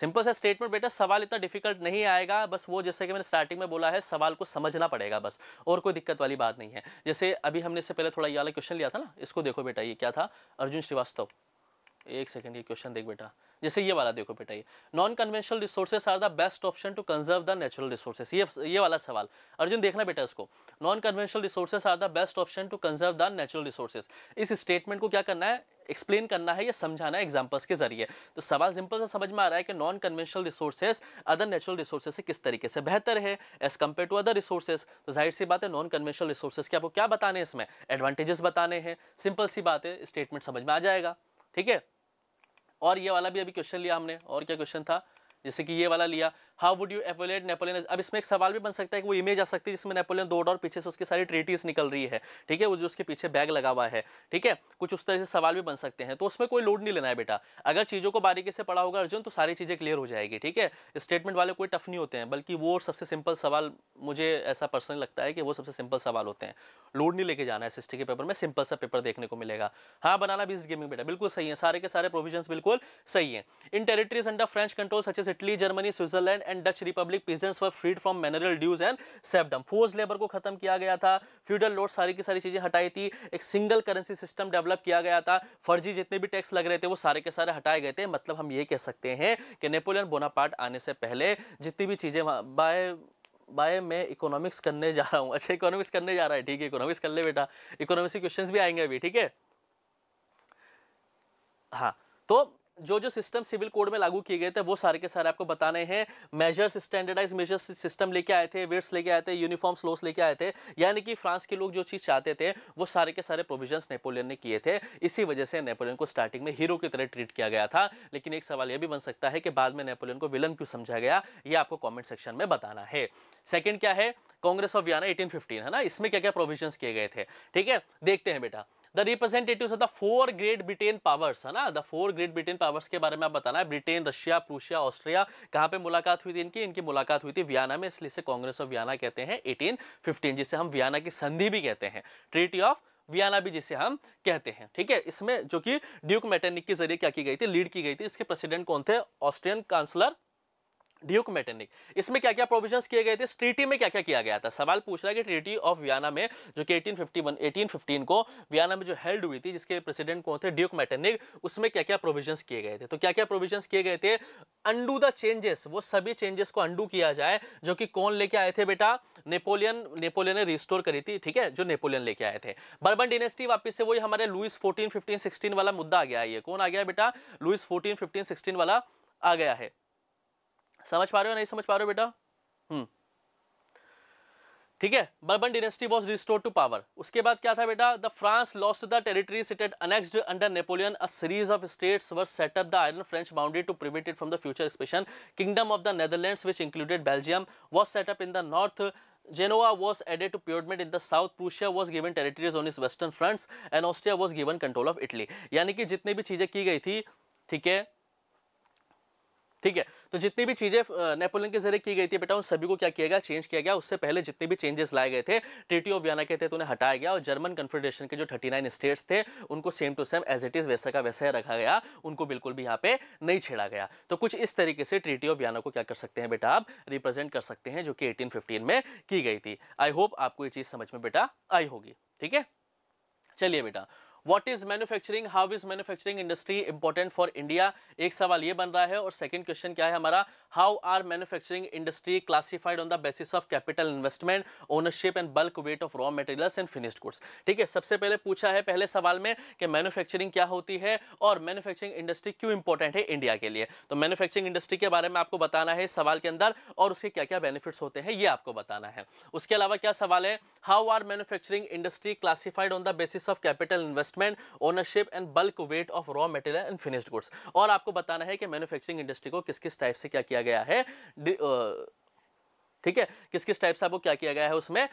सिंपल सा स्टेटमेंट बेटा सवाल इतना डिफिकल्ट नहीं आएगा बस वो जैसे कि मैंने स्टार्टिंग में बोला है सवाल को समझना पड़ेगा बस और कोई दिक्कत वाली बात नहीं है जैसे अभी हमने इससे पहले थोड़ा ये वाला क्वेश्चन लिया था ना इसको देखो बेटा ये क्या था अर्जुन श्रीवास्तव एक सेकेंड ये क्वेश्चन देख बेटा जैसे ये वाला देखो बेटा ये non conventional resources are the best option to conserve the natural resources ये ये वाला सवाल अर्जुन देखना बेटा इसको non conventional resources are the best option to conserve the natural resources इस स्टेटमेंट को क्या करना है एक्सप्लेन करना है या समझाना है एग्जाम्पल्स के जरिए तो सवाल सिंपल सा समझ में आ रहा है कि non conventional resources other natural resources से किस तरीके से बेहतर है as compared to other resources तो जाहिर सी बात है नॉन कन्वेंशनल रिसोर्सेज के आपको क्या बताने हैं इसमें एडवांटेजेस बताने हैं सिंपल सी बात है स्टेटमेंट समझ में आ जाएगा ठीक है और ये वाला भी अभी क्वेश्चन लिया हमने और क्या क्वेश्चन था जैसे कि ये वाला लिया how would you evaluate Napoleon अब इसमें एक सवाल भी बन सकता है कि वो इमेज आ सकती है जिसमें नेपोलियन दौड़ और पीछे से उसकी सारी ट्रीटीज निकल रही है ठीक है वो जो उसके पीछे बैग लगा हुआ है ठीक है कुछ उस तरह से सवाल भी बन सकते हैं तो उसमें कोई लोड नहीं लेना है बेटा अगर चीज़ों को बारीकी से पढ़ा होगा अर्जुन तो सारी चीज़ें क्लियर हो जाएगी ठीक है स्टेटमेंट वाले कोई टफ नहीं होते हैं बल्कि वो सबसे सिंपल सवाल मुझे ऐसा पर्सनली लगता है कि वो सबसे सिंपल सवाल होते हैं लोड नहीं लेके जाना है एस के पेपर में सिंपल सा पेपर देखने को मिलेगा हाँ बनाना बीस गेमिंग बेटा बिल्कुल सही है सारे के सारे प्रोविजन बिल्कुल सही है in territories under French control such Italy Germany Switzerland and Dutch Republic peasants were freed from manorial dues and serfdom forced labour को खत्म किया गया था फ्यूडल लोड सारी की सारी चीज़ें हटाई थी एक सिंगल करेंसी सिस्टम डेवलप किया गया था फर्जी जितने भी टैक्स लग रहे थे वो सारे के सारे हटाए गए थे मतलब हम ये कह सकते हैं कि नेपोलियन बोनापार्ट आने से पहले जितनी भी चीज़ें बाय बाय मैं इकोनॉमिक्स करने जा रहा हूँ अच्छा इकोनॉमिक्स करने जा रहा है ठीक है इकोनॉमिक्स कर ले बेटा इकोनॉमिक्स के क्वेश्चंस भी आएंगे अभी ठीक है हाँ तो जो जो सिस्टम सिविल कोड में लागू किए गए थे वो सारे के सारे आपको बताने हैं मेजर्स स्टैंडर्डाइज मेजर्स सिस्टम लेके आए थे वेट्स लेके आए थे यूनिफॉर्म स्लोस लेके आए थे यानी कि फ्रांस के लोग जो चीज़ चाहते थे वो सारे के सारे प्रोविजंस नेपोलियन ने किए थे इसी वजह से नेपोलियन को स्टार्टिंग में हीरो की तरह ट्रीट किया गया था लेकिन एक सवाल यह भी बन सकता है कि बाद में नेपोलियन को विलन क्यों समझा गया ये आपको कॉमेंट सेक्शन में बताना है सेकेंड क्या है कांग्रेस ऑफ वियाना एटीन है ना इसमें क्या क्या प्रोविजन किए गए थे ठीक है देखते हैं बेटा the representative of the four Great Britain powers है ना the four Great Britain powers के बारे में आप बताना है ब्रिटेन रशिया प्रूशिया ऑस्ट्रिया कहाँ पे मुलाकात हुई थी इनकी इनकी मुलाकात हुई थी वियाना में इसलिए कांग्रेस ऑफ वियाना कहते हैं फिफ्टीन जिसे हम वियाना की संधि भी कहते हैं ट्रीटी ऑफ वियाना भी जिसे हम कहते हैं ठीक है इसमें जो कि ड्यूक मैटेनिक के जरिए क्या की गई थी लीड की गई थी इसके प्रेसिडेंट कौन थे ऑस्ट्रियन काउंसलर ड्यूक मेटेनिक इसमें क्या क्या प्रोविजन किए गए थे ट्रीटी में क्या क्या किया गया था सवाल पूछ रहा है कि ट्रीटी ऑफ वियाना में जो कि एटीन फिफ्टी को वियाना में जो हेल्ड हुई थी जिसके प्रेसिडेंट कौन थे ड्यूक मेटेनिक उसमें क्या क्या प्रोविजन किए गए थे तो क्या क्या प्रोविजन किए गए थे अंडू द चेंजेस वो सभी चेंजेस को अंडू किया जाए जो कि कौन लेके आए थे बेटा नेपोलियन नेपोलियन ने रिस्टोर करी थी ठीक है जो नेपोलियन लेके आए थे बर्बन डिनेस्टी वापस से वही हमारे लुइस फोर्टीन फिफ्टीन सिक्सटीन वाला मुद्दा आ गया है ये कौन आ गया बेटा लुइस फोर्टीन फिफ्टीन सिक्सटीन वाला आ गया है समझ पा रहे हो नहीं समझ पा रहे हो बेटा हम्म ठीक है Bourbon dynasty was restore to power उसके बाद क्या था बेटा the France lost the territory it had annexed under Napoleon a series of states were set up the iron French boundary to prevent it from the future expression kingdom of the Netherlands which included Belgium was set up in the north Genoa was added to Piedmont in the south Prussia was given territories on its western fronts and Austria was given control of Italy यानी कि जितनी भी चीज़ें की गई थी ठीक है ठीक है तो जितनी भी चीज़ें नेपोलियन के जरिए की गई थी बेटा उन सभी को क्या किया गया चेंज किया गया उससे पहले जितने भी चेंजेस लाए गए थे ट्रीटी ऑफ वियना के तहत उन्हें हटाया गया और जर्मन कन्फेडरेशन के जो थर्टी नाइन स्टेट्स थे उनको same to same as it is वैसा का वैसा रखा गया उनको बिल्कुल भी यहाँ पे नहीं छेड़ा गया तो कुछ इस तरीके से ट्रीटी ऑफ वियना को क्या कर सकते हैं बेटा आप रिप्रेजेंट कर सकते हैं जो कि एटीन में की गई थी आई होप आपको ये चीज़ समझ में बेटा आई होगी ठीक है चलिए बेटा what is manufacturing how is manufacturing industry important for India एक सवाल ये बन रहा है और सेकंड क्वेश्चन क्या है हमारा how are manufacturing industry classified on the basis of capital investment ownership and bulk weight of raw materials and finished goods ठीक है सबसे पहले पूछा है पहले सवाल में कि मैन्युफैक्चरिंग क्या होती है और मैन्युफैक्चरिंग इंडस्ट्री क्यों इंपॉर्टेंट है इंडिया के लिए तो मैन्युफैक्चरिंग इंडस्ट्री के बारे में आपको बताना है सवाल के अंदर और उसके क्या क्या बेनिफिट्स होते हैं ये आपको बताना है उसके अलावा क्या सवाल है how are manufacturing industry classified on the basis of capital investment ownership and bulk weight of raw material and finished goods और आपको बताना है कि मैन्युफैक्चरिंग इंडस्ट्री को किस किस टाइप से क्या किया गया है ठीक है किस किस टाइप से आपको क्या किया गया है उसमें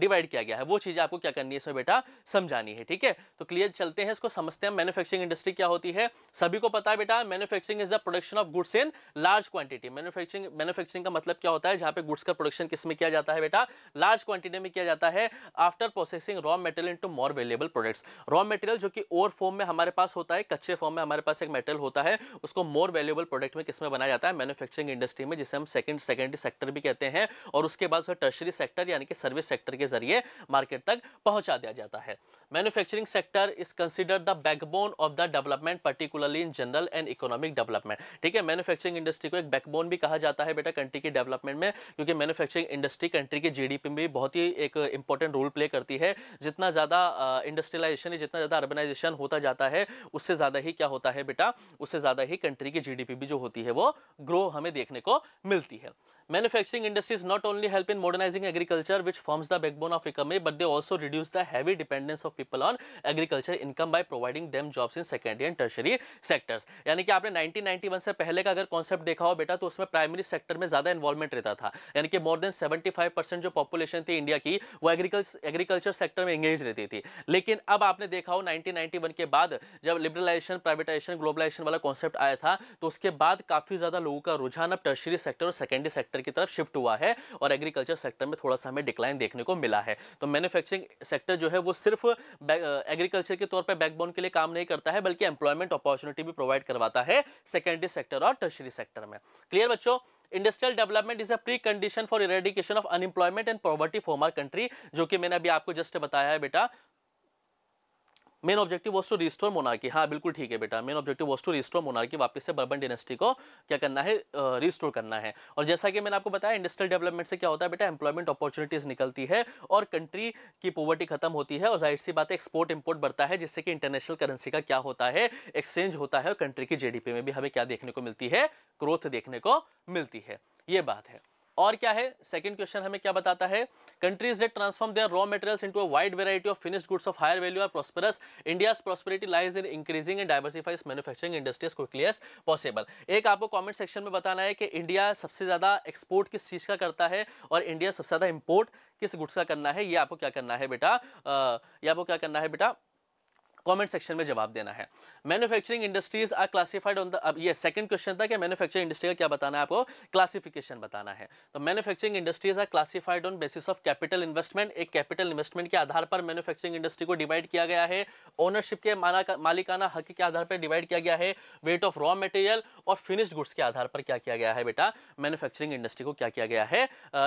डिवाइड किया गया है वो चीजें आपको क्या करनी है इसमें बेटा समझानी है ठीक है तो क्लियर चलते हैं इसको समझते हैं मैन्युफैक्चरिंग इंडस्ट्री क्या होती है सभी को पता है बेटा manufacturing is the production of goods in large quantity manufacturing manufacturing का मतलब क्या होता है जहाँ पे गुड्स का प्रोडक्शन किस में किया जाता है बेटा लार्ज क्वांटिटी में किया जाता है after processing raw material in more valuable products raw material जो कि ओवर फॉर्म में हमारे पास होता है कच्चे फॉर्म में हमारे पास एक मेटेरियल होता है उसको मोर वेल्यूबल प्रोडक्ट में किस में बनाया जाता है मैनुफैक्चरिंग इंडस्ट्री में जिसे हम सेकंड सेकेंडरी सेक्टर भी कहते हैं और उसके बाद उसे टर्शरी सेक्टर यानी कि सर्विस सेक्टर के जरिए मार्केट तक पहुंचा दिया जाता है manufacturing sector is consider the backbone of the development particularly in general and economic development ठीक है मैन्युफैक्चरिंग इंडस्ट्री को एक बैकबोन भी कहा जाता है बेटा कंट्री की डेवलपमेंट में क्योंकि मैन्युफैक्चरिंग इंडस्ट्री कंट्री की जीडीपी में बहुत ही एक इंपॉर्टेंट रोल प्ले करती है जितना ज्यादा इंडस्ट्रियलाइजेशन uh, जितना ज्यादा अर्बनाइजेशन होता जाता है उससे ज्यादा ही क्या होता है बेटा उससे ज्यादा ही कंट्री की जीडीपी भी जो होती है वो ग्रो हमें देखने को मिलती है industry is not only help in modernising agriculture which forms the backbone of economy but they also reduce the heavy dependence of people on agriculture income by providing them jobs in secondary and tertiary sectors यानी कि आपने 1991 से पहले का अगर concept देखा हो बेटा तो उसमें प्राइमरी सेक्टर में ज़्यादा इन्वॉल्वमेंट रहता था यानी कि मोर देन 75 परसेंट जो पॉपुलेशन थी इंडिया की वो एग्रीकल्चर एग्रीकल्चर सेक्टर में एंगेज रहती थी लेकिन अब आपने देखा हो 1991 के बाद जब लिबरलाइजेशन प्राइवेटाइजेशन ग्लोबलाइजेशन वाला कॉन्सेप्ट आया था तो उसके बाद काफ़ी ज़्यादा लोगों का रुझान अब टर्शरी सेक्टर और सेकेंडरी सेक्टर की तरफ शिफ्ट हुआ है और एग्रीकल्चर सेक्टर में थोड़ा सा हमें डिक्लाइन देखने को मिला है तो मैन्युफैक्चरिंग सेक्टर जो है वो सिर्फ एग्रीकल्चर के तौर पर बैकबोन के लिए काम नहीं करता है बल्कि एम्प्लॉयमेंट अपॉर्चुनिटी भी प्रोवाइड करवाता है सेकेंडरी सेक्टर और टर्शरी सेक्टर में क्लियर बच्चों industrial development is a precondition for eradication of unemployment and poverty former country जो कि मैंने अभी आपको जस्ट बताया है बेटा main objective was to restore monarchy हाँ बिल्कुल ठीक है बेटा main objective was to restore monarchy वापस से बर्बन डिनेस्टी को क्या करना है रिस्टोर करना है और जैसा कि मैंने आपको बताया इंडस्ट्रियल डेवलपमेंट से क्या होता है बेटा एम्प्लॉयमेंट अपॉर्चुनिटीज़ निकलती है और कंट्री की पॉवर्टी खत्म होती है और जाहिर सी बात है एक्सपोर्ट इम्पोर्ट बढ़ता है जिससे कि इंटरनेशनल करेंसी का क्या होता है एक्सचेंज होता है और कंट्री की जीडीपी में भी हमें क्या देखने को मिलती है ग्रोथ देखने को मिलती है ये बात है और क्या है सेकंड क्वेश्चन हमें क्या बताता है countries that transform their raw materials into a wide variety of finished goods of higher value are prosperous India's prosperity lies in increasing and diversified manufacturing industries quickly as possible एक आपको comment section में बताना है कि India सबसे ज़्यादा export किस चीज़ का करता है और इंडिया सबसे ज़्यादा इंपोर्ट किस गुड्स का करना है ये आपको क्या करना है बेटा ये आपको क्या करना है बेटा कमेंट सेक्शन में जवाब देना है manufacturing industries are classified on the अब ये सेकंड क्वेश्चन था कि मैन्युफैक्चरिंग इंडस्ट्री का क्या बताना है आपको क्लासिफिकेशन बताना है तो manufacturing industries are classified on basis of capital investment एक कैपिटल इन्वेस्टमेंट के आधार पर मैन्युफैक्चरिंग इंडस्ट्री को डिवाइड किया गया है ओनरशिप के मालिकाना हक के आधार पर डिवाइड किया गया है वेट ऑफ रॉ मटेरियल और फिनिश्ड गुड्स के आधार पर क्या किया गया है बेटा मैन्युफैक्चरिंग इंडस्ट्री को क्या किया गया है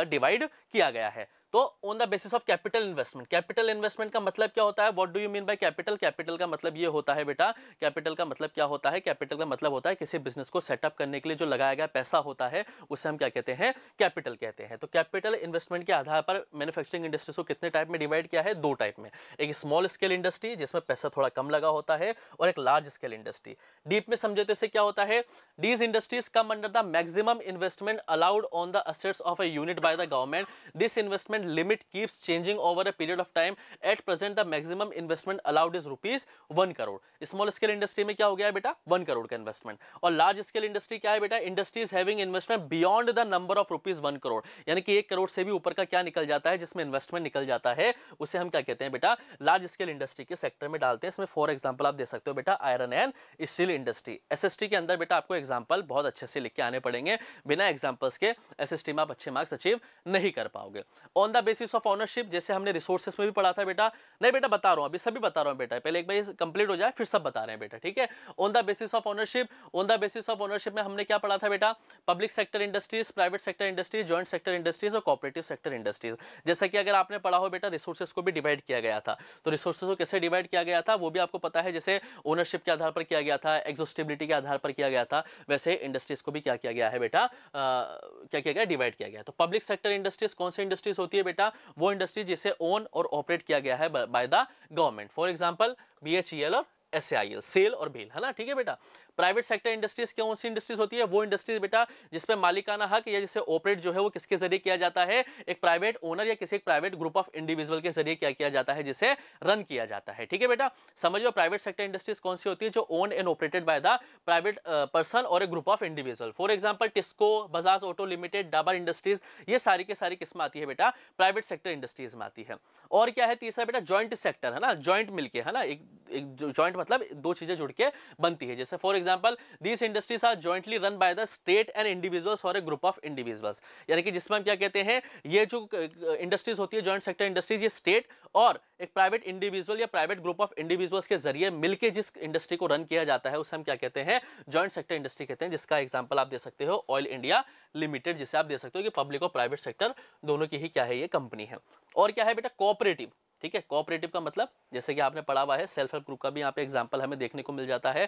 डिवाइड किया गया है तो on the basis of capital investment capital investment का मतलब क्या होता है what do you mean by capital capital का मतलब ये होता है बेटा कैपिटल का मतलब क्या होता है कैपिटल का मतलब होता है किसी बिजनेस को सेटअप करने के लिए जो लगाया गया पैसा होता है उसे हम क्या कहते हैं कैपिटल कहते हैं तो कैपिटल इन्वेस्टमेंट के आधार पर मैन्युफैक्चरिंग इंडस्ट्रीज को कितने टाइप में डिवाइड किया है दो टाइप में एक स्मॉल स्केल इंडस्ट्री जिसमें पैसा थोड़ा कम लगा होता है और एक लार्ज स्केल इंडस्ट्री डीप में समझौते से क्या होता है these industries come under the maximum investment allowed on the assets of a unit by the government this investment investment limit keeps changing over a period of time at present the maximum investment allowed is rupees one crore small scale industry में क्या हो गया बेटा one crore का investment और large scale industry क्या है बेटा industries having investment beyond the number of rupees one crore यानी कि एक करोड़ से भी ऊपर का क्या निकल जाता है जिसमें इन्वेस्टमेंट निकल जाता है उसे हम क्या कहते हैं बेटा लार्ज स्केल इंडस्ट्री के सेक्टर में डालते हैं इसमें फॉर एग्जाम्पल आप दे सकते हो बेटा आयरन एंड स्टील इंडस्ट्री एस के अंदर बेटा आपको एग्जाम्पल बहुत अच्छे से लिख के आने पड़ेंगे बिना एग्जाम्पल्स के एस में आप अच्छे मार्क्स अचीव नहीं कर पाओगे और on the basis of ownership जैसे हमने रिसोर्सेस में भी पढ़ा था बेटा नहीं बेटा बता रहा हूँ अभी सभी बता रहा हूँ बेटा पहले एक बार कंप्लीट हो जाए फिर सब बता रहे हैं बेटा ठीक है on the basis of ownership on the basis of ownership में हमने क्या पढ़ा था बेटा public sector industries private sector industries joint sector industries और कॉपरेटिव सेक्टर इंडस्ट्रीज जैसा कि अगर आपने पढ़ा हो बेटा रिसोर्सेस को भी डिवाइड किया गया था तो रिसोर्सेस को कैसे डिवाइड किया गया था वो भी आपको पता है जैसे ओनरशिप के आधार पर किया गया था एक्जोस्टिबिलिटी के आधार पर किया गया था वैसे इंडस्ट्रीज को भी क्या किया गया है बेटा क्या किया गया डिवाइड किया गया तो पब्लिक सेक्टर इंडस्ट्रीज कौन सी इंडस्ट्रीज होती होती है बेटा वो इंडस्ट्री जिसे ओन और ऑपरेट किया गया है by the government for example B H E L और एस सेल और बिल है ना ठीक है बेटा प्राइवेट सेक्टर इंडस्ट्रीज क्यों सी इंडस्ट्रीज होती है वो इंडस्ट्रीज बेटा जिसपे मालिकाना हक या जिसे ऑपरेट जो है वो किसके जरिए किया जाता है एक प्राइवेट ओनर या किसी एक प्राइवेट ग्रुप ऑफ इंडिविजुअल के जरिए क्या किया जाता है जिसे रन किया जाता है ठीक है बेटा समझ लो प्राइवेट सेक्टर इंडस्ट्रीज कौन सी होती है जो owned and operated by the private person और a group of individual for example TISCO Bajaj auto limited Dabur industries ये सारी के सारी किस्म आती है बेटा प्राइवेट सेक्टर इंडस्ट्रीज में आती है और क्या है तीसरा बेटा ज्वाइंट सेक्टर है ना ज्वाइंट मिलकर है ना एक, एक ज्वाइंट मतलब दो चीजें जुड़ के बनती है जैसे for example this industries are jointly run by the state and individuals और ए ग्रुप ऑफ इंडिविजुअल्स यानी कि जिसमें हम क्या कहते हैं ये जो इंडस्ट्रीज होती है ज्वाइंट सेक्टर इंडस्ट्रीज ये स्टेट और एक प्राइवेट इंडिविजुअल या प्राइवेट ग्रुप ऑफ इंडिविजुअल्स के जरिए मिलकर जिस इंडस्ट्री को रन किया जाता है उसे हम क्या कहते हैं ज्वाइंट सेक्टर इंडस्ट्री कहते हैं जिसका एग्जाम्पल आप दे सकते हो ऑयल इंडिया लिमिटेड जिसे आप दे सकते हो कि पब्लिक और प्राइवेट सेक्टर दोनों की ही क्या है ये कंपनी है और क्या है बेटा कोऑपरेटिव ठीक है कोऑपरेटिव का मतलब जैसे कि आपने पढ़ा हुआ है सेल्फ हेल्प ग्रुप का भी यहाँ पे एग्जांपल हमें देखने को मिल जाता है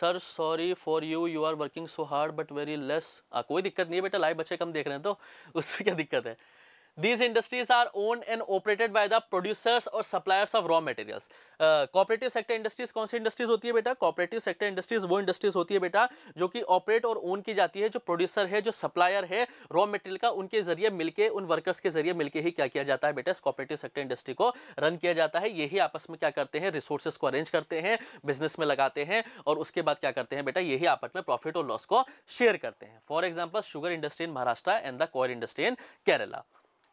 sir sorry for you you are working so hard but very less कोई दिक्कत नहीं है बेटा लाइव बच्चे कम देख रहे हैं तो उसमें क्या दिक्कत है these industries are owned and operated by the producers और suppliers of raw materials. Cooperative sector industries कौन सी इंडस्ट्रीज होती है बेटा कॉपरेटिव सेक्टर इंडस्ट्रीज वो इंडस्ट्रीज होती है बेटा जो कि ऑपरेट और ओन की जाती है जो प्रोड्यूसर है जो सप्लायर है रॉ मटेरियल का उनके जरिए मिलकर उन वर्कर्स के जरिए मिलकर ही क्या किया जाता है बेटा इस कॉपरेटिव सेक्टर इंडस्ट्री को रन किया जाता है यही आपस में क्या करते हैं रिसोर्सेज को अरेंज करते हैं बिजनेस में लगाते हैं और उसके बाद क्या करते हैं बेटा यही आपस में प्रॉफिट और लॉस को शेयर करते हैं for example sugar industry in Maharashtra and the coir industry in Kerala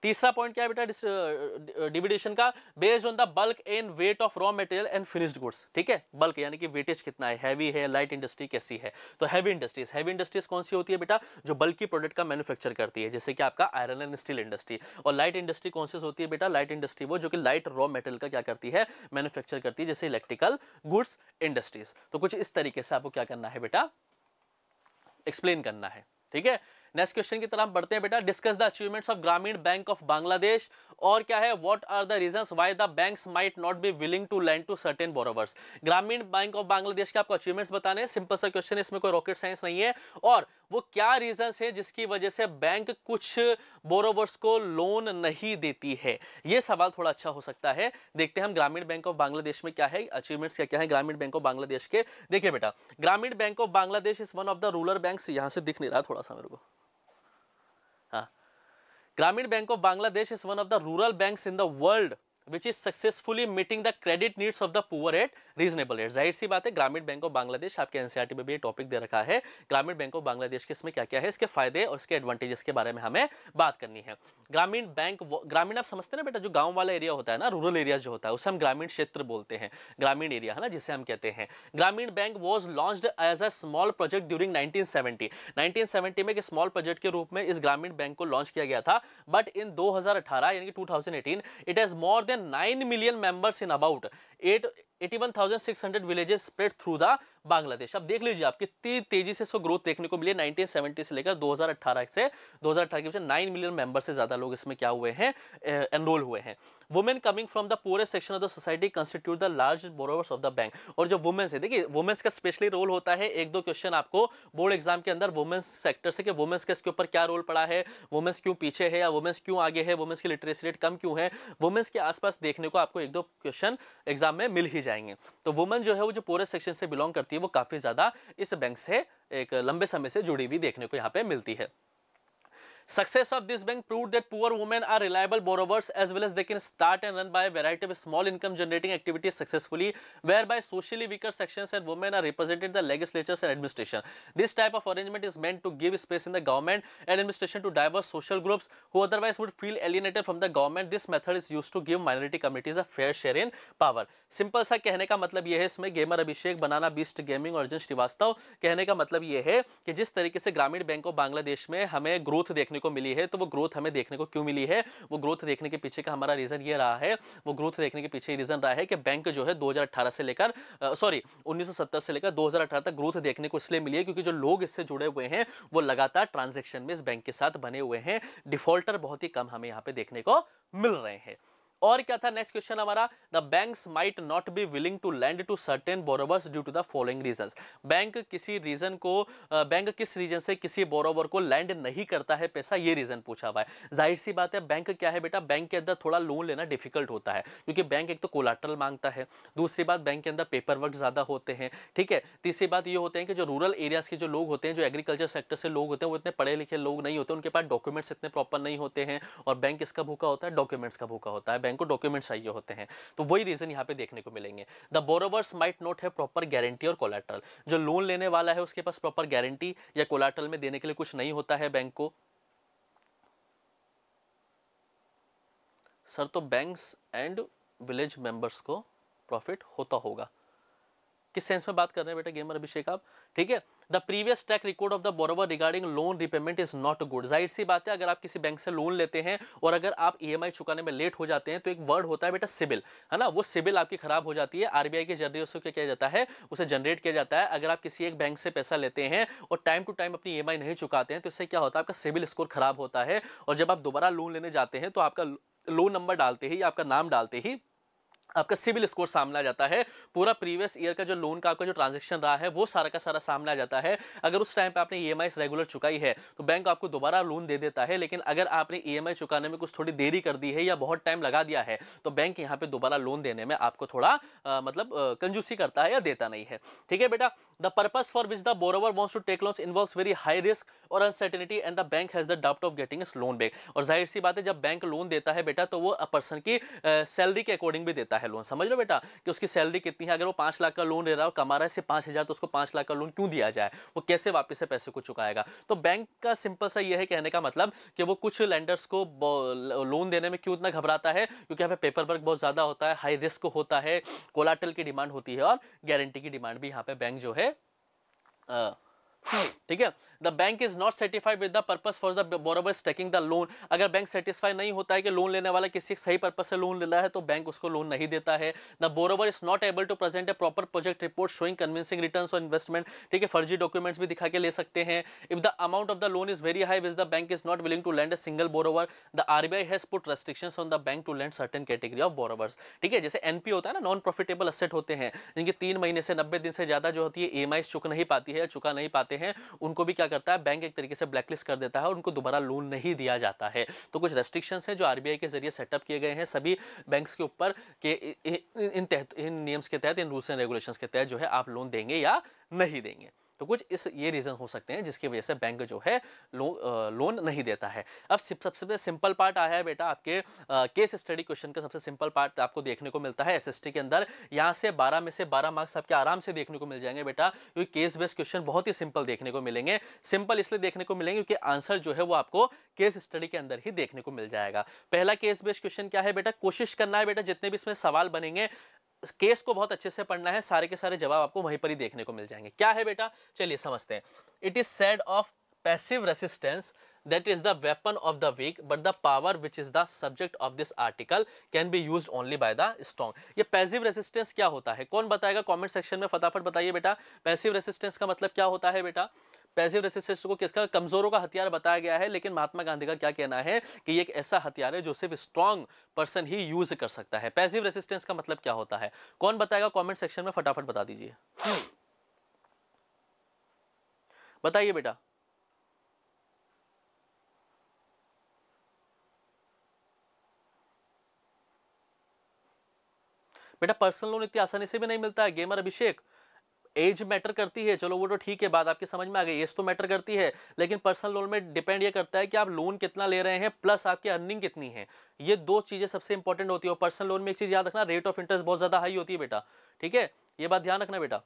तीसरा पॉइंट क्या है बेटा डिविडेशन का based on the bulk and weight of raw material and finished goods ठीक है बल्क यानी कि वेटेज कितना है हैवी है लाइट इंडस्ट्री कैसी है तो हैवी इंडस्ट्रीज हैवी इंडस्ट्रीज कौन सी होती है बेटा जो बल्कि प्रोडक्ट का मैनुफेक्चर करती है जैसे कि आपका आयरन एंड स्टील इंडस्ट्री और लाइट इंडस्ट्री कौन सी होती है बेटा लाइट इंडस्ट्री वो जो कि लाइट रॉ मेटेरियल का क्या करती है मैनुफेक्चर करती है जैसे इलेक्ट्रिकल गुड्स इंडस्ट्रीज तो कुछ इस तरीके से आपको क्या करना है बेटा एक्सप्लेन करना है ठीक है नेक्स्ट क्वेश्चन की तरफ बढ़ते हैं बेटा discuss the achievements of Grameen Bank of Bangladesh और क्या है what are the reasons why the banks might not be willing to lend to certain borrowers Grameen Bank of Bangladesh के आपको अचीवमेंट्स बताने सिंपल सा क्वेश्चन इसमें कोई रॉकेट साइंस नहीं है और वो क्या रीजंस है जिसकी वजह से बैंक कुछ बोरोवर्स को लोन नहीं देती है ये सवाल थोड़ा अच्छा हो सकता है देखते हैं हम ग्रामीण बैंक ऑफ बांग्लादेश में क्या है अचीवमेंट्स क्या क्या है ग्रामीण बैंक ऑफ बांग्लादेश के देखिए बेटा Grameen Bank of Bangladesh is one of the rural bank यहाँ से दिख नहीं रहा थोड़ा सा मेरे को हाँ Grameen Bank of Bangladesh is one of the rural bank in the world which is successfully meeting the credit needs of the poor at reasonable rate जाहिर सी बात है ग्रामीण बैंक ऑफ बांग्लादेश आपके एनसीआरटी में e भी टॉपिक दे रखा है ग्रामीण बैंक ऑफ बांग्लादेश के इसमें क्या क्या है इसके फायदे और इसके एडवांटेजेस के बारे में हमें बात करनी है ग्रामीण बैंक ग्रामीण आप समझते ना बेटा जो गाँव वाला एरिया होता है ना रूरल एरिया जो होता है उसे हम ग्रामीण क्षेत्र बोलते हैं ग्रामीण एरिया है ना जिसे हम कहते हैं Grameen Bank was launch as a small project during nineteen seventy में एक स्मॉल प्रोजेक्ट के रूप में इस ग्रामीण बैंक को लॉन्च किया गया था बट इन दो अठारह यानी कि eighteen it is more than nine million members in about eight eighty one thousand six hundred villages spread through the Bangladesh अब देख लीजिए आप कितनी तेजी से इसको ग्रोथ देखने को मिली नाइनटीन सेवेंटी से लेकर दो हज़ार अठारह से दो हज़ार अठारह के नाइन मिलियन मेंबर्स से ज़्यादा लोग इसमें क्या हुए हैं एनरोल हुए हैं women coming from the poorest section of the society constitute the large borrowers of the bank और जो वुमेन्स है देखिए वुमेन्स का स्पेशली रोल होता है एक दो क्वेश्चन आपको बोर्ड एग्जाम के अंदर वुमेन्स सेक्टर से कि वुमेन्स के ऊपर क्या रोल पड़ा है वुमेन्स क्यों पीछे है या वुमेन्स क्यों आगे है वुमेन्स की लिटरेसी रेट कम क्यों है वुमेन्स के आसपास देखने को आपको एक दो क्वेश्चन एग्जाम में मिल ही जाएंगे तो वुमेन जो है वो जो पोरेस्ट सेक्शन से बिलोंग करती है वो काफ़ी ज़्यादा इस बैंक से एक लंबे समय से जुड़ी हुई देखने को यहाँ पे मिलती है Success of this bank proved that poor women are reliable borrowers as well as they can start and run by a variety of small income generating activities successfully whereby socially weaker sections and women are represented in the legislatures and administration. This type of arrangement is meant to give space in the government and administration to diverse social groups who otherwise would feel alienated from the government. This method is used to give minority communities a fair share in power. Simple सा कहने का मतलब यह है इसमें gamer Abhishek बनाना beast gaming और अर्जुन श्रीवास्तव कहने का मतलब यह है कि जिस तरीके से ग्रामीण बैंक ऑफ बांग्लादेश में हमें ग्रोथ देखने देखने को मिली है तो वो ग्रोथ हमें देखने को क्यों मिली है वो ग्रोथ देखने के पीछे का हमारा रीज़न ये रहा है वो ग्रोथ देखने के पीछे रीज़न रहा है कि बैंक जो है दो से लेकर सॉरी उन्नीस से लेकर दो तक ग्रोथ देखने को इसलिए मिली है क्योंकि जो लोग इससे जुड़े हुए हैं वो लगातार ट्रांजेक्शन में इस बैंक के साथ बने हुए हैं डिफॉल्टर बहुत ही कम हमें यहाँ पे देखने को मिल रहे हैं और क्या था नेक्स्ट क्वेश्चन हमारा the bank might not be willing to lend to certain borrowers due to the following reason bank किसी रीजन को बैंक किस रीजन से किसी बोरोवर को लैंड नहीं करता है पैसा ये रीजन पूछा हुआ है जाहिर सी बात है बैंक क्या है बेटा बैंक के अंदर थोड़ा लोन लेना डिफिकल्ट होता है क्योंकि बैंक एक तो कोलाटल मांगता है दूसरी बात बैंक के अंदर पेपर वर्क ज़्यादा होते हैं ठीक है तीसरी बात ये होते हैं कि जो रूरल एरियाज़ के जो लोग होते हैं जो एग्रीकल्चर सेक्टर से लोग होते हैं वो इतने पढ़े लिखे लोग नहीं होते उनके पास डॉक्यूमेंट्स इतने प्रॉपर नहीं होते हैं और बैंक इसका भूखा होता है डॉक्यूमेंट्स का भूखा होता है बैंक को डॉक्यूमेंट चाहिए होते हैं तो वही रीज़न यहाँ पे देखने को मिलेंगे the borrowers might not have proper guarantee और कोलाटल जो लोन लेने वाला है उसके पास प्रॉपर गारंटी या कोलाटल में देने के लिए कुछ नहीं होता है बैंक को सर तो बैंक्स एंड विलेज मेंबर्स को प्रॉफिट होता होगा किस सेंस में बात कर रहे हैं बेटा गेमर अभिषेक आप ठीक है the previous track record of the borrower regarding loan repayment is not good जाहिर सी बात है अगर आप किसी बैंक से लोन लेते हैं और अगर आप ईएमआई e चुकाने में लेट हो जाते हैं तो एक वर्ड होता है बेटा सिबिल है ना वो सिबिल आपकी खराब हो जाती है आरबीआई के जरिए उसको क्या किया जाता है उसे जनरेट किया जाता है अगर आप किसी एक बैंक से पैसा लेते हैं और टाइम टू टाइम अपनी ई e नहीं चुकाते हैं तो इससे क्या होता है आपका सिबिल स्कोर खराब होता है और जब आप दोबारा लोन लेने जाते हैं तो आपका लोन नंबर डालते ही आपका नाम डालते ही आपका सिविल स्कोर सामने आ जाता है पूरा प्रीवियस ईयर का जो लोन का आपका जो ट्रांजैक्शन रहा है वो सारा का सारा सामने आ जाता है अगर उस टाइम पे आपने ई रेगुलर चुकाई है तो बैंक आपको दोबारा लोन दे देता है लेकिन अगर आपने ई चुकाने में कुछ थोड़ी देरी कर दी है या बहुत टाइम लगा दिया है तो बैंक यहाँ पर दोबारा लोन देने में आपको थोड़ा आ, मतलब कंजूसी करता है या देता नहीं है ठीक है बेटा the purpose for which the borrower wants to take loan involve very high risk और uncertainty and the bank has the doubt of getting this loan back और जाहिर सी बात है जब बैंक लोन देता है बेटा तो वो पर्सन की सैलरी के अकॉर्डिंग भी देता है है लोन समझ लो बेटा कि उसकी सैलरी कितनी है अगर वो पांच लाख का लोन ले रहा है कमा रहा है सिर्फ पाँच हज़ार तो उसको पांच लाख का लोन क्यों दिया जाए वो कैसे वापस से पैसे को चुकाएगा तो बैंक का सिंपल सा यह है कहने का मतलब कि वो कुछ लेंडर्स को लोन देने में क्यों इतना घबराता है क्योंकि यहाँ पे पेपर वर्क बहुत ज़्यादा होता है हाई रिस्क होता है कोलाटल की डिमांड होती है और गारंटी की डिमांड भी यहाँ पे बैंक जो है हम्म, ठीक है the bank is not satisfied with the purpose for the borrower taking the loan अगर बैंक सेटिस्फाई नहीं होता है कि लोन लेने वाला किसी सही पर्पज से लोन ले रहा है तो बैंक उसको लोन नहीं देता है the borrower is not able to present a proper project report showing convincing return और इन्वेस्टमेंट ठीक है फर्जी डॉक्यूमेंट्स भी दिखा के ले सकते हैं if the amount of the loan is very high which the bank is not willing to lend a single borrower the RBI has put restriction on the bank to lend certain category of borrowers ठीक है जैसे NP होता है ना non profitable asset होते हैं जिनके तीन महीने से नब्बे दिन से ज्यादा जो होती है ई e चुक नहीं पाती है चुका नहीं पाते हैं उनको भी क्या करता है बैंक एक तरीके से ब्लैकलिस्ट कर देता है और उनको दोबारा लोन नहीं दिया जाता है तो कुछ रेस्ट्रिक्शंस हैं जो आरबीआई के जरिए सेटअप किए गए हैं सभी बैंक्स के ऊपर के इन तहत इन नियम्स के तहत इन रूल्स एंड रेगुलेशंस के तहत जो है आप लोन देंगे या नहीं देंगे तो कुछ इस ये रीज़न हो सकते हैं जिसकी वजह से बैंक जो है लो, लोन नहीं देता है अब सबसे सिंपल पार्ट आया है बेटा आपके आ, केस स्टडी क्वेश्चन का सबसे सिंपल पार्ट आपको देखने को मिलता है एसएसटी के अंदर यहाँ से 12 में से 12 मार्क्स आपके आराम से देखने को मिल जाएंगे बेटा क्योंकि केस बेस्ड क्वेश्चन बहुत ही सिंपल देखने को मिलेंगे सिंपल इसलिए देखने को मिलेंगे क्योंकि आंसर जो है वो आपको केस स्टडी के अंदर ही देखने को मिल जाएगा पहला केस बेस्ड क्वेश्चन क्या है बेटा कोशिश करना है बेटा जितने भी इसमें सवाल बनेंगे केस को बहुत अच्छे से पढ़ना है सारे के सारे जवाब आपको वहीं पर ही देखने को मिल जाएंगे क्या है बेटा चलिए समझते हैं it is said of passive resistance that is the weapon of the weak but the power which is the subject of this article can be use only by the strong ये पैसिव रेसिस्टेंस क्या होता है कौन बताएगा comment section में फटाफट बताइए बेटा पैसिव रेसिस्टेंस का मतलब क्या होता है बेटा पैसिव रेसिस्टेंस को किसका कमजोरों का हथियार बताया गया है लेकिन महात्मा गांधी का क्या कहना है कि ये एक ऐसा हथियार है जो सिर्फ स्ट्रांग पर्सन ही यूज कर सकता है पैसिव रेसिस्टेंस का मतलब क्या होता है कौन बताएगा कॉमेंट सेक्शन में फटाफट बता दीजिए बताइए बेटा बेटा पर्सनल लोन इतनी आसानी से भी नहीं मिलता है गेमर अभिषेक एज मैटर करती है चलो वो तो ठीक है बात आपके समझ में आ गई एज तो मैटर करती है लेकिन पर्सनल लोन में डिपेंड ये करता है कि आप लोन कितना ले रहे हैं प्लस आपकी अर्निंग कितनी है ये दो चीज़ें सबसे इंपॉर्टेंट होती है और पर्सनल लोन में एक चीज़ याद रखना रेट ऑफ इंटरेस्ट बहुत ज़्यादा हाई होती है बेटा ठीक है ये बात ध्यान रखना बेटा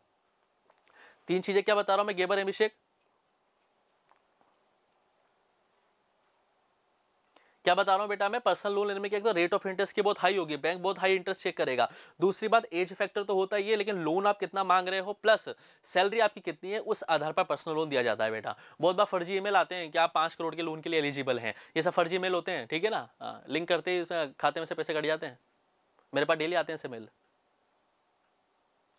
तीन चीज़ें क्या बता रहा हूँ मैं गेबर अभिषेक क्या बता रहा हूँ बेटा मैं पर्सनल लोन लेने में क्या तो रेट ऑफ इंटरेस्ट की बहुत हाई होगी बैंक बहुत हाई इंटरेस्ट चेक करेगा दूसरी बात एज फैक्टर तो होता ही है लेकिन लोन आप कितना मांग रहे हो प्लस सैलरी आपकी कितनी है उस आधार पर पर्सनल लोन दिया जाता है बेटा बहुत बार फर्जी ईमेल आते हैं कि आप पाँच करोड़ के लोन के लिए एलिजिबल हैं ये सब फर्जी ईमेल होते हैं ठीक है ना लिंक हाँ, करते ही खाते में से पैसे कट जाते हैं मेरे पास डेली आते हैं से mail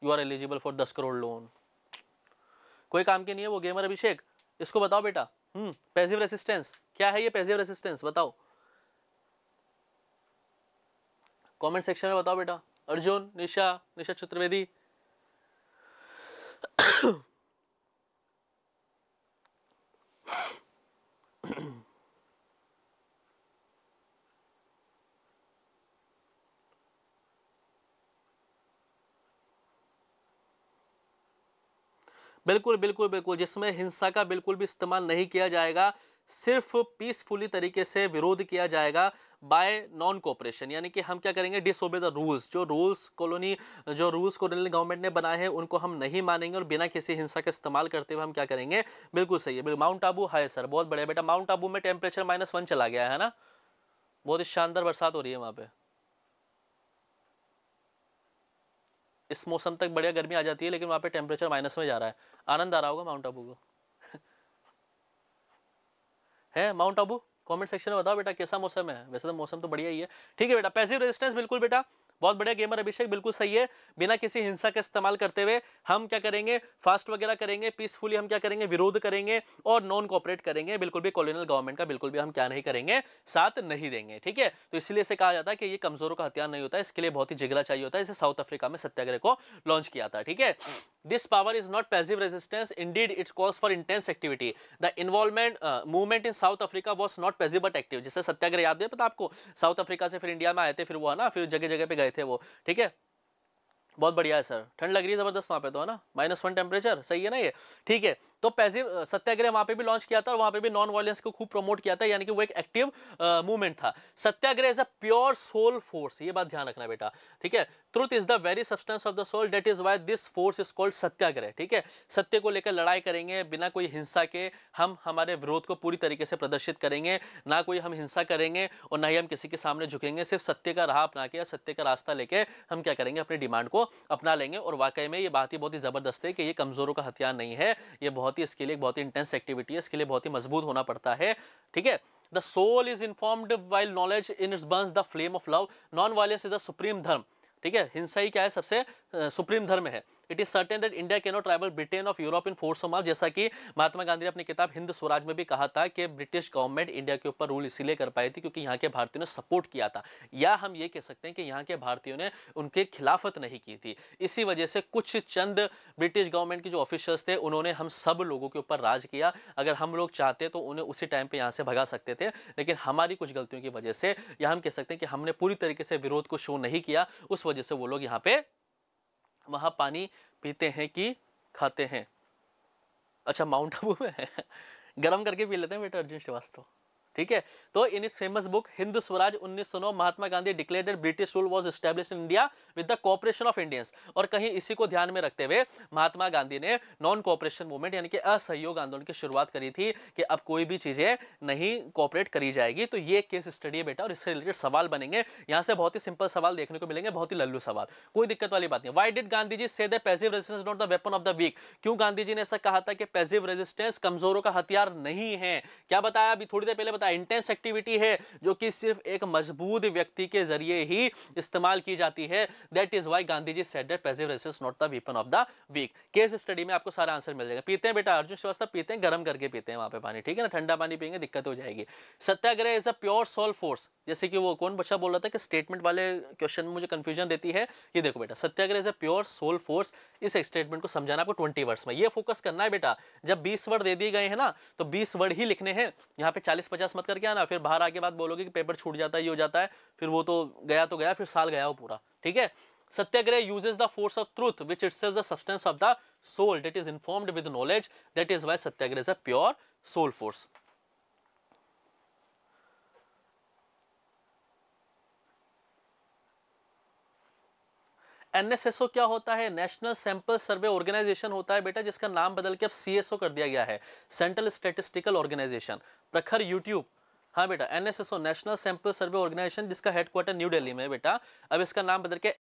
you are eligible for दस करोड़ लोन कोई काम के नहीं है वो गेमर अभिषेक इसको बताओ बेटा हम्म पैसिव रेसिस्टेंस क्या है ये पैसिव रेसिस्टेंस बताओ कमेंट सेक्शन में बताओ बेटा अर्जुन निशा निशा चतुर्वेदी बिल्कुल बिल्कुल बिल्कुल जिसमें हिंसा का बिल्कुल भी इस्तेमाल नहीं किया जाएगा सिर्फ पीसफुली तरीके से विरोध किया जाएगा बाय नॉन कोऑपरेशन यानी कि हम क्या करेंगे डिसोबे द रूल्स जो रूल्स कॉलोनी जो रूल्स कॉलोनी गवर्नमेंट ने बनाए हैं उनको हम नहीं मानेंगे और बिना किसी हिंसा का इस्तेमाल करते हुए हम क्या करेंगे बिल्कुल सही है माउंट आबू हाई सर बहुत बढ़िया बेटा माउंट आबू में टेम्परेचर माइनस वन चला गया है ना बहुत ही शानदार बरसात हो रही है वहाँ पे इस मौसम तक बढ़िया गर्मी आ जाती है लेकिन वहाँ पर टेम्परेचर माइनस में जा रहा है आनंद आ रहा होगा माउंट आबू को है माउंट आबू कमेंट सेक्शन में बताओ बेटा कैसा मौसम है वैसे तो मौसम तो बढ़िया ही है ठीक है बेटा पैसिव रेजिस्टेंस बिल्कुल बेटा बहुत बढ़िया गेमर अभिषेक बिल्कुल सही है बिना किसी हिंसा का इस्तेमाल करते हुए हम क्या करेंगे फास्ट वगैरह करेंगे पीसफुली हम क्या करेंगे विरोध करेंगे और नॉन कॉपरेट करेंगे बिल्कुल भी कॉलोनियल गवर्नमेंट का बिल्कुल भी हम क्या नहीं करेंगे साथ नहीं देंगे ठीक है तो इसलिए इसे कहा जाता है कि ये कमजोरों का हथियार नहीं होता इसके लिए बहुत ही जिगरा चाहिए होता है इसे साउथ अफ्रीका में सत्याग्रह को लॉन्च किया था ठीक है this power is not passive resistance indeed it calls for intense activity the involvement movement in South Africa was not passive but active जैसे सत्याग्रह याद है पता आपको साउथ अफ्रीका से फिर इंडिया में आए थे फिर वो है ना फिर जगह जगह पे गए थे वो ठीक है बहुत बढ़िया है सर ठंड लग रही है ज़बरदस्त वहाँ पे तो है ना माइनस वन टेम्परेचर सही है ना ये ठीक है तो पैसिव सत्याग्रह वहां पे भी लॉन्च किया था और वहां पे भी नॉन वायलेंस को खूब प्रमोट किया था यानी कि वो एक एक्टिव मूवमेंट था Satyagraha is a pure soul force ये बात ध्यान रखना बेटा ठीक है truth is the very substance of the soul that is why this force is called Satyagraha ठीक है सत्य को लेकर लड़ाई करेंगे बिना कोई हिंसा के हम हमारे विरोध को पूरी तरीके से प्रदर्शित करेंगे ना कोई हम हिंसा करेंगे और ना ही हम किसी के सामने झुकेंगे सिर्फ सत्य का राह अपना के या सत्य का रास्ता लेके हम क्या करेंगे अपनी डिमांड को अपना लेंगे और वाकई में ये बात ही बहुत ही ज़बरदस्त है कि ये कमज़ोरों का हथियार नहीं है ये बहुत बहुत ही इसके लिए बहुत ही इंटेंस एक्टिविटी है इसके लिए बहुत ही मजबूत होना पड़ता है ठीक है the soul is informed while knowledge in its burn the flame of love non violence is the supreme dharma ठीक है हिंसा ही क्या है सबसे सुप्रीम धर्म है it is certain that India cannot rival Britain of Europe in force of जैसा कि महात्मा गांधी ने अपनी किताब हिंद स्वराज में भी कहा था कि ब्रिटिश गवर्नमेंट इंडिया के ऊपर रूल इसीलिए कर पाई थी क्योंकि यहाँ के भारतीयों ने सपोर्ट किया था या हम ये कह सकते हैं कि यहाँ के भारतीयों ने उनके खिलाफत नहीं की थी इसी वजह से कुछ चंद ब्रिटिश गवर्नमेंट के जो ऑफिसर्स थे उन्होंने हम सब लोगों के ऊपर राज किया अगर हम लोग चाहते तो उन्हें उसी टाइम पर यहाँ से भगा सकते थे लेकिन हमारी कुछ गलतियों की वजह से या हम कह सकते हैं कि हमने पूरी तरीके से विरोध को शो नहीं किया उस वजह से वो लोग यहाँ पे वहाँ पानी पीते हैं कि खाते हैं अच्छा माउंट आबू में गर्म करके पी लेते हैं बेटा अर्जुन श्रीवास्तव ठीक है तो इन इस फेमस बुक हिंदू स्वराज उन्नीस सौ नौ Mahatma Gandhi declare British rule was established in India with the cooperation of Indians और कहीं इसी को ध्यान में रखते हुए महात्मा गांधी ने नॉन कॉपरेशन मूवमेंट यानी कि असहयोग आंदोलन की शुरुआत करी थी कि अब कोई भी चीज़ें नहीं कॉपरेट करी जाएगी तो ये केस स्टडी है बेटा और इससे रिलेटेड सवाल बनेंगे यहाँ से बहुत ही सिंपल सवाल देखने को मिलेंगे बहुत ही लल्लू सवाल कोई दिक्कत वाली बात नहीं why did Gandhi ji say passive resistance not the weapon of the weak क्यों गांधी जी ने ऐसा कहा था कि पैसिव रेजिस्टेंस कमजोरों का हथियार नहीं है क्या बताया अभी थोड़ी देर पहले ज़्यादा इंटेंस एक्टिविटी है जो कि सिर्फ एक मजबूत व्यक्ति के जरिए ही इस्तेमाल की जाती है that is why Gandhi ji said passive resist not the weapon of the weak case study में आपको सारा आंसर मिल जाएगा पीते हैं बेटा अर्जुन श्रीवास्तव पीते हैं गर्म करके पीते हैं वहाँ पे पानी ठीक है ना ठंडा पानी पियेंगे दिक्कत हो जाएगी Satyagraha is a pure soul force जैसे कि वो कौन बच्चा बोल रहा था कि स्टेटमेंट वाले क्वेश्चन में मुझे कन्फ्यूजन रहती है ये देखो बेटा Satyagraha is a pure soul force इस स्टेटमेंट को समझाना आपको ट्वेंटी वर्ड्स में ये फोकस करना है बेटा जब बीस वर्ड दे दिए गए हैं ना तो बीस वर्ड ही लिखने हैं यहाँ पे चालीस पचास मत करके आना फिर बाहर आके बाद बोलोगे कि पेपर छूट जाता है ये हो जाता है फिर वो तो गया तो गया फिर साल गया वो पूरा ठीक है Satyagraha uses the force of truth which it the substance of the soul that is informed with knowledge that is why Satyagraha is a pure soul force NSSO क्या होता है नेशनल सैंपल सर्वे ऑर्गेनाइजेशन होता है बेटा जिसका नाम बदल के अब सीएसओ कर दिया गया है central statistical organisation Prakhar YouTube हाँ बेटा NSSO national sample survey organisation जिसका हेडक्वार्टर न्यू दिल्ली में बेटा अब इसका नाम बदल के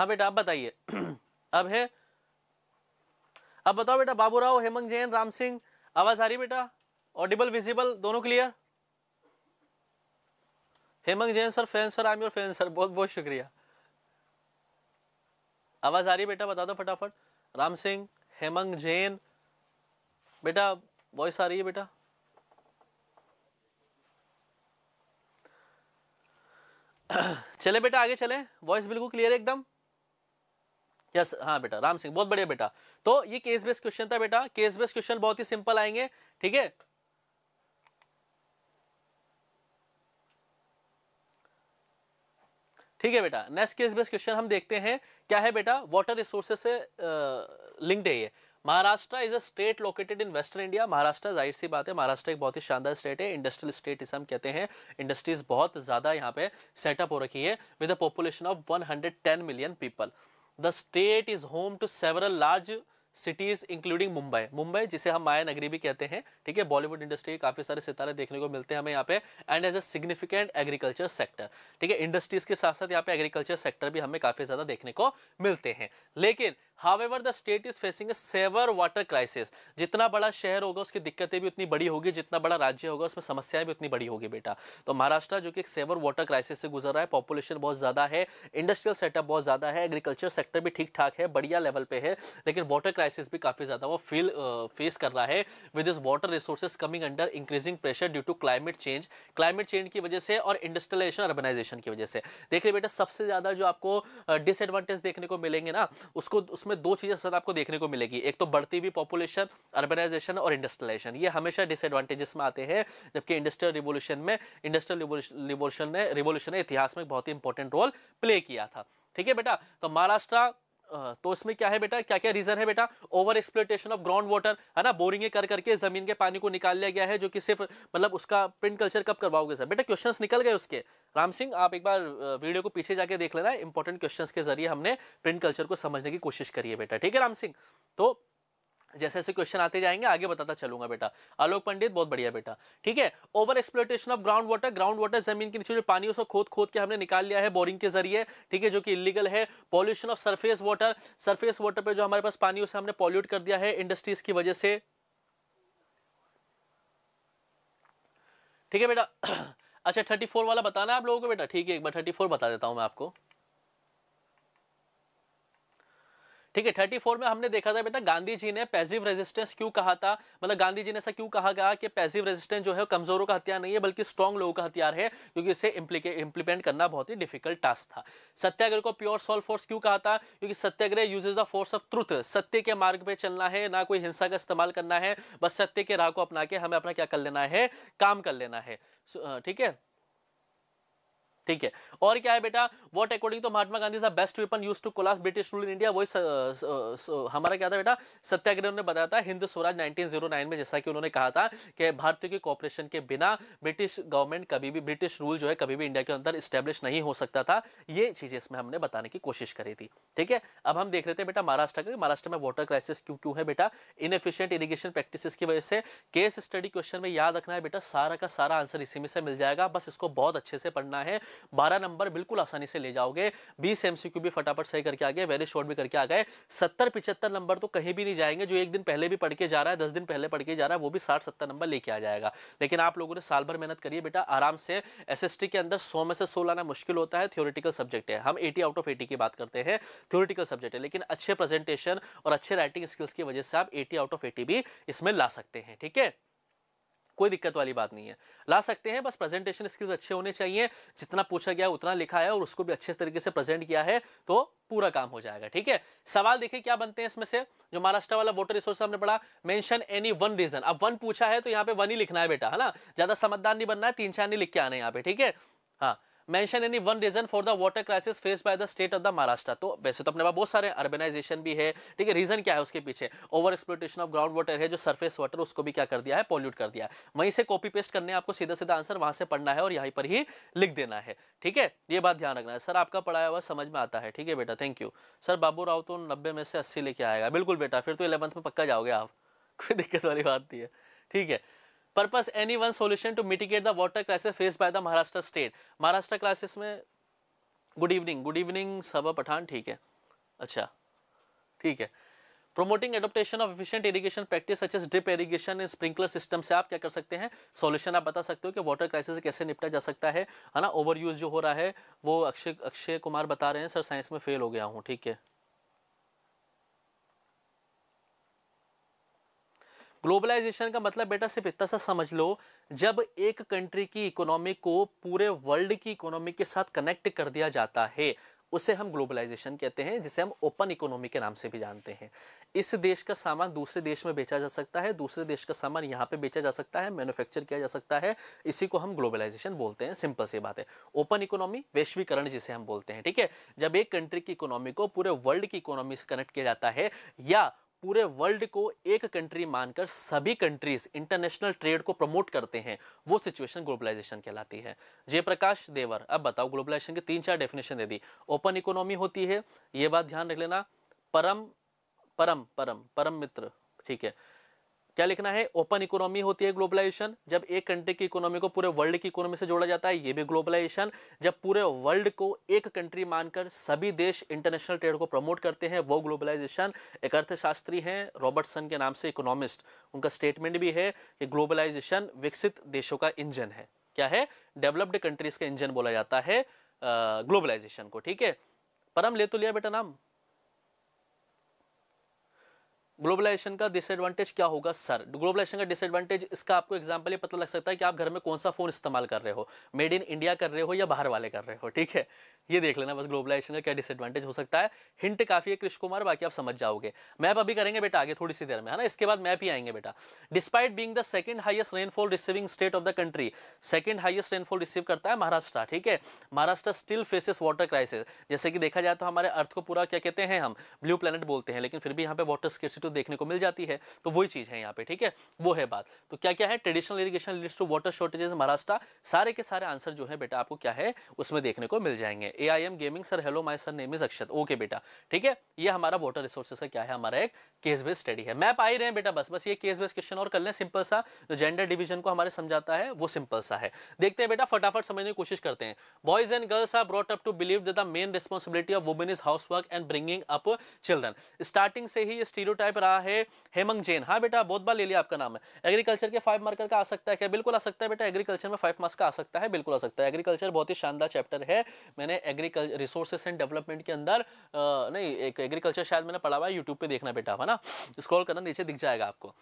हाँ बेटा आप बताइए अब है अब बताओ बेटा बाबूराव हेमंत जैन राम सिंह आवाज आ रही बेटा ऑडिबल विजिबल दोनों clear Hemant Jain sir fan sir I'm your fan sir बहुत बहुत शुक्रिया आवाज आ रही बेटा बता दो फटाफट राम सिंह हेमंत जैन बेटा वॉइस आ रही है बेटा चले बेटा आगे चले वॉइस बिल्कुल क्लियर है एकदम यस हाँ बेटा राम सिंह बहुत बढ़िया बेटा तो ये केस बेस्ड क्वेश्चन था बेटा केस बेस्ड क्वेश्चन बहुत ही सिंपल आएंगे ठीक है ठीक है बेटा नेक्स्ट केस बेस्ड क्वेश्चन हम देखते हैं क्या है बेटा वाटर रिसोर्सेज से लिंक्ड है ये Maharashtra is a state located in western India Maharashtra जाहिर सी बात है महाराष्ट्र एक बहुत ही शानदार स्टेट है इंडस्ट्रियल स्टेट इसे हम कहते हैं इंडस्ट्रीज बहुत ज्यादा यहाँ पे सेटअप हो रखी है with a population of 110 million people the state is home to several large cities including Mumbai Mumbai जिसे हम माया नगरी भी कहते हैं ठीक है बॉलीवुड इंडस्ट्री के काफी सारे सितारे देखने को मिलते हैं हमें यहाँ पे and has a significant agriculture sector ठीक है इंडस्ट्रीज के साथ साथ यहाँ पे एग्रीकल्चर सेक्टर भी हमें काफी ज्यादा देखने को मिलते हैं लेकिन however the state is facing severe water crisis जितना बड़ा शहर होगा उसकी दिक्कतें भी उतनी बड़ी होगी जितना बड़ा राज्य होगा उसमें समस्याएं भी उतनी बड़ी होगी बेटा तो महाराष्ट्र जो कि एक सेवर वाटर क्राइसिस से गुजर रहा है पॉपुलेशन बहुत ज़्यादा है इंडस्ट्रियल सेटअप बहुत ज़्यादा है एग्रीकल्चर सेक्टर भी ठीक ठाक है बढ़िया लेवल पे है लेकिन वाटर क्राइसिस भी काफ़ी ज़्यादा वो फील फेस कर रहा है with is water resources coming under increasing pressure due to climate change climate change की वजह से और इंडस्ट्रियलाइजेशन अर्बनाइजेशन की वजह से देख रहे बेटा सबसे ज़्यादा जो आपको डिसएडवांटेज देखने को मिलेंगे ना उसको उसमें उसमें दो चीज़ें सबसे आपको देखने को मिलेगी एक तो बढ़ती हुई पॉपुलेशन अर्बनाइजेशन और इंडस्ट्रियलाइजेशन ये हमेशा डिसएडवांटेजेस में आते हैं जबकि इंडस्ट्रियल रिवोल्यूशन में इंडस्ट्रियल रिवोल्यूशन ने रिवोल्यूशन ने इतिहास में बहुत ही इंपॉर्टेंट रोल प्ले किया था ठीक है बेटा तो महाराष्ट्र तो इसमें क्या है बेटा क्या क्या रीजन है बेटा over exploitation of ground water है ना बोरिंग कर करके जमीन के पानी को निकाल लिया गया है जो कि सिर्फ मतलब उसका प्रिंट कल्चर कब करवाओगे सर बेटा क्वेश्चन निकल गए उसके राम सिंह आप एक बार वीडियो को पीछे जाके देख लेना इंपॉर्टेंट क्वेश्चन के जरिए हमने प्रिंट कल्चर को समझने की कोशिश करी है बेटा ठीक है राम सिंह तो जैसे जैसे क्वेश्चन आते जाएंगे आगे बताता चलूंगा बेटा आलोक पंडित बहुत बढ़िया बेटा ठीक है over exploitation of ground water ground water जमीन के नीचे जो पानी उसको खोद खोद के हमने निकाल लिया है बोरिंग के जरिए ठीक है जो कि इलीगल है pollution of surface water surface water पर जो हमारे पास पानी उसे हमने पॉल्यूट कर दिया है इंडस्ट्रीज की वजह से ठीक है बेटा अच्छा थर्टी फोर वाला बताना आप लोगों को बेटा ठीक है एक बार थर्टी फोर बता देता हूं मैं आपको ठीक है थर्टी फोर में हमने देखा था बेटा गांधी जी ने पैसिव रेजिस्टेंस क्यों कहा था मतलब गांधी जी ने ऐसा क्यों कहा गया कि पैसिव रेजिस्टेंस जो है कमजोरों का हथियार नहीं है बल्कि स्ट्रॉन्ग लोगों का हथियार है क्योंकि इसे इंप्लीमेंट करना बहुत ही डिफिकल्ट टास्क था सत्याग्रह को प्योर सॉल्व फोर्स क्यों कहा था क्योंकि Satyagraha use the force of truth सत्य के मार्ग पर चलना है ना कोई हिंसा का इस्तेमाल करना है बस सत्य के राह को अपना के हमें अपना क्या कर लेना है काम कर लेना है ठीक है ठीक है और क्या है बेटा what according to Mahatma Gandhi best weapon use to collapse British rule in India वही हमारा क्या था बेटा सत्याग्रह ने बताया था हिंद स्वराज 1909 में जैसा कि उन्होंने कहा था कि भारतीय के कॉपरेशन के बिना ब्रिटिश गवर्नमेंट कभी भी ब्रिटिश रूल जो है कभी भी इंडिया के अंदर स्टेब्लिश नहीं हो सकता था ये चीज इसमें हमने बताने की कोशिश करी थी ठीक है अब हम देख रहे थे बेटा महाराष्ट्र का महाराष्ट्र में वाटर क्राइसिस क्यों क्यों है बेटा एफिशियंट इरीगेशन प्रैक्टिस की वजह से केस स्टडी क्वेश्चन में याद रखना है बेटा सारा का सारा आंसर इसी में से मिल जाएगा बस इसको बहुत अच्छे से पढ़ना है बारह नंबर बिल्कुल आसानी से ले जाओगे बीस एमसी भी फटाफट सही करके आ गए वेरी शॉर्ट भी करके आ गए सत्तर पिछहत्तर नंबर तो कहीं भी नहीं जाएंगे जो एक दिन पहले भी पढ़ के जा रहा है दस दिन पहले पढ़ के जा रहा है वो भी साठ सत्तर नंबर लेके आ जाएगा लेकिन आप लोगों ने साल भर मेहनत करिए बेटा आराम से एस के अंदर सौ में से सो लाना मुश्किल होता है थियोरिटिकल सब्जेक्ट है हम एटी आउट ऑफ एटी की बात करते हैं थियोरिटिकल सब्जेक्ट है लेकिन अच्छे प्रेजेंटेशन और अच्छे राइटिंग स्किल्स की वजह से आप एटी आउट ऑफ एटी भी इसमें ला सकते हैं ठीक है कोई दिक्कत वाली बात नहीं है ला सकते हैं बस प्रेजेंटेशन स्किल्स अच्छे होने चाहिए जितना पूछा गया उतना लिखा है और उसको भी अच्छे तरीके से प्रेजेंट किया है तो पूरा काम हो जाएगा ठीक है सवाल देखिए क्या बनते हैं इसमें से जो महाराष्ट्र वाला वोटर रिसोर्स हमने पढ़ा मेंशन एनी वन रीजन अब वन पूछा है तो यहाँ पे वन ही लिखना है बेटा है ना ज्यादा समझदार नहीं बनना है तीन चार नहीं लिख के है यहाँ पे ठीक है हाँ mention any one reason for the water crisis face by the state of the Maharashtra तो वैसे तो अपने पास बहुत सारे अर्बेनाइजेशन भी है ठीक है रीजन क्या है उसके पीछे over exploitation of ground water है जो सरफेस वाटर उसको भी क्या कर दिया है पॉल्यूट कर दिया है वहीं से कॉपी पेस्ट करने आपको सीधा सीधा आंसर वहां से पढ़ना है और यहीं पर ही लिख देना है ठीक है ये बात ध्यान रखना है सर आपका पढ़ाया हुआ समझ में आता है ठीक है बेटा thank you sir Babu Rao तो नब्बे में से अस्सी लेके आएगा बिल्कुल बेटा फिर तो इलेवंथ में पक्का जाओगे आप कोई दिक्कत वाली बात नहीं है ठीक है propose any one solution to mitigate the water crisis face by the Maharashtra state Maharashtra crisis में good evening good evening Saba Pathan ठीक है अच्छा ठीक है promoting adoption of efficient irrigation practice such as drip irrigation in sprinkler system से आप क्या कर सकते हैं सॉल्यूशन आप बता सकते हो कि वाटर क्राइसिस कैसे निपटा जा सकता है है ना ओवर यूज जो हो रहा है वो अक्षय अक्षय कुमार बता रहे हैं सर साइंस में फेल हो गया हूँ ठीक है ग्लोबलाइजेशन का मतलब बेटा सिर्फ इतना सा समझ लो जब एक कंट्री की इकोनॉमी को पूरे वर्ल्ड की इकोनॉमी के साथ कनेक्ट कर दिया जाता है उसे हम ग्लोबलाइजेशन कहते हैं जिसे हम ओपन इकोनॉमी के नाम से भी जानते हैं इस देश का सामान दूसरे देश में बेचा जा सकता है दूसरे देश का सामान यहाँ पे बेचा जा सकता है मैन्युफैक्चर किया जा सकता है इसी को हम ग्लोबलाइजेशन बोलते हैं सिंपल सी बात है ओपन इकोनॉमी वैश्वीकरण जिसे हम बोलते हैं ठीक है जब एक कंट्री की इकोनॉमी को पूरे वर्ल्ड की इकोनॉमी से कनेक्ट किया जाता है या पूरे वर्ल्ड को एक कंट्री मानकर सभी कंट्रीज इंटरनेशनल ट्रेड को प्रमोट करते हैं वो सिचुएशन ग्लोबलाइजेशन कहलाती है जयप्रकाश देवर अब बताओ ग्लोबलाइजेशन के तीन चार डेफिनेशन दे दी ओपन इकोनॉमी होती है ये बात ध्यान रख लेना परम परम परम परम मित्र ठीक है क्या लिखना है ओपन इकोनॉमी होती है ग्लोबलाइजेशन जब एक कंट्री की इकोनॉमी को पूरे वर्ल्ड की इकोनॉमी से जोड़ा जाता है ये भी ग्लोबलाइजेशन जब पूरे वर्ल्ड को एक कंट्री मानकर सभी देश इंटरनेशनल ट्रेड को प्रमोट करते हैं वो ग्लोबलाइजेशन एक अर्थशास्त्री हैं रॉबर्टसन के नाम से इकोनॉमिस्ट उनका स्टेटमेंट भी है कि ग्लोबलाइजेशन विकसित देशों का इंजन है क्या है डेवलप्ड कंट्रीज का इंजन बोला जाता है ग्लोबलाइजेशन को ठीक है पर हम ले तो लिया बेटा नाम ग्लोबलाइजेशन का डिसएडवांटेज क्या होगा सर ग्लोबलाइजेशन का डिसएडवांटेज इसका आपको एग्जाम्पल ये पता लग सकता है कि आप घर में कौन सा फ़ोन इस्तेमाल कर रहे हो मेड इन इंडिया कर रहे हो या बाहर वाले कर रहे हो ठीक है ये देख लेना बस ग्लोबलाइजेशन का क्या डिसएडवांटेज हो सकता है हिंट काफ़ी है कृष्ण कुमार बाकी आप समझ जाओगे मैप अभी करेंगे बेटा आगे थोड़ी सी देर में है ना इसके बाद मैप ही आएंगे बेटा despite being the second highest rainfall receiving state of the country second highest rainfall receive करता है महाराष्ट्र ठीक है Maharashtra still faces water crisis जैसे कि देखा जाए तो हमारे अर्थ को पूरा क्या कहते हैं हम ब्लू प्लेनेट बोलते हैं लेकिन फिर भी यहाँ पे वाटर स्केटसिटी तो देखने को मिल जाती है तो वही चीज़ है यहाँ पे ठीक है वो है बात तो क्या क्या है traditional irrigation leads to water shortages Maharashtra सारे के सारे आंसर जो है बेटा आपको क्या है उसमें देखने को मिल जाएंगे A I M gaming sir hello my sir name is Akshat okay बेटा ठीक है ये हमारा वोटर रिसोर्सेस का क्या है हमारा एक केस बेस्ड स्टडी है मैप आई रहे हैं बेटा बस बस ये केस बेस्ड क्वेश्चन और कर लें सिंपल सा जो जेंडर डिवीजन को हमारे समझाता है वो सिंपल सा है देखते हैं बेटा फटाफट समझने की कोशिश करते हैं boys and girls are brought up to believe the main responsibility of women is house work and bringing up children starting से ही ये स्टीरियो रहा है हेमंग जैन हाँ बेटा बहुत बार ले लिया आपका नाम है एग्रीकल्चर के फाइव मार्कर का आ सकता है क्या बिल्कुल आ सकता है बेटा एग्रीकल्चर में फाइव मार्क्स का आ सकता है बिल्कुल आ सकता है एग्रीकल्चर बहुत ही शानदार चैप्टर है मैंने एग्रीकल्चर रिसोर्सेस एंड डेवलपमेंट के अंदर आ, नहीं एक एग्रीकल्चर शायद मैंने पढ़ा हुआ है यूट्यूब पे देखना बेटा है ना स्क्रॉल करना नीचे दिख जाएगा आपको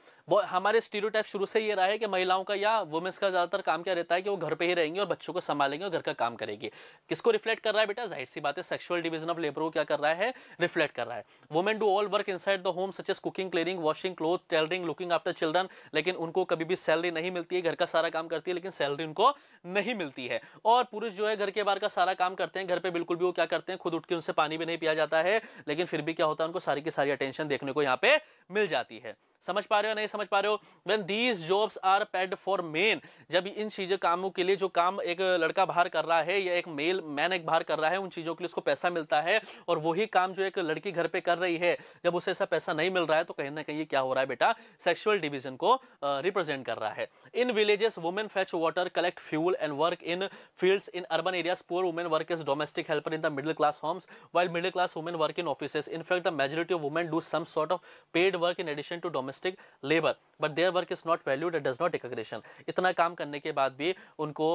हमारे स्टीरियो शुरू से ये रहा है कि महिलाओं का या वुमेंस का ज़्यादातर काम क्या रहता है कि वो घर पर ही रहेंगी और बच्चों को संभालेंगे और घर का काम करेगी किसको रिफ्लेक्ट कर रहा है बेटा जाहिर सी बात है सेक्शुअल डिवीजन ऑफ लेबर को क्या कर रहा है रिफ्लेक्ट कर रहा है women do all work in the home such as cooking cleaning washing cloth tailoring looking after children लेकिन उनको कभी भी सैलरी नहीं मिलती है घर का सारा काम करती है लेकिन सैलरी उनको नहीं मिलती है और पुरुष जो है घर के बाहर का सारा काम करते हैं घर पे बिल्कुल भी वो क्या करते हैं खुद उठ के उनसे पानी भी नहीं पिया जाता है लेकिन फिर भी क्या होता है उनको सारी की सारी अटेंशन देखने को यहाँ पे मिल जाती है समझ पा रहे हो नहीं समझ पा रहे हो when these jobs are paid for men जब इन चीजें कामों के लिए जो काम एक लड़का बाहर कर रहा है या एक मेल मैन एक बाहर कर रहा है उन चीजों के लिए उसको पैसा मिलता है और वही काम जो एक लड़की घर पे कर रही है जब उसे ऐसा पैसा नहीं मिल रहा है तो कहीं ना कहीं क्या हो रहा है बेटा सेक्शुअल डिविजन को रिप्रेजेंट कर रहा है in villages women fetch water collect fuel and work in field in urban areas poor women work is domestic helper in the middle class homes while middle class women work in office in fact the majority of women do some sort of paid work in addition to domestic domestic labour but their work is not valued it does not recognition इतना काम करने के बाद भी उनको